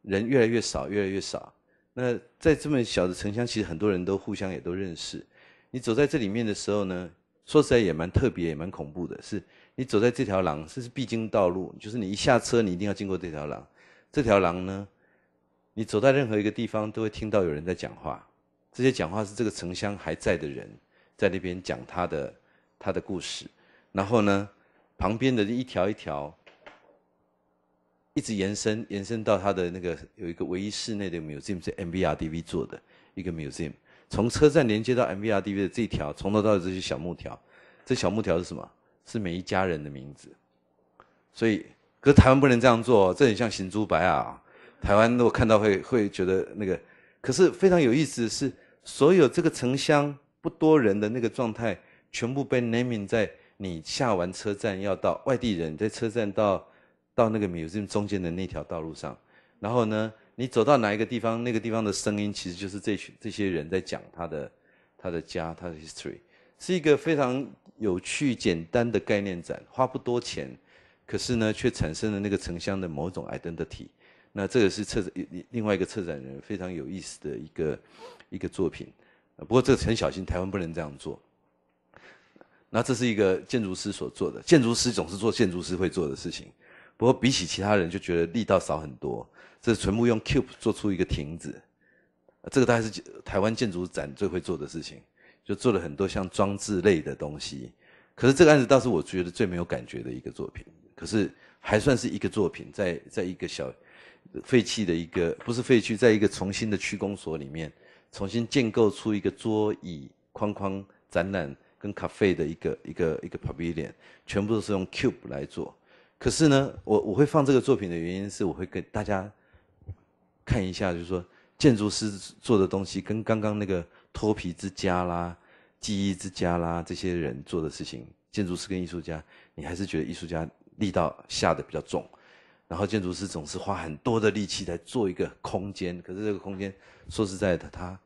人越来越少，越来越少。那在这么小的城乡，其实很多人都互相也都认识。你走在这里面的时候呢，说实在也蛮特别，也蛮恐怖的。是你走在这条廊，这是必经道路，就是你一下车，你一定要经过这条廊。这条廊呢，你走在任何一个地方，都会听到有人在讲话。这些讲话是这个城乡还在的人，在那边讲他的他的故事。然后呢，旁边的一条一条。一直延伸，延伸到它的那个有一个唯一室内的 museum 是 MVRDV 做的一个 museum。从车站连接到 MVRDV 的这条，从头到尾这些小木条，这小木条是什么？是每一家人的名字。所以，可是台湾不能这样做，这很像行珠白啊。台湾如果看到会会觉得那个。可是非常有意思的是，所有这个城乡不多人的那个状态，全部被 naming 在你下完车站要到外地人，在车站到。到那个 museum 中间的那条道路上，然后呢，你走到哪一个地方，那个地方的声音其实就是这群这些人在讲他的他的家，他的 history，是一个非常有趣简单的概念展，花不多钱，可是呢，却产生了那个城乡的某种 identity。那这个是策展另外一个策展人非常有意思的一个一个作品。不过这很小心，台湾不能这样做。那这是一个建筑师所做的，建筑师总是做建筑师会做的事情。不过比起其他人就觉得力道少很多。这是全部用 cube 做出一个亭子，这个大概是台湾建筑展最会做的事情，就做了很多像装置类的东西。可是这个案子倒是我觉得最没有感觉的一个作品，可是还算是一个作品，在在一个小废弃的一个不是废墟，在一个重新的区公所里面，重新建构出一个桌椅框框展览跟 cafe 的一个一个一个 pavilion，全部都是用 cube 来做。可是呢，我我会放这个作品的原因是，我会给大家看一下，就是说建筑师做的东西跟刚刚那个脱皮之家啦、记忆之家啦这些人做的事情，建筑师跟艺术家，你还是觉得艺术家力道下的比较重，然后建筑师总是花很多的力气来做一个空间，可是这个空间说实在的，它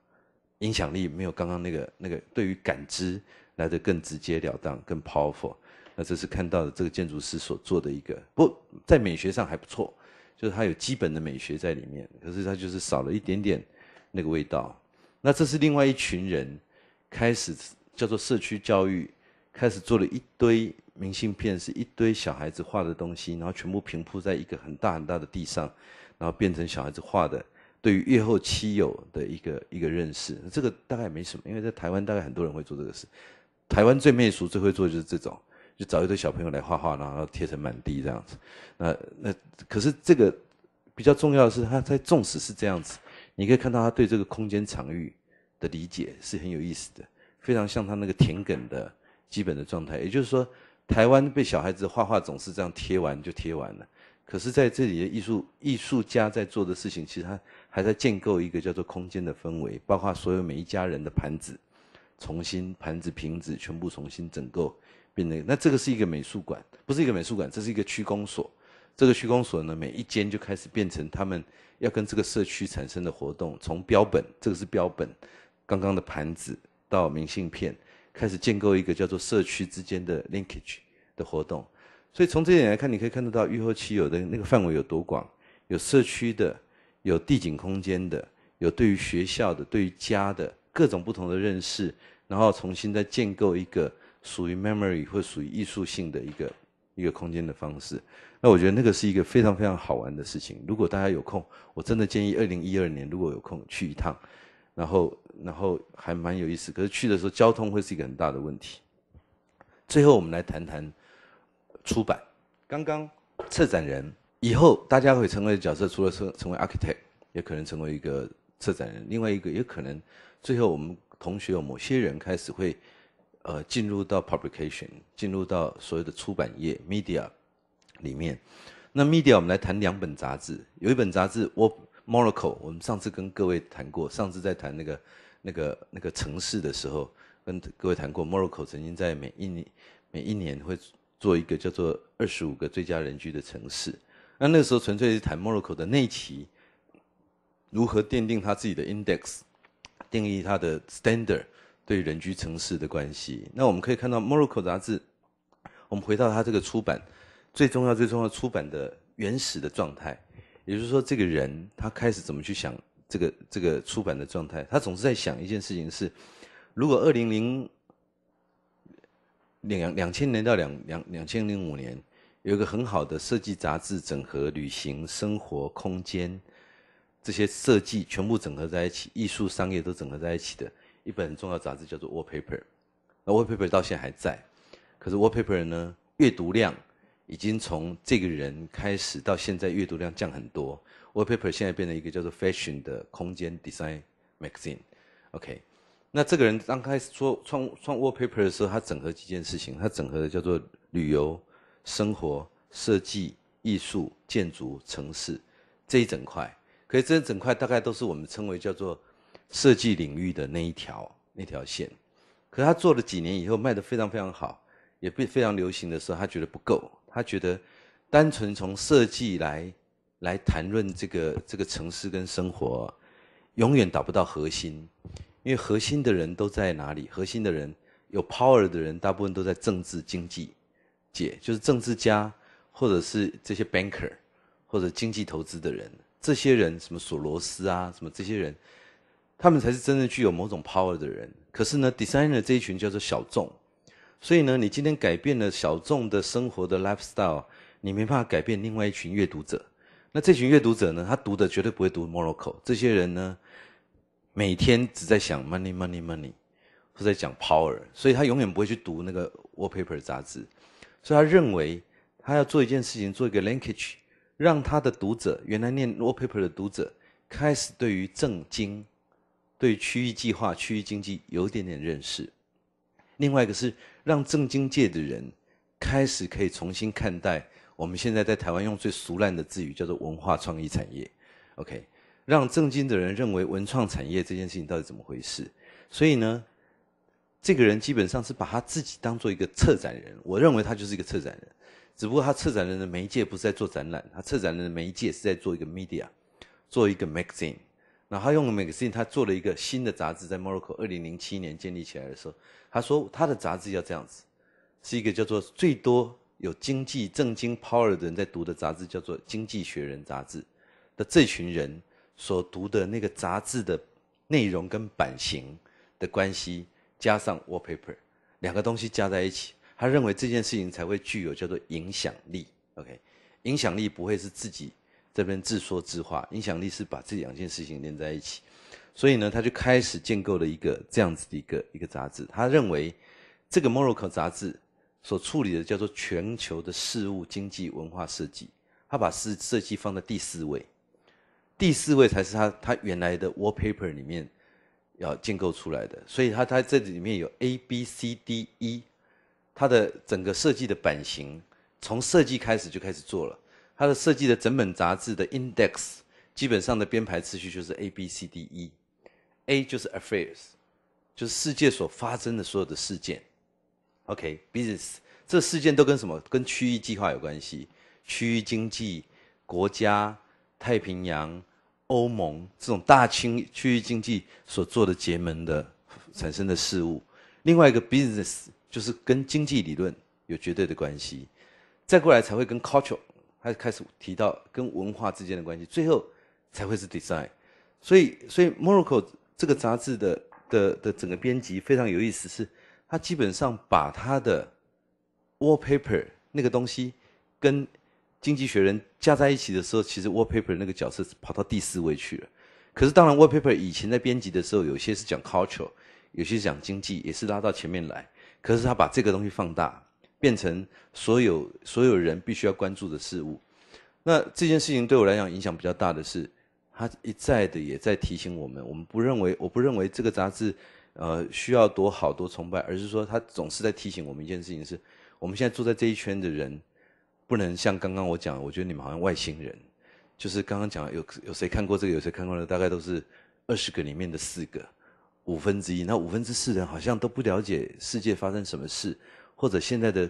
影响力没有刚刚那个那个对于感知来的更直截了当、更 powerful。那这是看到的这个建筑师所做的一个，不在美学上还不错，就是他有基本的美学在里面。可是他就是少了一点点那个味道。那这是另外一群人开始叫做社区教育，开始做了一堆明信片，是一堆小孩子画的东西，然后全部平铺在一个很大很大的地上，然后变成小孩子画的对于越后妻友的一个一个认识。这个大概没什么，因为在台湾大概很多人会做这个事，台湾最媚俗最会做就是这种。就找一堆小朋友来画画，然后贴成满地这样子。那那可是这个比较重要的是，他在纵使是这样子。你可以看到他对这个空间场域的理解是很有意思的，非常像他那个田埂的基本的状态。也就是说，台湾被小孩子画画总是这样贴完就贴完了。可是在这里的艺术艺术家在做的事情，其实他还在建构一个叫做空间的氛围，包括所有每一家人的盘子，重新盘子、瓶子全部重新整构，那这个是一个美术馆，不是一个美术馆，这是一个区公所。这个区公所呢，每一间就开始变成他们要跟这个社区产生的活动，从标本，这个是标本，刚刚的盘子到明信片，开始建构一个叫做社区之间的 linkage 的活动。所以从这点来看，你可以看得到愈后期有的那个范围有多广，有社区的，有地景空间的，有对于学校的、对于家的各种不同的认识，然后重新再建构一个。属于 memory 或属于艺术性的一个一个空间的方式，那我觉得那个是一个非常非常好玩的事情。如果大家有空，我真的建议二零一二年如果有空去一趟，然后然后还蛮有意思。可是去的时候交通会是一个很大的问题。最后我们来谈谈出版。刚刚策展人以后大家会成为角色，除了成成为 architect，也可能成为一个策展人。另外一个也可能最后我们同学某些人开始会。呃，进入到 publication，进入到所有的出版业 media 里面。那 media 我们来谈两本杂志，有一本杂志《w Morocco》，我们上次跟各位谈过，上次在谈那个那个那个城市的时候，跟各位谈过 Morocco 曾经在每一年每一年会做一个叫做“二十五个最佳人居”的城市。那那时候纯粹是谈 Morocco 的内期如何奠定他自己的 index，定义他的 standard。对人居城市的关系，那我们可以看到《Morocco》杂志，我们回到它这个出版最重要、最重要出版的原始的状态，也就是说，这个人他开始怎么去想这个这个出版的状态，他总是在想一件事情是：如果二零零两两千年到两两两千零五年有一个很好的设计杂志，整合旅行、生活、空间这些设计全部整合在一起，艺术、商业都整合在一起的。一本重要杂志叫做 Wallpaper，那 Wallpaper 到现在还在，可是 Wallpaper 呢阅读量已经从这个人开始到现在阅读量降很多。Wallpaper 现在变成一个叫做 Fashion 的空间 Design magazine，OK。那这个人刚开始做创创 Wallpaper 的时候，他整合几件事情，他整合的叫做旅游、生活、设计、艺术、建筑、城市这一整块。可是这一整块大概都是我们称为叫做。设计领域的那一条那条线，可他做了几年以后，卖得非常非常好，也非非常流行的时候，他觉得不够。他觉得单纯从设计来来谈论这个这个城市跟生活，永远达不到核心，因为核心的人都在哪里？核心的人有 power 的人，大部分都在政治经济界，就是政治家或者是这些 banker 或者经济投资的人。这些人什么索罗斯啊，什么这些人。他们才是真正具有某种 power 的人。可是呢，designer 这一群叫做小众，所以呢，你今天改变了小众的生活的 lifestyle，你没办法改变另外一群阅读者。那这群阅读者呢，他读的绝对不会读 moral。这些人呢，每天只在想 money，money，money，或在讲 power，所以他永远不会去读那个 wallpaper 杂志。所以他认为，他要做一件事情，做一个 language，让他的读者，原来念 wallpaper 的读者，开始对于正经。对区域计划、区域经济有点点认识，另外一个是让政经界的人开始可以重新看待我们现在在台湾用最俗烂的字语叫做文化创意产业，OK，让政经的人认为文创产业这件事情到底怎么回事。所以呢，这个人基本上是把他自己当做一个策展人，我认为他就是一个策展人，只不过他策展人的媒介不是在做展览，他策展人的媒介是在做一个 media，做一个 magazine。然后他用 magazine，他做了一个新的杂志，在 Morocco 二零零七年建立起来的时候，他说他的杂志要这样子，是一个叫做最多有经济正经 power 的人在读的杂志，叫做《经济学人》杂志的这群人所读的那个杂志的内容跟版型的关系，加上 wallpaper 两个东西加在一起，他认为这件事情才会具有叫做影响力。OK，影响力不会是自己。这边自说自话，影响力是把这两件事情连在一起，所以呢，他就开始建构了一个这样子的一个一个杂志。他认为这个 Morocco 杂志所处理的叫做全球的事物、经济、文化、设计，他把设设计放在第四位，第四位才是他他原来的 wallpaper 里面要建构出来的。所以，他他这里面有 A B C D E，他的整个设计的版型从设计开始就开始做了。它的设计的整本杂志的 index 基本上的编排次序就是 A B C D E，A 就是 affairs，就是世界所发生的所有的事件。OK，business 这事件都跟什么？跟区域计划有关系，区域经济、国家、太平洋、欧盟这种大区区域经济所做的结盟的产生的事物。另外一个 business 就是跟经济理论有绝对的关系，再过来才会跟 culture。他开始提到跟文化之间的关系，最后才会是 design。所以，所以《Morocco》这个杂志的的的整个编辑非常有意思，是他基本上把他的 Wallpaper 那个东西跟《经济学人》加在一起的时候，其实 Wallpaper 那个角色跑到第四位去了。可是，当然，Wallpaper 以前在编辑的时候，有些是讲 culture，有些是讲经济，也是拉到前面来。可是，他把这个东西放大。变成所有所有人必须要关注的事物。那这件事情对我来讲影响比较大的是，他一再的也在提醒我们。我们不认为，我不认为这个杂志，呃，需要多好多崇拜，而是说他总是在提醒我们一件事情：是我们现在坐在这一圈的人，不能像刚刚我讲，我觉得你们好像外星人。就是刚刚讲，有有谁看过这个？有谁看过个，大概都是二十个里面的四个，五分之一。那五分之四人好像都不了解世界发生什么事。或者现在的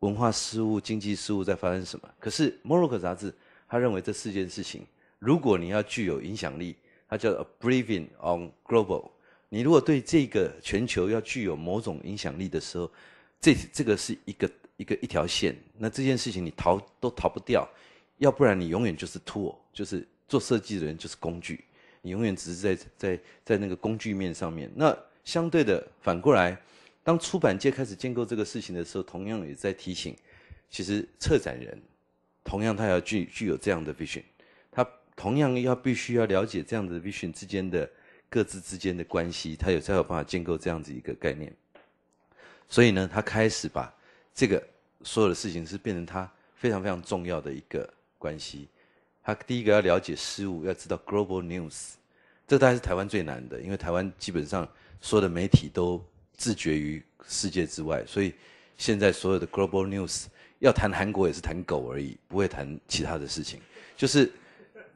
文化事务、经济事务在发生什么？可是《Morocco》杂志，他认为这四件事情，如果你要具有影响力，它叫 “Braving a on Global”。你如果对这个全球要具有某种影响力的时候，这这个是一个一个一条线。那这件事情你逃都逃不掉，要不然你永远就是 tool，就是做设计的人就是工具，你永远只是在在在那个工具面上面。那相对的反过来。当出版界开始建构这个事情的时候，同样也在提醒，其实策展人同样他要具具有这样的 vision，他同样要必须要了解这样的 vision 之间的各自之间的关系，他有才有办法建构这样子一个概念。所以呢，他开始把这个所有的事情是变成他非常非常重要的一个关系。他第一个要了解事物，要知道 global news，这大概是台湾最难的，因为台湾基本上所有的媒体都。自绝于世界之外，所以现在所有的 global news 要谈韩国也是谈狗而已，不会谈其他的事情。就是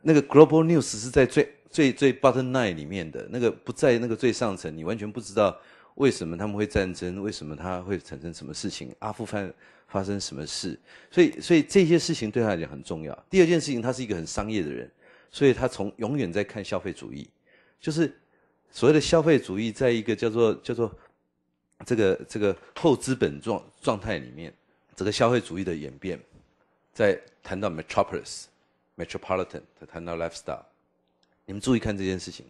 那个 global news 是在最最最 b u t t o n n i n e 里面的，那个不在那个最上层，你完全不知道为什么他们会战争，为什么他会产生什么事情，阿富汗发生什么事。所以所以这些事情对他来讲很重要。第二件事情，他是一个很商业的人，所以他从永远在看消费主义，就是所谓的消费主义，在一个叫做叫做。这个这个后资本状状态里面，这个消费主义的演变，在谈到 metropolis、metropolitan，谈到 lifestyle，你们注意看这件事情，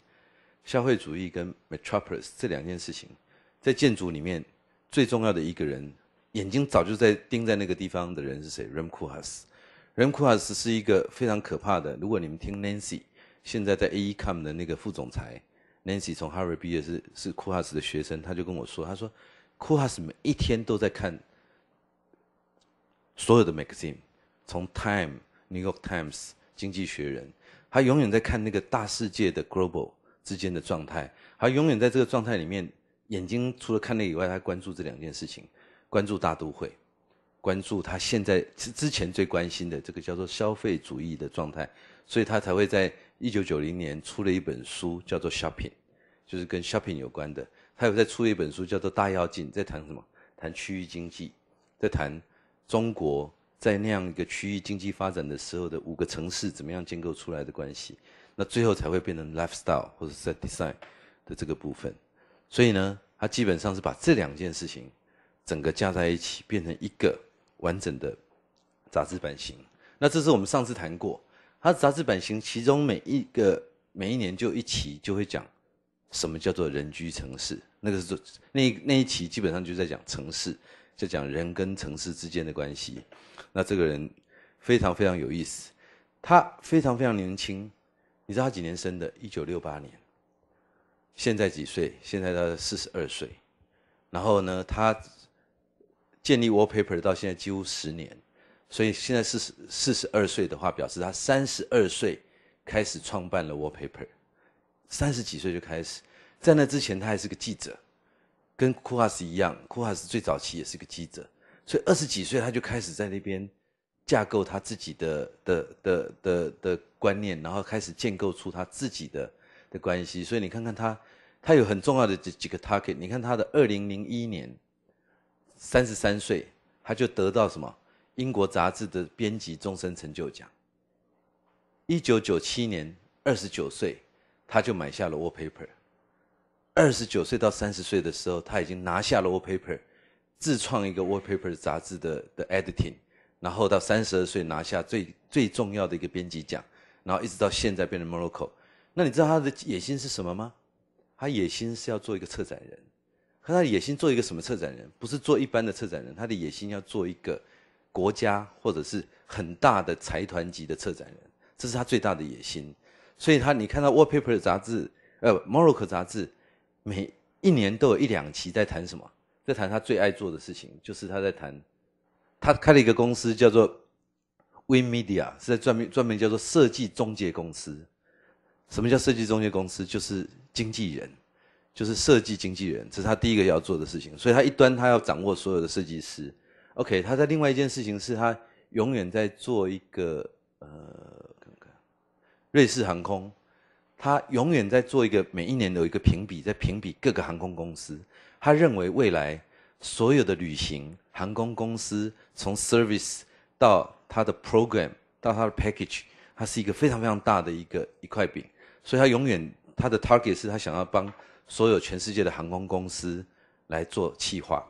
消费主义跟 metropolis 这两件事情，在建筑里面最重要的一个人，眼睛早就在盯在那个地方的人是谁？Rem k u h a s r e m k u h a a s 是一个非常可怕的。如果你们听 Nancy，现在在 AECOM 的那个副总裁。Nancy 从哈 d 毕业是是 c o u r a s e 的学生，他就跟我说，他说 c o u r a s e 每一天都在看所有的 magazine，从 Time、New York Times、经济学人，他永远在看那个大世界的 global 之间的状态，他永远在这个状态里面，眼睛除了看那以外，他关注这两件事情，关注大都会，关注他现在之之前最关心的这个叫做消费主义的状态，所以他才会在。一九九零年出了一本书，叫做《Shopping》，就是跟《Shopping》有关的。他有在出一本书，叫做《大跃进》，在谈什么？谈区域经济，在谈中国在那样一个区域经济发展的时候的五个城市怎么样建构出来的关系。那最后才会变成《Lifestyle》或者是 Design》的这个部分。所以呢，他基本上是把这两件事情整个加在一起，变成一个完整的杂志版型。那这是我们上次谈过。他的杂志版型，其中每一个每一年就一期就会讲什么叫做人居城市，那个是那那一期基本上就在讲城市，就讲人跟城市之间的关系。那这个人非常非常有意思，他非常非常年轻，你知道他几年生的？一九六八年，现在几岁？现在他四十二岁。然后呢，他建立 Wallpaper 到现在几乎十年。所以现在四十四十二岁的话，表示他三十二岁开始创办了 Wallpaper，三十几岁就开始。在那之前，他还是个记者，跟库哈斯一样，库哈斯最早期也是个记者。所以二十几岁他就开始在那边架构他自己的的的的的观念，然后开始建构出他自己的的关系。所以你看看他，他有很重要的这几个 target。你看他的二零零一年，三十三岁他就得到什么？英国杂志的编辑终身成就奖。一九九七年，二十九岁，他就买下了 Wallpaper。二十九岁到三十岁的时候，他已经拿下了 Wallpaper，自创一个 Wallpaper 杂志的的 editing。然后到三十二岁拿下最最重要的一个编辑奖，然后一直到现在变成 Morocco。那你知道他的野心是什么吗？他野心是要做一个策展人。可他野心做一个什么策展人？不是做一般的策展人，他的野心要做一个。国家或者是很大的财团级的策展人，这是他最大的野心。所以他，你看到《Wallpaper》杂志，呃，《Morocco》杂志，每一年都有一两期在谈什么？在谈他最爱做的事情，就是他在谈，他开了一个公司叫做 w i n Media，是在专门专门叫做设计中介公司。什么叫设计中介公司？就是经纪人，就是设计经纪人。这是他第一个要做的事情。所以他一端，他要掌握所有的设计师。OK，他在另外一件事情是他永远在做一个呃，瑞士航空，他永远在做一个每一年有一个评比，在评比各个航空公司。他认为未来所有的旅行，航空公司从 service 到他的 program 到他的 package，它是一个非常非常大的一个一块饼。所以他永远他的 target 是他想要帮所有全世界的航空公司来做企划。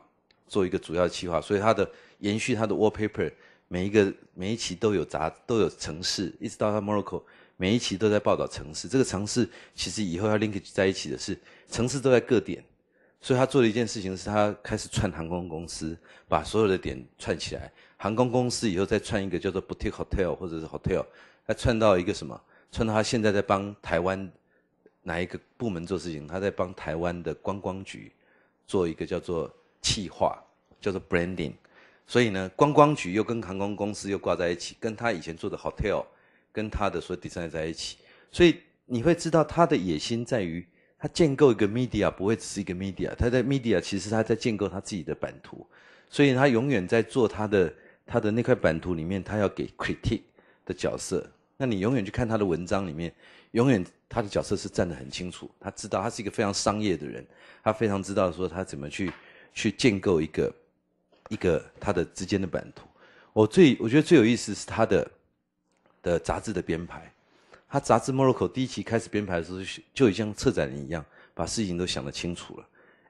做一个主要计划，所以他的延续他的 Wallpaper 每一个每一期都有杂都有城市，一直到他 Morocco 每一期都在报道城市。这个城市其实以后要 Link a g e 在一起的是城市都在各点，所以他做了一件事情，是他开始串航空公司，把所有的点串起来。航空公司以后再串一个叫做 boutique hotel 或者是 hotel，他串到一个什么？串到他现在在帮台湾哪一个部门做事情？他在帮台湾的观光局做一个叫做。气化叫做 branding，所以呢，观光局又跟航空公司又挂在一起，跟他以前做的 hotel，跟他的所有 designer 在一起，所以你会知道他的野心在于他建构一个 media，不会只是一个 media，他在 media 其实他在建构他自己的版图，所以他永远在做他的他的那块版图里面，他要给 critic 的角色。那你永远去看他的文章里面，永远他的角色是站得很清楚，他知道他是一个非常商业的人，他非常知道说他怎么去。去建构一个一个它的之间的版图。我最我觉得最有意思是它的的杂志的编排。它杂志 Morocco 第一期开始编排的时候，就已经像策展人一样把事情都想得清楚了。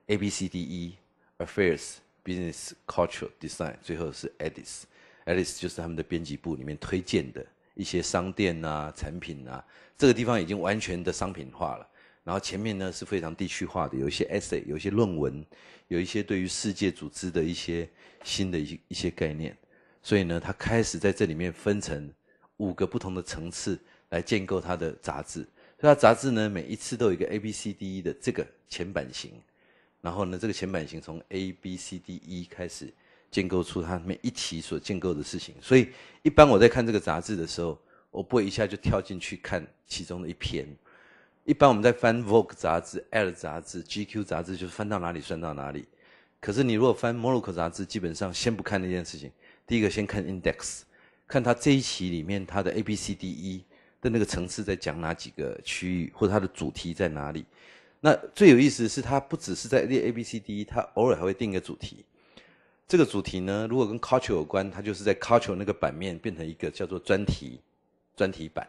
A B C D E Affairs Business c u l t u r e Design 最后是 a d i s e a i s 就是他们的编辑部里面推荐的一些商店啊、产品啊，这个地方已经完全的商品化了。然后前面呢是非常地区化的，有一些 essay，有一些论文，有一些对于世界组织的一些新的一一些概念。所以呢，它开始在这里面分成五个不同的层次来建构它的杂志。所以它杂志呢，每一次都有一个 A、B、C、D、E 的这个前版型。然后呢，这个前版型从 A、B、C、D、E 开始建构出它每一期所建构的事情。所以一般我在看这个杂志的时候，我不会一下就跳进去看其中的一篇。一般我们在翻 Vogue 杂志、l 杂志、GQ 杂志，就是翻到哪里算到哪里。可是你如果翻 Morocco 杂志，基本上先不看那件事情。第一个先看 Index，看他这一期里面他的 A B C D E 的那个层次在讲哪几个区域，或者它的主题在哪里。那最有意思的是，它不只是在列 A B C D E，它偶尔还会定一个主题。这个主题呢，如果跟 Culture 有关，它就是在 Culture 那个版面变成一个叫做专题、专题版。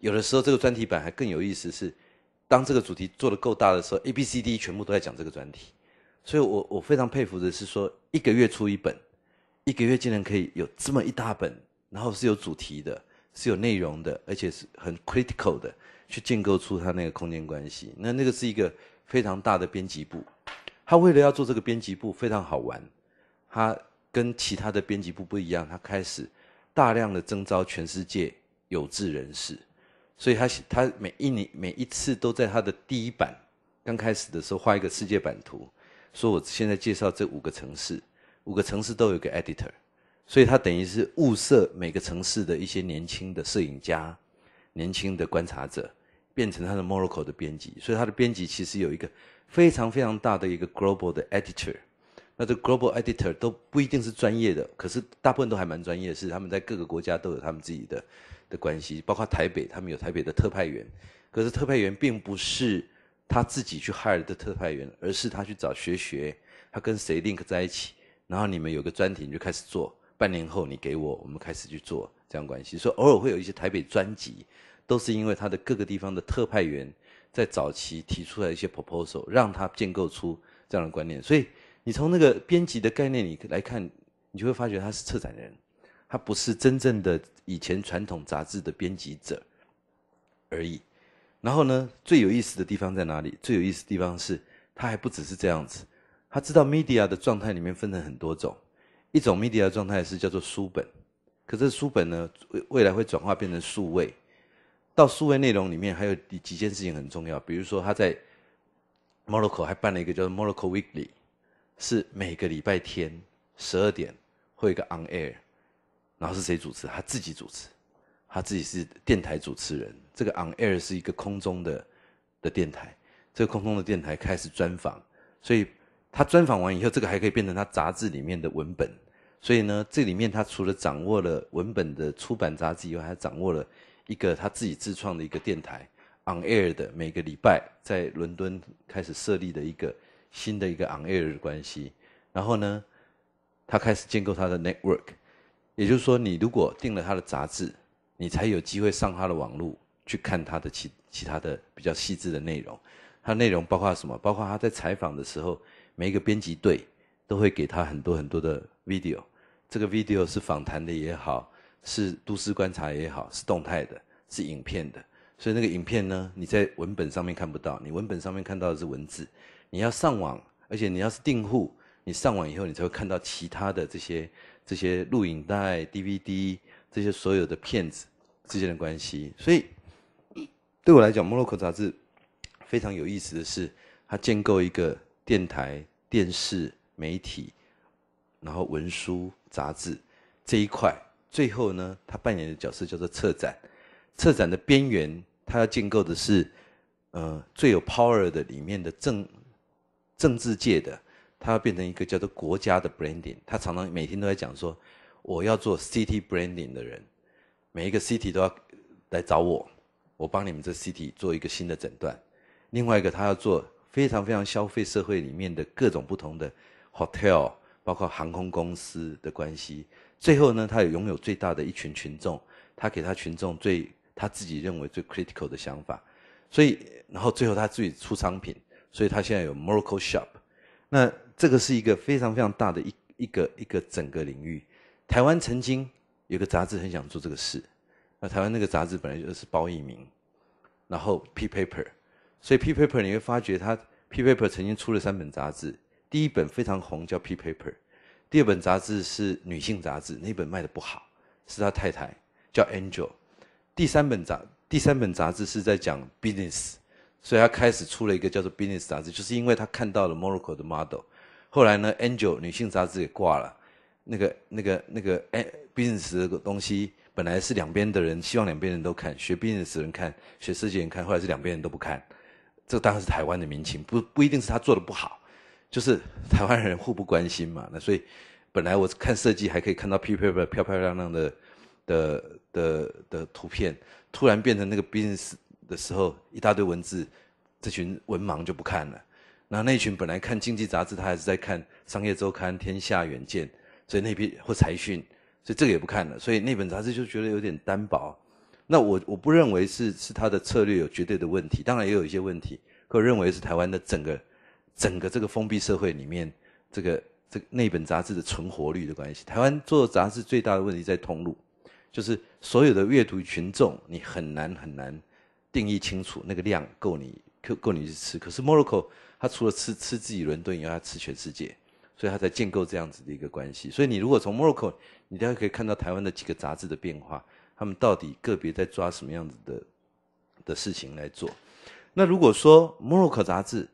有的时候，这个专题版还更有意思，是当这个主题做的够大的时候，A、B、C、D 全部都在讲这个专题。所以我我非常佩服的是，说一个月出一本，一个月竟然可以有这么一大本，然后是有主题的，是有内容的，而且是很 critical 的，去建构出它那个空间关系。那那个是一个非常大的编辑部，他为了要做这个编辑部，非常好玩。他跟其他的编辑部不一样，他开始大量的征招全世界有志人士。所以他他每一年每一次都在他的第一版刚开始的时候画一个世界版图，说我现在介绍这五个城市，五个城市都有一个 editor，所以他等于是物色每个城市的一些年轻的摄影家、年轻的观察者，变成他的 Morocco 的编辑。所以他的编辑其实有一个非常非常大的一个 global 的 editor，那这 global editor 都不一定是专业的，可是大部分都还蛮专业，是他们在各个国家都有他们自己的。的关系，包括台北，他们有台北的特派员，可是特派员并不是他自己去 hire 的特派员，而是他去找学学，他跟谁 link 在一起，然后你们有个专题，你就开始做，半年后你给我，我们开始去做这样关系。说偶尔会有一些台北专辑，都是因为他的各个地方的特派员在早期提出来一些 proposal，让他建构出这样的观念。所以你从那个编辑的概念里来看，你就会发觉他是策展人。他不是真正的以前传统杂志的编辑者而已，然后呢，最有意思的地方在哪里？最有意思的地方是，他还不只是这样子，他知道 media 的状态里面分成很多种，一种 media 状态是叫做书本，可是书本呢，未未来会转化变成数位，到数位内容里面还有几件事情很重要，比如说他在 Morocco 还办了一个叫 Morocco Weekly，是每个礼拜天十二点会有一个 on air。然后是谁主持？他自己主持，他自己是电台主持人。这个 on air 是一个空中的的电台，这个空中的电台开始专访，所以他专访完以后，这个还可以变成他杂志里面的文本。所以呢，这里面他除了掌握了文本的出版杂志以外，还掌握了一个他自己自创的一个电台 on air 的，每个礼拜在伦敦开始设立的一个新的一个 on air 的关系。然后呢，他开始建构他的 network。也就是说，你如果订了他的杂志，你才有机会上他的网路去看他的其其他的比较细致的内容。他内容包括什么？包括他在采访的时候，每一个编辑队都会给他很多很多的 video。这个 video 是访谈的也好，是都市观察也好，是动态的，是影片的。所以那个影片呢，你在文本上面看不到，你文本上面看到的是文字。你要上网，而且你要是订户，你上网以后，你才会看到其他的这些。这些录影带、DVD 这些所有的片子之间的关系，所以对我来讲，《摩洛口杂志》非常有意思的是，它建构一个电台、电视媒体，然后文书、杂志这一块，最后呢，它扮演的角色叫做策展。策展的边缘，它要建构的是，呃，最有 power 的里面的政政治界的。他要变成一个叫做国家的 branding，他常常每天都在讲说，我要做 city branding 的人，每一个 city 都要来找我，我帮你们这 city 做一个新的诊断。另外一个，他要做非常非常消费社会里面的各种不同的 hotel，包括航空公司的关系。最后呢，他也拥有最大的一群群众，他给他群众最他自己认为最 critical 的想法。所以，然后最后他自己出商品，所以他现在有 miracle shop。那这个是一个非常非常大的一一个一个整个领域。台湾曾经有个杂志很想做这个事，那台湾那个杂志本来就是包奕明，然后 P paper，所以 P paper 你会发觉他 P paper 曾经出了三本杂志，第一本非常红叫 P paper，第二本杂志是女性杂志，那本卖的不好，是他太太叫 Angel，第三本杂第三本杂志是在讲 business，所以他开始出了一个叫做 business 杂志，就是因为他看到了 Morocco 的 model。后来呢？Angel 女性杂志也挂了，那个、那个、那个，哎，business 的东西本来是两边的人希望两边人都看，学 business 的人看，学设计人看，后来是两边人都不看。这当然是台湾的民情，不不一定是他做的不好，就是台湾人互不关心嘛。那所以，本来我看设计还可以看到漂漂漂漂漂亮亮的的的的图片，突然变成那个 business 的时候一大堆文字，这群文盲就不看了。那那群本来看经济杂志，他还是在看商业周刊、天下远见，所以那批或财讯，所以这个也不看了。所以那本杂志就觉得有点单薄。那我我不认为是是他的策略有绝对的问题，当然也有一些问题。我认为是台湾的整个整个这个封闭社会里面，这个这那本杂志的存活率的关系。台湾做杂志最大的问题在通路，就是所有的阅读群众你很难很难定义清楚，那个量够你够够你去吃。可是 Morocco 他除了吃吃自己伦敦，以外，他吃全世界，所以他才建构这样子的一个关系。所以你如果从 Morocco，你大家可以看到台湾的几个杂志的变化，他们到底个别在抓什么样子的的事情来做。那如果说 Morocco 杂志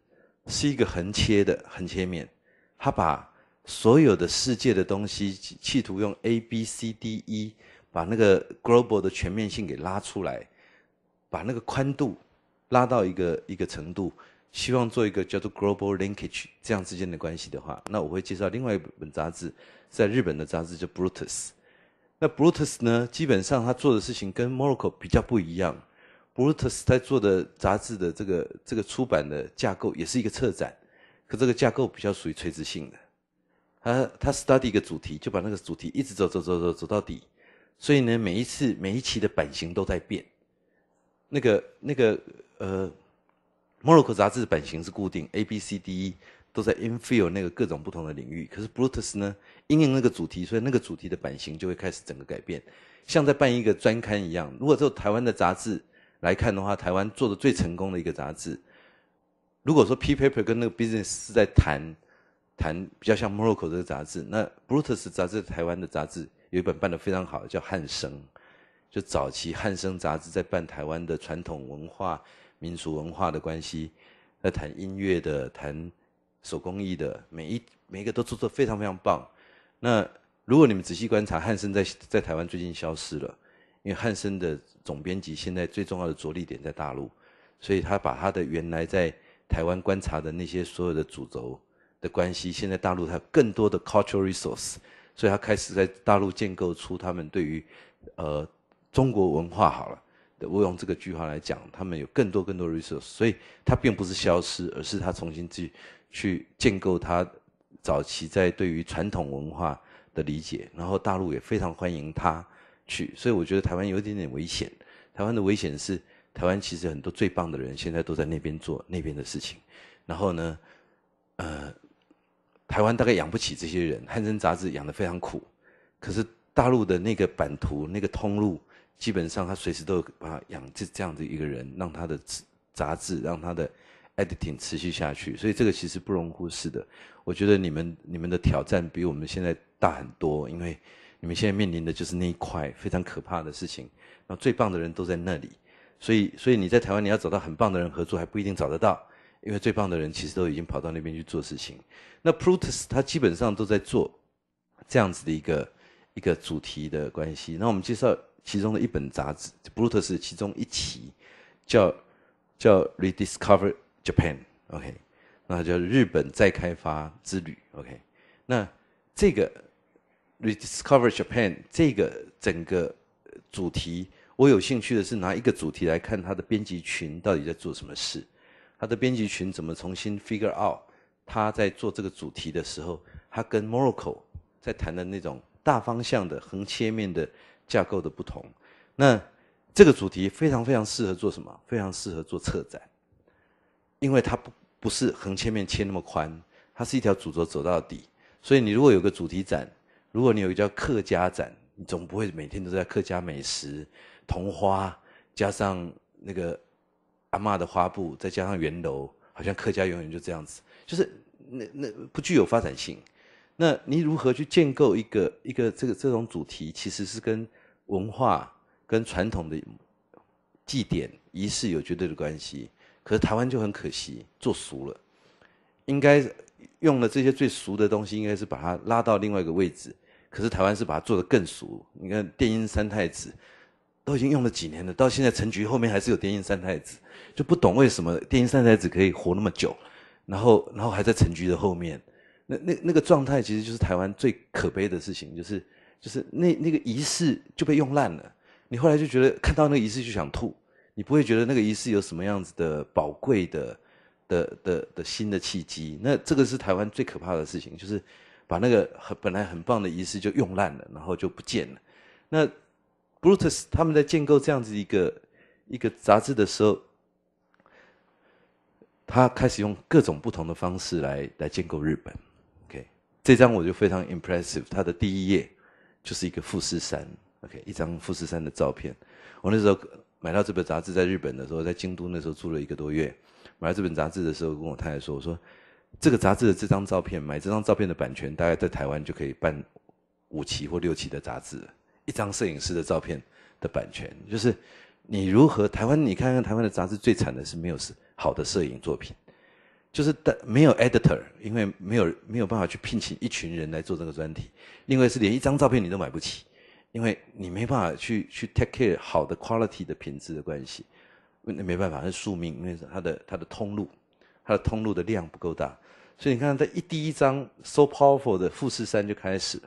是一个横切的横切面，他把所有的世界的东西，企图用 A B C D E 把那个 global 的全面性给拉出来，把那个宽度拉到一个一个程度。希望做一个叫做 Global Linkage 这样之间的关系的话，那我会介绍另外一本杂志，在日本的杂志叫 Brutus。那 Brutus 呢，基本上他做的事情跟 Morocco 比较不一样。Brutus 在做的杂志的这个这个出版的架构也是一个策展，可这个架构比较属于垂直性的。他他 study 一个主题，就把那个主题一直走走走走走到底，所以呢，每一次每一期的版型都在变。那个那个呃。《Morocco》杂志的版型是固定，A、B、C、D、E 都在 infill 那个各种不同的领域。可是《b r u t u s 呢，应用那个主题，所以那个主题的版型就会开始整个改变，像在办一个专刊一样。如果有台湾的杂志来看的话，台湾做的最成功的一个杂志，如果说《Paper》跟那个《Business》是在谈，谈比较像《Morocco》这个杂志，那《b r u t u s 杂志台湾的杂志有一本办的非常好，叫《汉生，就早期《汉生杂志在办台湾的传统文化。民俗文化的关系，那谈音乐的，谈手工艺的，每一每一个都做得非常非常棒。那如果你们仔细观察，汉森在在台湾最近消失了，因为汉森的总编辑现在最重要的着力点在大陆，所以他把他的原来在台湾观察的那些所有的主轴的关系，现在大陆他更多的 cultural resource，所以他开始在大陆建构出他们对于呃中国文化好了。我用这个句话来讲，他们有更多更多的 resource，所以它并不是消失，而是它重新去去建构它早期在对于传统文化的理解。然后大陆也非常欢迎他去，所以我觉得台湾有一点点危险。台湾的危险是，台湾其实很多最棒的人现在都在那边做那边的事情。然后呢，呃，台湾大概养不起这些人，《汉声》杂志养的非常苦。可是大陆的那个版图、那个通路。基本上，他随时都把养这这样子一个人，让他的杂志，让他的 editing 持续下去。所以这个其实不容忽视的。我觉得你们你们的挑战比我们现在大很多，因为你们现在面临的就是那一块非常可怕的事情。那最棒的人都在那里，所以所以你在台湾你要找到很棒的人合作还不一定找得到，因为最棒的人其实都已经跑到那边去做事情。那 p r u t e s 他基本上都在做这样子的一个一个主题的关系。那我们介绍。其中的一本杂志，《Brut》是其中一期，叫叫《Rediscover Japan》，OK，那叫《日本再开发之旅》，OK。那这个《Rediscover Japan》这个整个主题，我有兴趣的是拿一个主题来看它的编辑群到底在做什么事，它的编辑群怎么重新 figure out 他在做这个主题的时候，他跟 Morocco 在谈的那种大方向的横切面的。架构的不同，那这个主题非常非常适合做什么？非常适合做策展，因为它不不是横切面切那么宽，它是一条主轴走到底。所以你如果有个主题展，如果你有一个叫客家展，你总不会每天都在客家美食、桐花，加上那个阿嬷的花布，再加上圆楼，好像客家永远就这样子，就是那那不具有发展性。那你如何去建构一个一个这个这种主题，其实是跟文化、跟传统的祭典仪式有绝对的关系。可是台湾就很可惜，做俗了，应该用了这些最俗的东西，应该是把它拉到另外一个位置。可是台湾是把它做得更俗。你看电音三太子，都已经用了几年了，到现在陈局后面还是有电音三太子，就不懂为什么电音三太子可以活那么久，然后然后还在陈局的后面。那那那个状态其实就是台湾最可悲的事情，就是就是那那个仪式就被用烂了。你后来就觉得看到那个仪式就想吐，你不会觉得那个仪式有什么样子的宝贵的、的的的新的契机。那这个是台湾最可怕的事情，就是把那个很本来很棒的仪式就用烂了，然后就不见了。那布鲁特斯他们在建构这样子一个一个杂志的时候，他开始用各种不同的方式来来建构日本。这张我就非常 impressive，它的第一页就是一个富士山，OK，一张富士山的照片。我那时候买到这本杂志，在日本的时候，在京都那时候住了一个多月，买了这本杂志的时候，跟我太太说，我说这个杂志的这张照片，买这张照片的版权，大概在台湾就可以办五期或六期的杂志，一张摄影师的照片的版权，就是你如何台湾，你看看台湾的杂志最惨的是没有是好的摄影作品。就是的，没有 editor，因为没有没有办法去聘请一群人来做这个专题。另外是连一张照片你都买不起，因为你没办法去去 take care 好的 quality 的品质的关系，那没办法是宿命，因为它的它的通路，它的通路的量不够大。所以你看在一第一张 so powerful 的富士山就开始，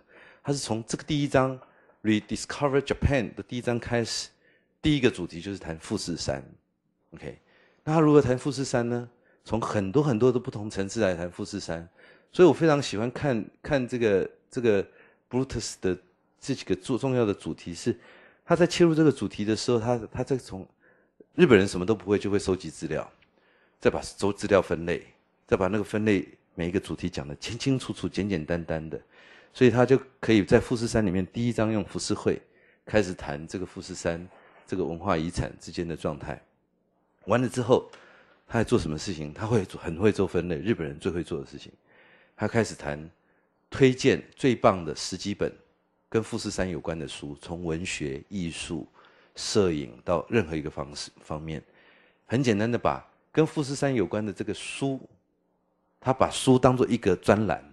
它是从这个第一张 rediscover Japan 的第一张开始，第一个主题就是谈富士山。OK，那他如何谈富士山呢？从很多很多的不同层次来谈富士山，所以我非常喜欢看看这个这个布鲁特斯的这几个重重要的主题是，他在切入这个主题的时候，他他在从日本人什么都不会，就会收集资料，再把收资料分类，再把那个分类每一个主题讲的清清楚楚、简简单单的，所以他就可以在富士山里面第一章用浮世绘开始谈这个富士山这个文化遗产之间的状态，完了之后。他在做什么事情？他会很会做分类，日本人最会做的事情。他开始谈推荐最棒的十几本跟富士山有关的书，从文学、艺术、摄影到任何一个方式方面，很简单的把跟富士山有关的这个书，他把书当做一个专栏，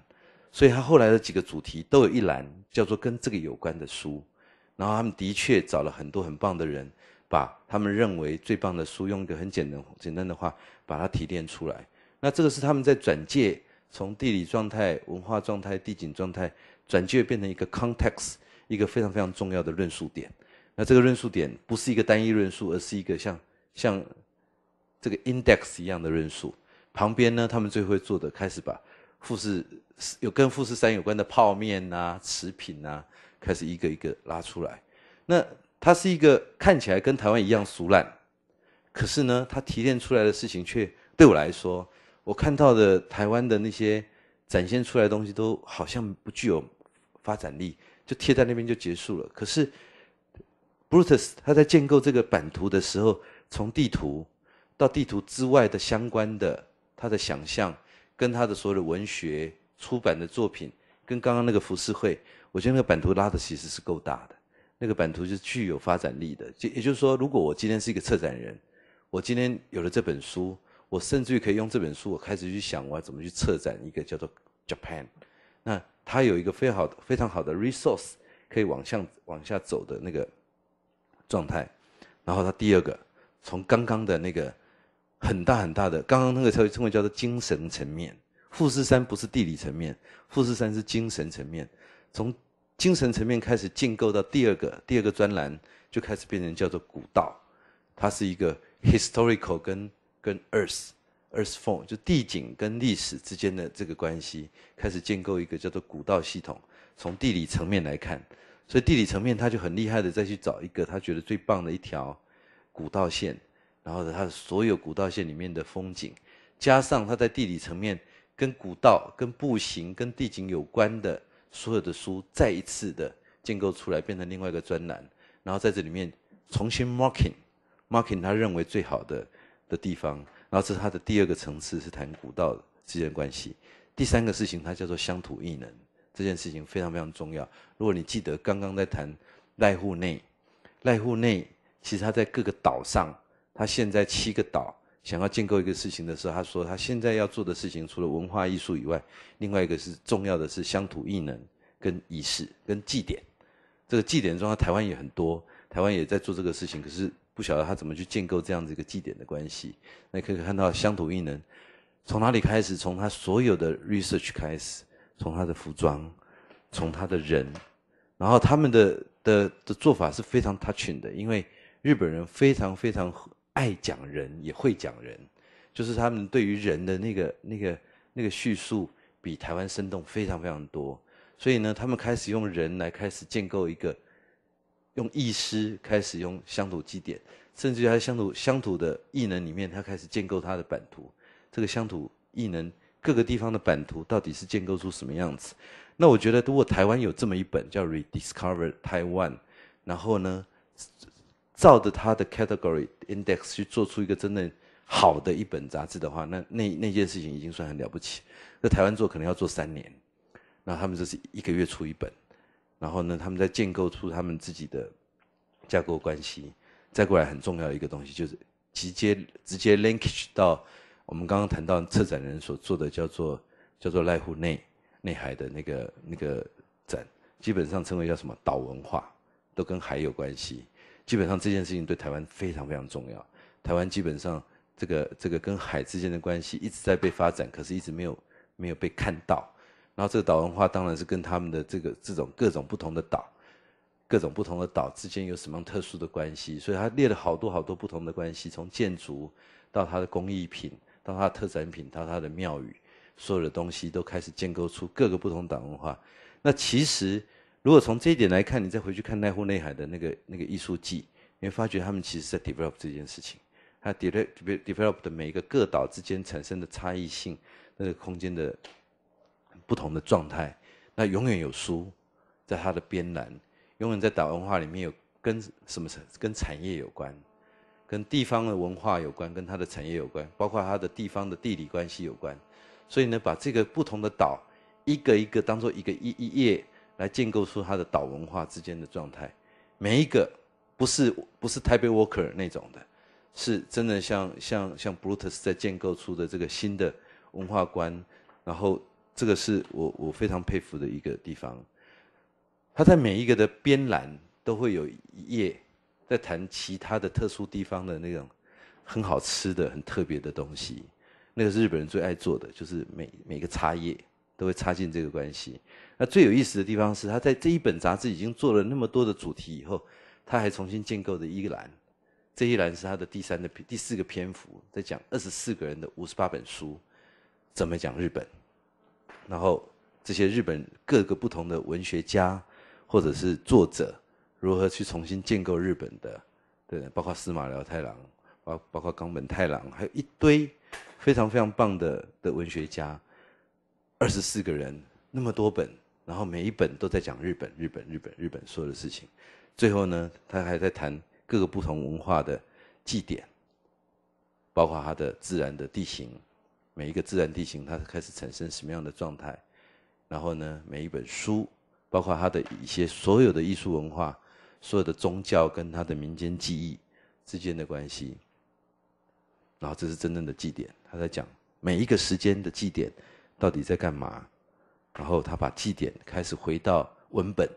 所以他后来的几个主题都有一栏叫做跟这个有关的书。然后他们的确找了很多很棒的人。把他们认为最棒的书，用一个很简单简单的话把它提炼出来。那这个是他们在转介，从地理状态、文化状态、地景状态转介变成一个 context，一个非常非常重要的论述点。那这个论述点不是一个单一论述，而是一个像像这个 index 一样的论述。旁边呢，他们最会做的开始把富士有跟富士山有关的泡面啊、食品啊，开始一个一个拉出来。那。它是一个看起来跟台湾一样俗烂，可是呢，它提炼出来的事情却对我来说，我看到的台湾的那些展现出来的东西，都好像不具有发展力，就贴在那边就结束了。可是，Brutus 他在建构这个版图的时候，从地图到地图之外的相关的他的想象，跟他的所有的文学出版的作品，跟刚刚那个浮世绘，我觉得那个版图拉的其实是够大的。那个版图是具有发展力的，就也就是说，如果我今天是一个策展人，我今天有了这本书，我甚至于可以用这本书，我开始去想我要怎么去策展一个叫做 Japan，那它有一个非常好的、非常好的 resource 可以往上、往下走的那个状态。然后它第二个，从刚刚的那个很大很大的，刚刚那个称为叫做精神层面，富士山不是地理层面，富士山是精神层面，从。精神层面开始建构到第二个第二个专栏，就开始变成叫做古道，它是一个 historical 跟跟 earth，earthform 就地景跟历史之间的这个关系，开始建构一个叫做古道系统。从地理层面来看，所以地理层面他就很厉害的再去找一个他觉得最棒的一条古道线，然后他所有古道线里面的风景，加上他在地理层面跟古道、跟步行、跟地景有关的。所有的书再一次的建构出来，变成另外一个专栏，然后在这里面重新 marking，marking 他认为最好的的地方，然后这是他的第二个层次，是谈古道之间关系。第三个事情，它叫做乡土异能，这件事情非常非常重要。如果你记得刚刚在谈濑户内，濑户内其实他在各个岛上，他现在七个岛。想要建构一个事情的时候，他说他现在要做的事情，除了文化艺术以外，另外一个是重要的是乡土艺能跟仪式跟祭典。这个祭典中，台湾也很多，台湾也在做这个事情，可是不晓得他怎么去建构这样子一个祭典的关系。那可以看到乡土艺能从哪里开始？从他所有的 research 开始，从他的服装，从他的人，然后他们的的的做法是非常 touching 的，因为日本人非常非常。爱讲人也会讲人，就是他们对于人的那个、那个、那个叙述，比台湾生动非常非常多。所以呢，他们开始用人来开始建构一个，用意师开始用乡土基点，甚至在还乡土乡土的艺能里面，他开始建构他的版图。这个乡土艺能各个地方的版图到底是建构出什么样子？那我觉得，如果台湾有这么一本叫《Rediscover Taiwan》，然后呢？照着他的 category index 去做出一个真的好的一本杂志的话，那那那件事情已经算很了不起。在台湾做可能要做三年，那他们这是一个月出一本，然后呢，他们在建构出他们自己的架构关系。再过来很重要的一个东西，就是直接直接 linkage 到我们刚刚谈到策展人所做的，叫做叫做濑户内内海的那个那个展，基本上称为叫什么岛文化，都跟海有关系。基本上这件事情对台湾非常非常重要。台湾基本上这个这个跟海之间的关系一直在被发展，可是一直没有没有被看到。然后这个岛文化当然是跟他们的这个这种各种不同的岛，各种不同的岛之间有什么特殊的关系？所以它列了好多好多不同的关系，从建筑到它的工艺品，到它的特产品，到它的庙宇，所有的东西都开始建构出各个不同岛文化。那其实。如果从这一点来看，你再回去看奈户内海的那个那个艺术季，你会发觉他们其实在 develop 这件事情，它 develop develop 的每一个各岛之间产生的差异性，那个空间的不同的状态，那永远有书在它的边栏，永远在岛文化里面有跟什么跟产业有关，跟地方的文化有关，跟它的产业有关，包括它的地方的地理关系有关，所以呢，把这个不同的岛一个一个当做一个一一页。来建构出他的岛文化之间的状态，每一个不是不是 t y p e Walker 那种的，是真的像像像 b r u t u s 在建构出的这个新的文化观，然后这个是我我非常佩服的一个地方。他在每一个的边栏都会有一页，在谈其他的特殊地方的那种很好吃的很特别的东西，那个日本人最爱做的就是每每个茶叶。都会插进这个关系。那最有意思的地方是，他在这一本杂志已经做了那么多的主题以后，他还重新建构的一栏。这一栏是他的第三的篇，第四个篇幅，在讲二十四个人的五十八本书怎么讲日本。然后这些日本各个不同的文学家或者是作者如何去重新建构日本的，对，包括司马辽太郎，包包括冈本太郎，还有一堆非常非常棒的的文学家。二十四个人，那么多本，然后每一本都在讲日本，日本，日本，日本所有的事情。最后呢，他还在谈各个不同文化的祭典，包括它的自然的地形，每一个自然地形它开始产生什么样的状态。然后呢，每一本书，包括它的一些所有的艺术文化、所有的宗教跟它的民间记忆之间的关系。然后这是真正的祭典，他在讲每一个时间的祭典。到底在干嘛？然后他把祭点开始回到文本，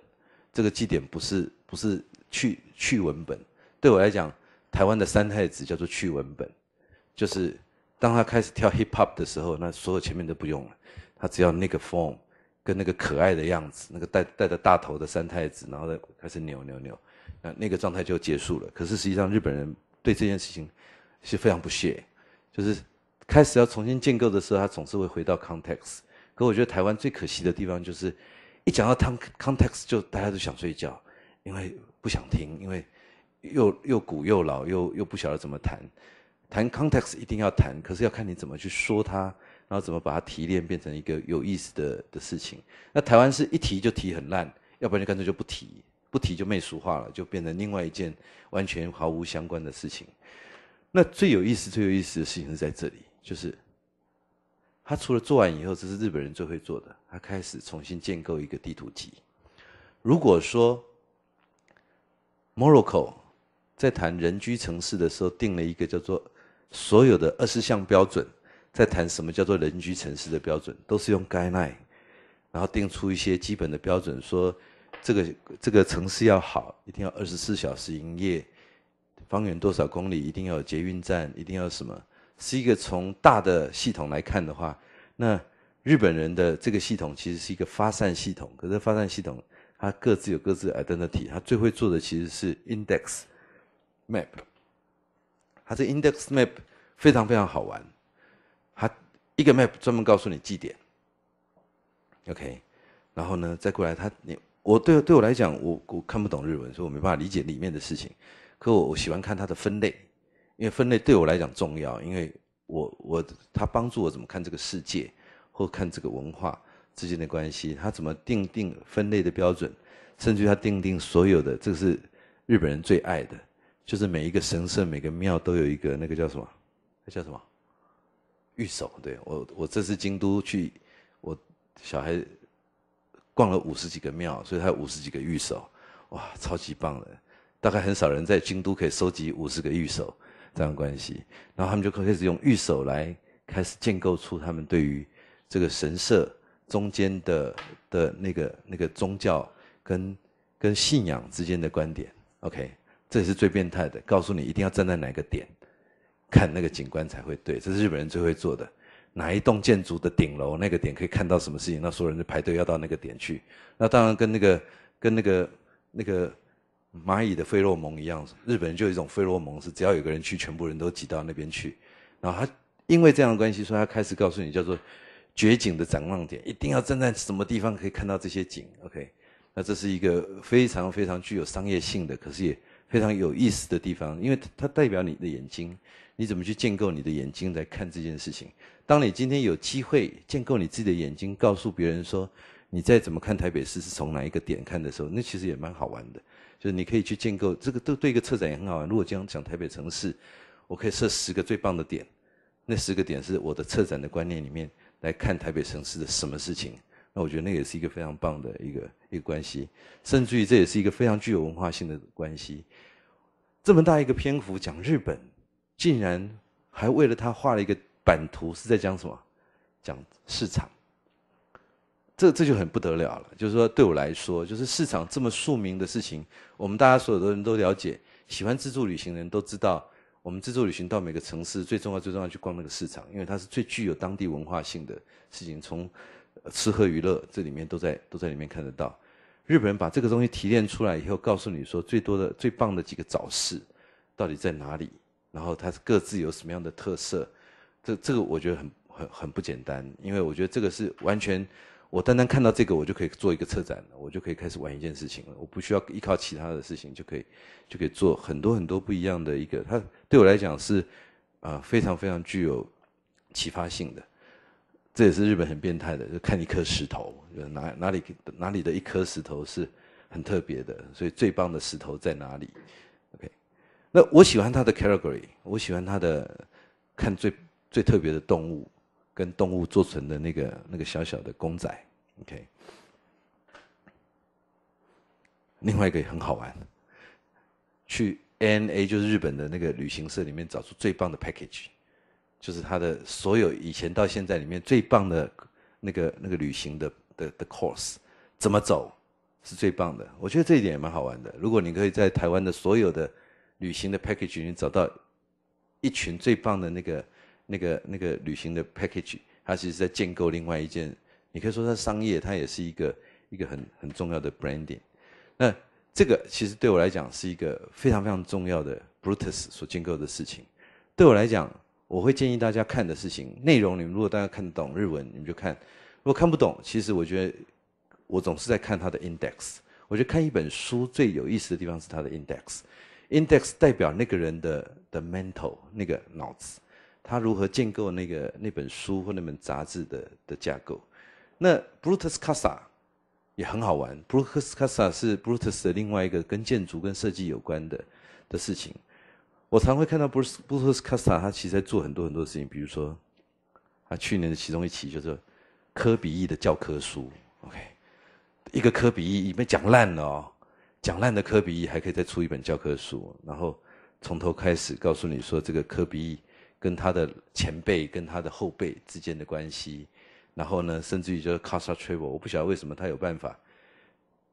这个祭点不是不是去去文本。对我来讲，台湾的三太子叫做去文本，就是当他开始跳 hip hop 的时候，那所有前面都不用了，他只要那个 form 跟那个可爱的样子，那个戴戴着大头的三太子，然后再开始扭扭扭，那那个状态就结束了。可是实际上日本人对这件事情是非常不屑，就是。开始要重新建构的时候，他总是会回到 context。可我觉得台湾最可惜的地方就是，一讲到他们 context 就大家都想睡觉，因为不想听，因为又又古又老又又不晓得怎么谈。谈 context 一定要谈，可是要看你怎么去说它，然后怎么把它提炼变成一个有意思的的事情。那台湾是一提就提很烂，要不然就干脆就不提，不提就媚俗化了，就变成另外一件完全毫无相关的事情。那最有意思、最有意思的事情是在这里。就是，他除了做完以后，这是日本人最会做的。他开始重新建构一个地图集。如果说，Morocco 在谈人居城市的时候，定了一个叫做所有的二十项标准，在谈什么叫做人居城市的标准，都是用 Guideline，然后定出一些基本的标准，说这个这个城市要好，一定要二十四小时营业，方圆多少公里一定要有捷运站，一定要什么。是一个从大的系统来看的话，那日本人的这个系统其实是一个发散系统。可是发散系统，它各自有各自的 identity，它最会做的其实是 index map。它这 index map 非常非常好玩，它一个 map 专门告诉你记点。OK，然后呢，再过来它你我对对我来讲，我我看不懂日文，所以我没办法理解里面的事情。可我我喜欢看它的分类。因为分类对我来讲重要，因为我我他帮助我怎么看这个世界，或看这个文化之间的关系，他怎么定定分类的标准，甚至他定定所有的，这是日本人最爱的，就是每一个神社每个庙都有一个那个叫什么？那叫什么？御守。对我我这次京都去，我小孩逛了五十几个庙，所以他五十几个御守，哇，超级棒的，大概很少人在京都可以收集五十个御守。这样关系，然后他们就开始用玉手来开始建构出他们对于这个神社中间的的那个那个宗教跟跟信仰之间的观点。OK，这也是最变态的，告诉你一定要站在哪个点看那个景观才会对。这是日本人最会做的，哪一栋建筑的顶楼那个点可以看到什么事情，那所有人都排队要到那个点去。那当然跟那个跟那个那个。蚂蚁的费洛蒙一样，日本人就有一种费洛蒙是，只要有个人去，全部人都挤到那边去。然后他因为这样的关系，所以他开始告诉你叫做绝景的展望点，一定要站在什么地方可以看到这些景。OK，那这是一个非常非常具有商业性的，可是也非常有意思的地方，因为它代表你的眼睛，你怎么去建构你的眼睛来看这件事情。当你今天有机会建构你自己的眼睛，告诉别人说你再怎么看台北市是从哪一个点看的时候，那其实也蛮好玩的。就是你可以去建构，这个都对一个策展也很好。如果讲讲台北城市，我可以设十个最棒的点，那十个点是我的策展的观念里面来看台北城市的什么事情。那我觉得那也是一个非常棒的一个一个关系，甚至于这也是一个非常具有文化性的关系。这么大一个篇幅讲日本，竟然还为了他画了一个版图，是在讲什么？讲市场。这这就很不得了了，就是说，对我来说，就是市场这么庶民的事情，我们大家所有的人都了解，喜欢自助旅行的人都知道，我们自助旅行到每个城市最重要、最重要去逛那个市场，因为它是最具有当地文化性的事情，从吃喝娱乐这里面都在都在里面看得到。日本人把这个东西提炼出来以后，告诉你说最多的、最棒的几个早市到底在哪里，然后它是各自有什么样的特色，这这个我觉得很很很不简单，因为我觉得这个是完全。我单单看到这个，我就可以做一个车展了，我就可以开始玩一件事情了。我不需要依靠其他的事情，就可以就可以做很多很多不一样的一个。它对我来讲是啊，非常非常具有启发性的。这也是日本很变态的，就看一颗石头，就哪哪里哪里的一颗石头是很特别的，所以最棒的石头在哪里？OK，那我喜欢它的 category，我喜欢它的看最最特别的动物。跟动物做成的那个那个小小的公仔，OK。另外一个也很好玩，去 NA 就是日本的那个旅行社里面找出最棒的 package，就是他的所有以前到现在里面最棒的那个那个旅行的的的 course 怎么走是最棒的，我觉得这一点也蛮好玩的。如果你可以在台湾的所有的旅行的 package 里面找到一群最棒的那个。那个那个旅行的 package，它其实在建构另外一件。你可以说它商业，它也是一个一个很很重要的 branding。那这个其实对我来讲是一个非常非常重要的 Brutus 所建构的事情。对我来讲，我会建议大家看的事情内容，你们如果大家看得懂日文，你们就看；如果看不懂，其实我觉得我总是在看它的 index。我觉得看一本书最有意思的地方是它的 index。index 代表那个人的的 mental，那个脑子。他如何建构那个那本书或那本杂志的的架构？那布鲁特斯卡萨也很好玩。布鲁克斯卡萨是布鲁特斯的另外一个跟建筑跟设计有关的的事情。我常会看到布鲁布鲁特斯卡萨他其实在做很多很多事情，比如说他去年的其中一期叫做《科比一的教科书》。OK，一个科比一已被讲烂了，哦。讲烂的科比一还可以再出一本教科书，然后从头开始告诉你说这个科比一。跟他的前辈、跟他的后辈之间的关系，然后呢，甚至于就是《c o s a Travel》，我不晓得为什么他有办法，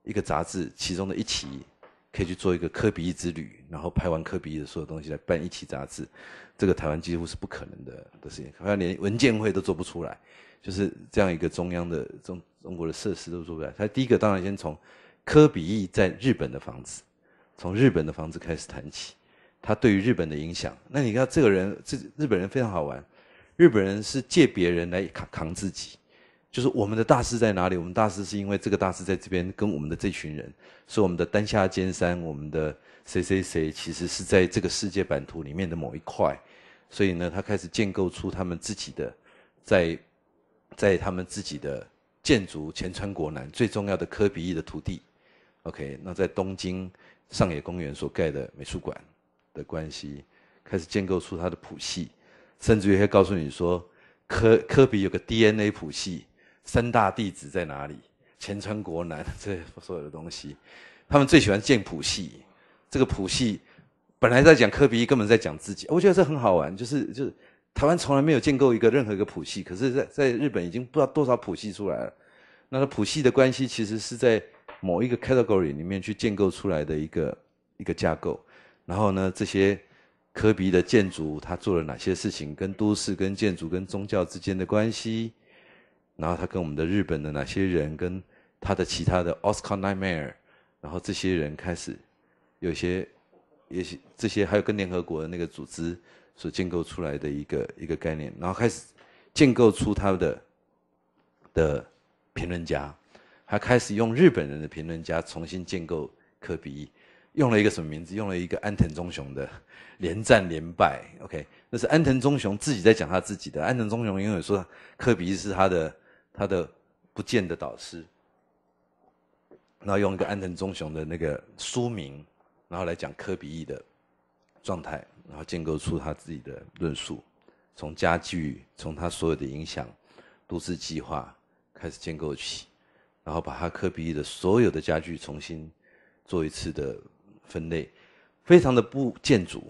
一个杂志其中的一期可以去做一个科比一之旅，然后拍完科比一的所有东西来办一期杂志，这个台湾几乎是不可能的的事情，好像连文件会都做不出来。就是这样一个中央的中中国的设施都做不出来。他第一个当然先从科比一在日本的房子，从日本的房子开始谈起。他对于日本的影响，那你看这个人，这日本人非常好玩。日本人是借别人来扛扛自己，就是我们的大师在哪里？我们大师是因为这个大师在这边，跟我们的这群人，是我们的丹下尖山，我们的谁谁谁，其实是在这个世界版图里面的某一块，所以呢，他开始建构出他们自己的，在在他们自己的建筑，前川国南最重要的科比一的土地。OK，那在东京上野公园所盖的美术馆。的关系开始建构出他的谱系，甚至于会告诉你说，科科比有个 DNA 谱系，三大弟子在哪里，前川国南 这所有的东西，他们最喜欢建谱系。这个谱系本来在讲科比，根本在讲自己。我觉得这很好玩，就是就是台湾从来没有建构一个任何一个谱系，可是，在在日本已经不知道多少谱系出来了。那个谱系的关系其实是在某一个 category 里面去建构出来的一个一个架构。然后呢？这些科比的建筑，他做了哪些事情？跟都市、跟建筑、跟宗教之间的关系？然后他跟我们的日本的哪些人？跟他的其他的 Oscar Nightmare，然后这些人开始，有些，也许这些还有跟联合国的那个组织所建构出来的一个一个概念，然后开始建构出他的的评论家，还开始用日本人的评论家重新建构科比。用了一个什么名字？用了一个安藤忠雄的《连战连败》。OK，那是安藤忠雄自己在讲他自己的。安藤忠雄因为说科比是他的他的不见的导师。然后用一个安藤忠雄的那个书名，然后来讲科比的，状态，然后建构出他自己的论述，从家具，从他所有的影响，都市计划开始建构起，然后把他科比的所有的家具重新做一次的。分类，非常的不建筑，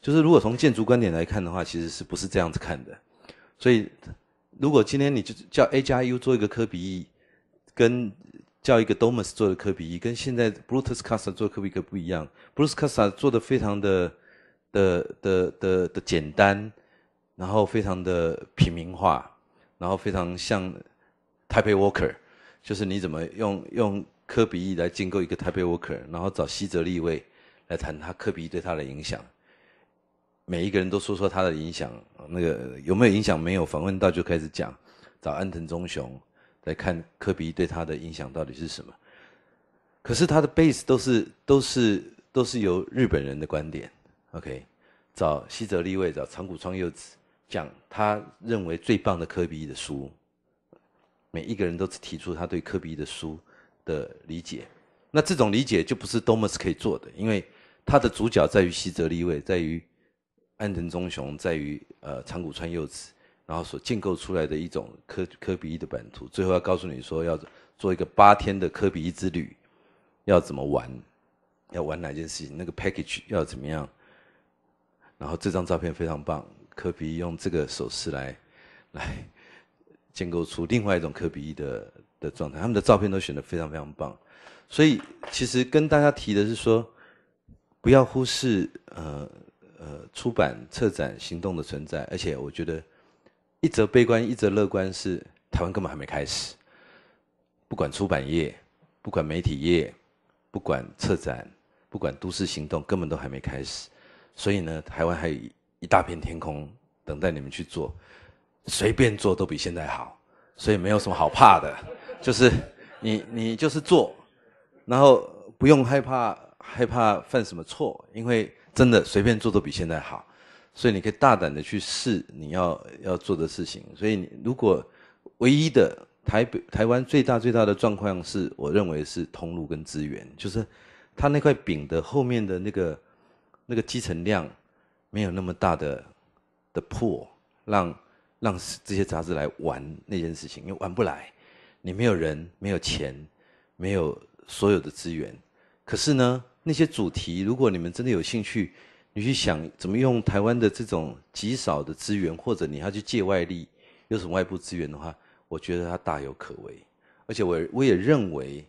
就是如果从建筑观点来看的话，其实是不是这样子看的？所以，如果今天你就叫 A 加 U 做一个科比一，跟叫一个 Domus 做的科比一，跟现在 Brutus Casar 做的科比一不一样。Brutus Casar 做的非常的的的的的简单，然后非常的平民化，然后非常像 Type Walker，就是你怎么用用。科比一来，建构一个台北 Walker，然后找西泽立卫来谈他科比对他的影响。每一个人都说说他的影响，那个有没有影响没有访问到就开始讲。找安藤忠雄来看科比对他的影响到底是什么。可是他的 base 都是都是都是由日本人的观点。OK，找西泽立卫，找长谷川佑子讲他认为最棒的科比的书。每一个人都提出他对科比的书。的理解，那这种理解就不是多么是可以做的，因为它的主角在于西泽立卫，在于安藤忠雄，在于呃长谷川佑子，然后所建构出来的一种科科比一的版图。最后要告诉你说，要做一个八天的科比一之旅，要怎么玩，要玩哪件事情，那个 package 要怎么样。然后这张照片非常棒，科比用这个手势来，来建构出另外一种科比一的。的状态，他们的照片都选得非常非常棒，所以其实跟大家提的是说，不要忽视呃呃出版、策展、行动的存在。而且我觉得，一则悲观，一则乐观，是台湾根本还没开始。不管出版业，不管媒体业，不管策展，不管都市行动，根本都还没开始。所以呢，台湾还有一大片天空等待你们去做，随便做都比现在好，所以没有什么好怕的。就是你，你就是做，然后不用害怕害怕犯什么错，因为真的随便做都比现在好，所以你可以大胆的去试你要要做的事情。所以你如果唯一的台北台湾最大最大的状况是我认为是通路跟资源，就是它那块饼的后面的那个那个积层量没有那么大的的破，让让这些杂志来玩那件事情，因为玩不来。你没有人，没有钱，没有所有的资源，可是呢，那些主题，如果你们真的有兴趣，你去想怎么用台湾的这种极少的资源，或者你要去借外力，有什么外部资源的话，我觉得它大有可为。而且我我也认为，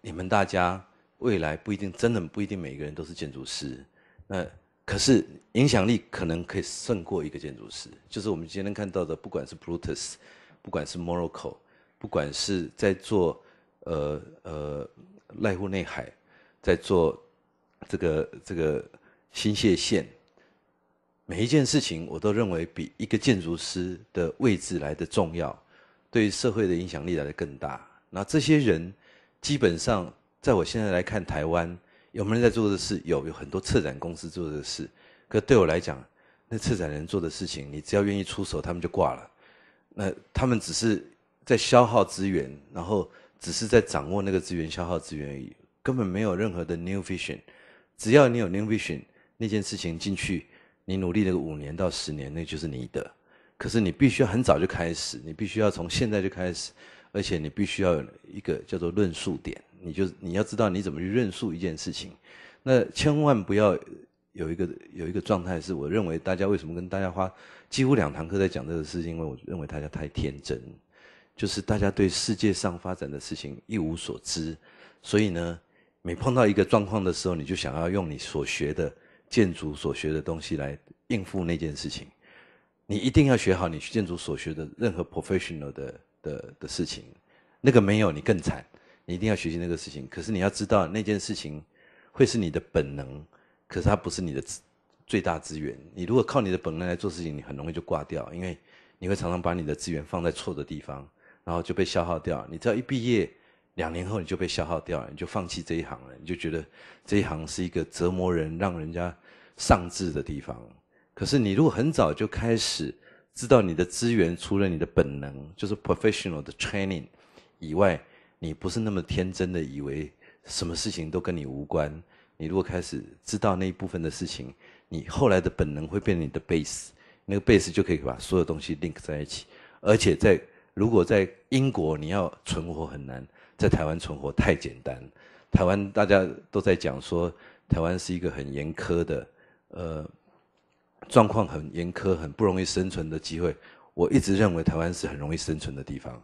你们大家未来不一定真的不一定每个人都是建筑师，那可是影响力可能可以胜过一个建筑师。就是我们今天看到的，不管是 Brutus，不管是 Morocco。不管是在做，呃呃，濑户内海，在做这个这个新泻县，每一件事情我都认为比一个建筑师的位置来的重要，对社会的影响力来的更大。那这些人基本上，在我现在来看，台湾有没有人在做的事？有，有很多策展公司做的事。可对我来讲，那策展人做的事情，你只要愿意出手，他们就挂了。那他们只是。在消耗资源，然后只是在掌握那个资源、消耗资源而已，根本没有任何的 new vision。只要你有 new vision，那件事情进去，你努力了五年到十年，那就是你的。可是你必须很早就开始，你必须要从现在就开始，而且你必须要有一个叫做论述点，你就你要知道你怎么去论述一件事情。那千万不要有一个有一个状态，是我认为大家为什么跟大家花几乎两堂课在讲这个事情，因为我认为大家太天真。就是大家对世界上发展的事情一无所知，所以呢，每碰到一个状况的时候，你就想要用你所学的建筑所学的东西来应付那件事情。你一定要学好你建筑所学的任何 professional 的的的事情，那个没有你更惨。你一定要学习那个事情，可是你要知道那件事情会是你的本能，可是它不是你的最大资源。你如果靠你的本能来做事情，你很容易就挂掉，因为你会常常把你的资源放在错的地方。然后就被消耗掉。你只要一毕业，两年后你就被消耗掉了，你就放弃这一行了，你就觉得这一行是一个折磨人、让人家丧志的地方。可是你如果很早就开始知道你的资源，除了你的本能，就是 professional 的 training 以外，你不是那么天真的以为什么事情都跟你无关。你如果开始知道那一部分的事情，你后来的本能会变成你的 base，那个 base 就可以把所有东西 link 在一起，而且在如果在英国你要存活很难，在台湾存活太简单。台湾大家都在讲说，台湾是一个很严苛的，呃，状况很严苛、很不容易生存的机会。我一直认为台湾是很容易生存的地方，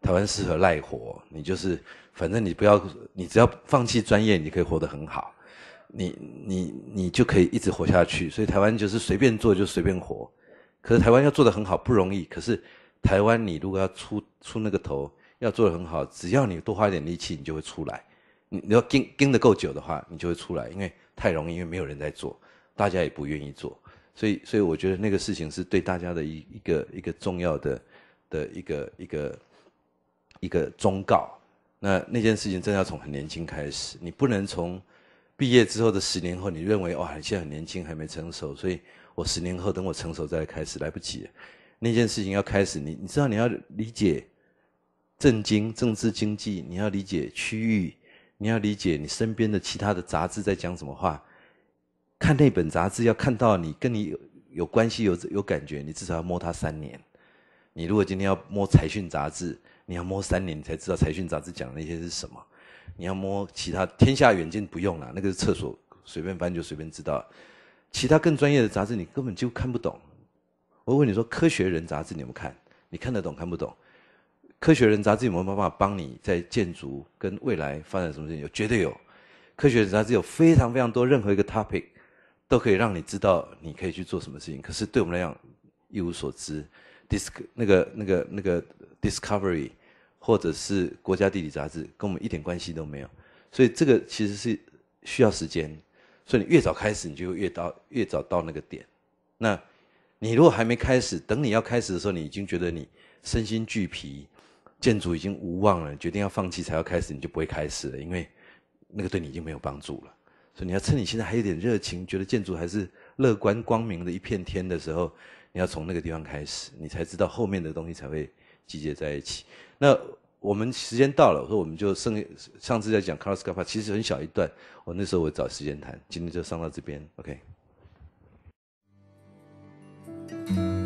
台湾适合赖活。你就是，反正你不要，你只要放弃专业，你可以活得很好，你你你就可以一直活下去。所以台湾就是随便做就随便活，可是台湾要做得很好不容易，可是。台湾，你如果要出出那个头，要做得很好，只要你多花一点力气，你就会出来。你你要盯盯得够久的话，你就会出来，因为太容易，因为没有人在做，大家也不愿意做。所以，所以我觉得那个事情是对大家的一一个一个重要的的一个一个一个忠告。那那件事情真的要从很年轻开始，你不能从毕业之后的十年后，你认为哇，你现在很年轻，还没成熟，所以我十年后等我成熟再开始，来不及。那件事情要开始，你你知道你要理解政经、政治经济，你要理解区域，你要理解你身边的其他的杂志在讲什么话。看那本杂志要看到你跟你有有关系、有有感觉，你至少要摸它三年。你如果今天要摸财讯杂志，你要摸三年才知道财讯杂志讲的那些是什么。你要摸其他《天下远近不用了，那个是厕所随便翻就随便知道。其他更专业的杂志你根本就看不懂。我问你说，《科学人》杂志你们看？你看得懂？看不懂？《科学人》杂志有没有办法帮你在建筑跟未来发展什么事情？有，绝对有。《科学人》杂志有非常非常多，任何一个 topic 都可以让你知道你可以去做什么事情。可是对我们来讲，一无所知。dis 那个那个那个 Discovery，或者是国家地理杂志，跟我们一点关系都没有。所以这个其实是需要时间。所以你越早开始，你就越到越早到那个点。那。你如果还没开始，等你要开始的时候，你已经觉得你身心俱疲，建筑已经无望了，决定要放弃才要开始，你就不会开始了，因为那个对你已经没有帮助了。所以你要趁你现在还有点热情，觉得建筑还是乐观光明的一片天的时候，你要从那个地方开始，你才知道后面的东西才会集结在一起。那我们时间到了，我说我们就剩上次在讲 Carlos p a 其实很小一段，我那时候我找时间谈，今天就上到这边，OK。Thank you.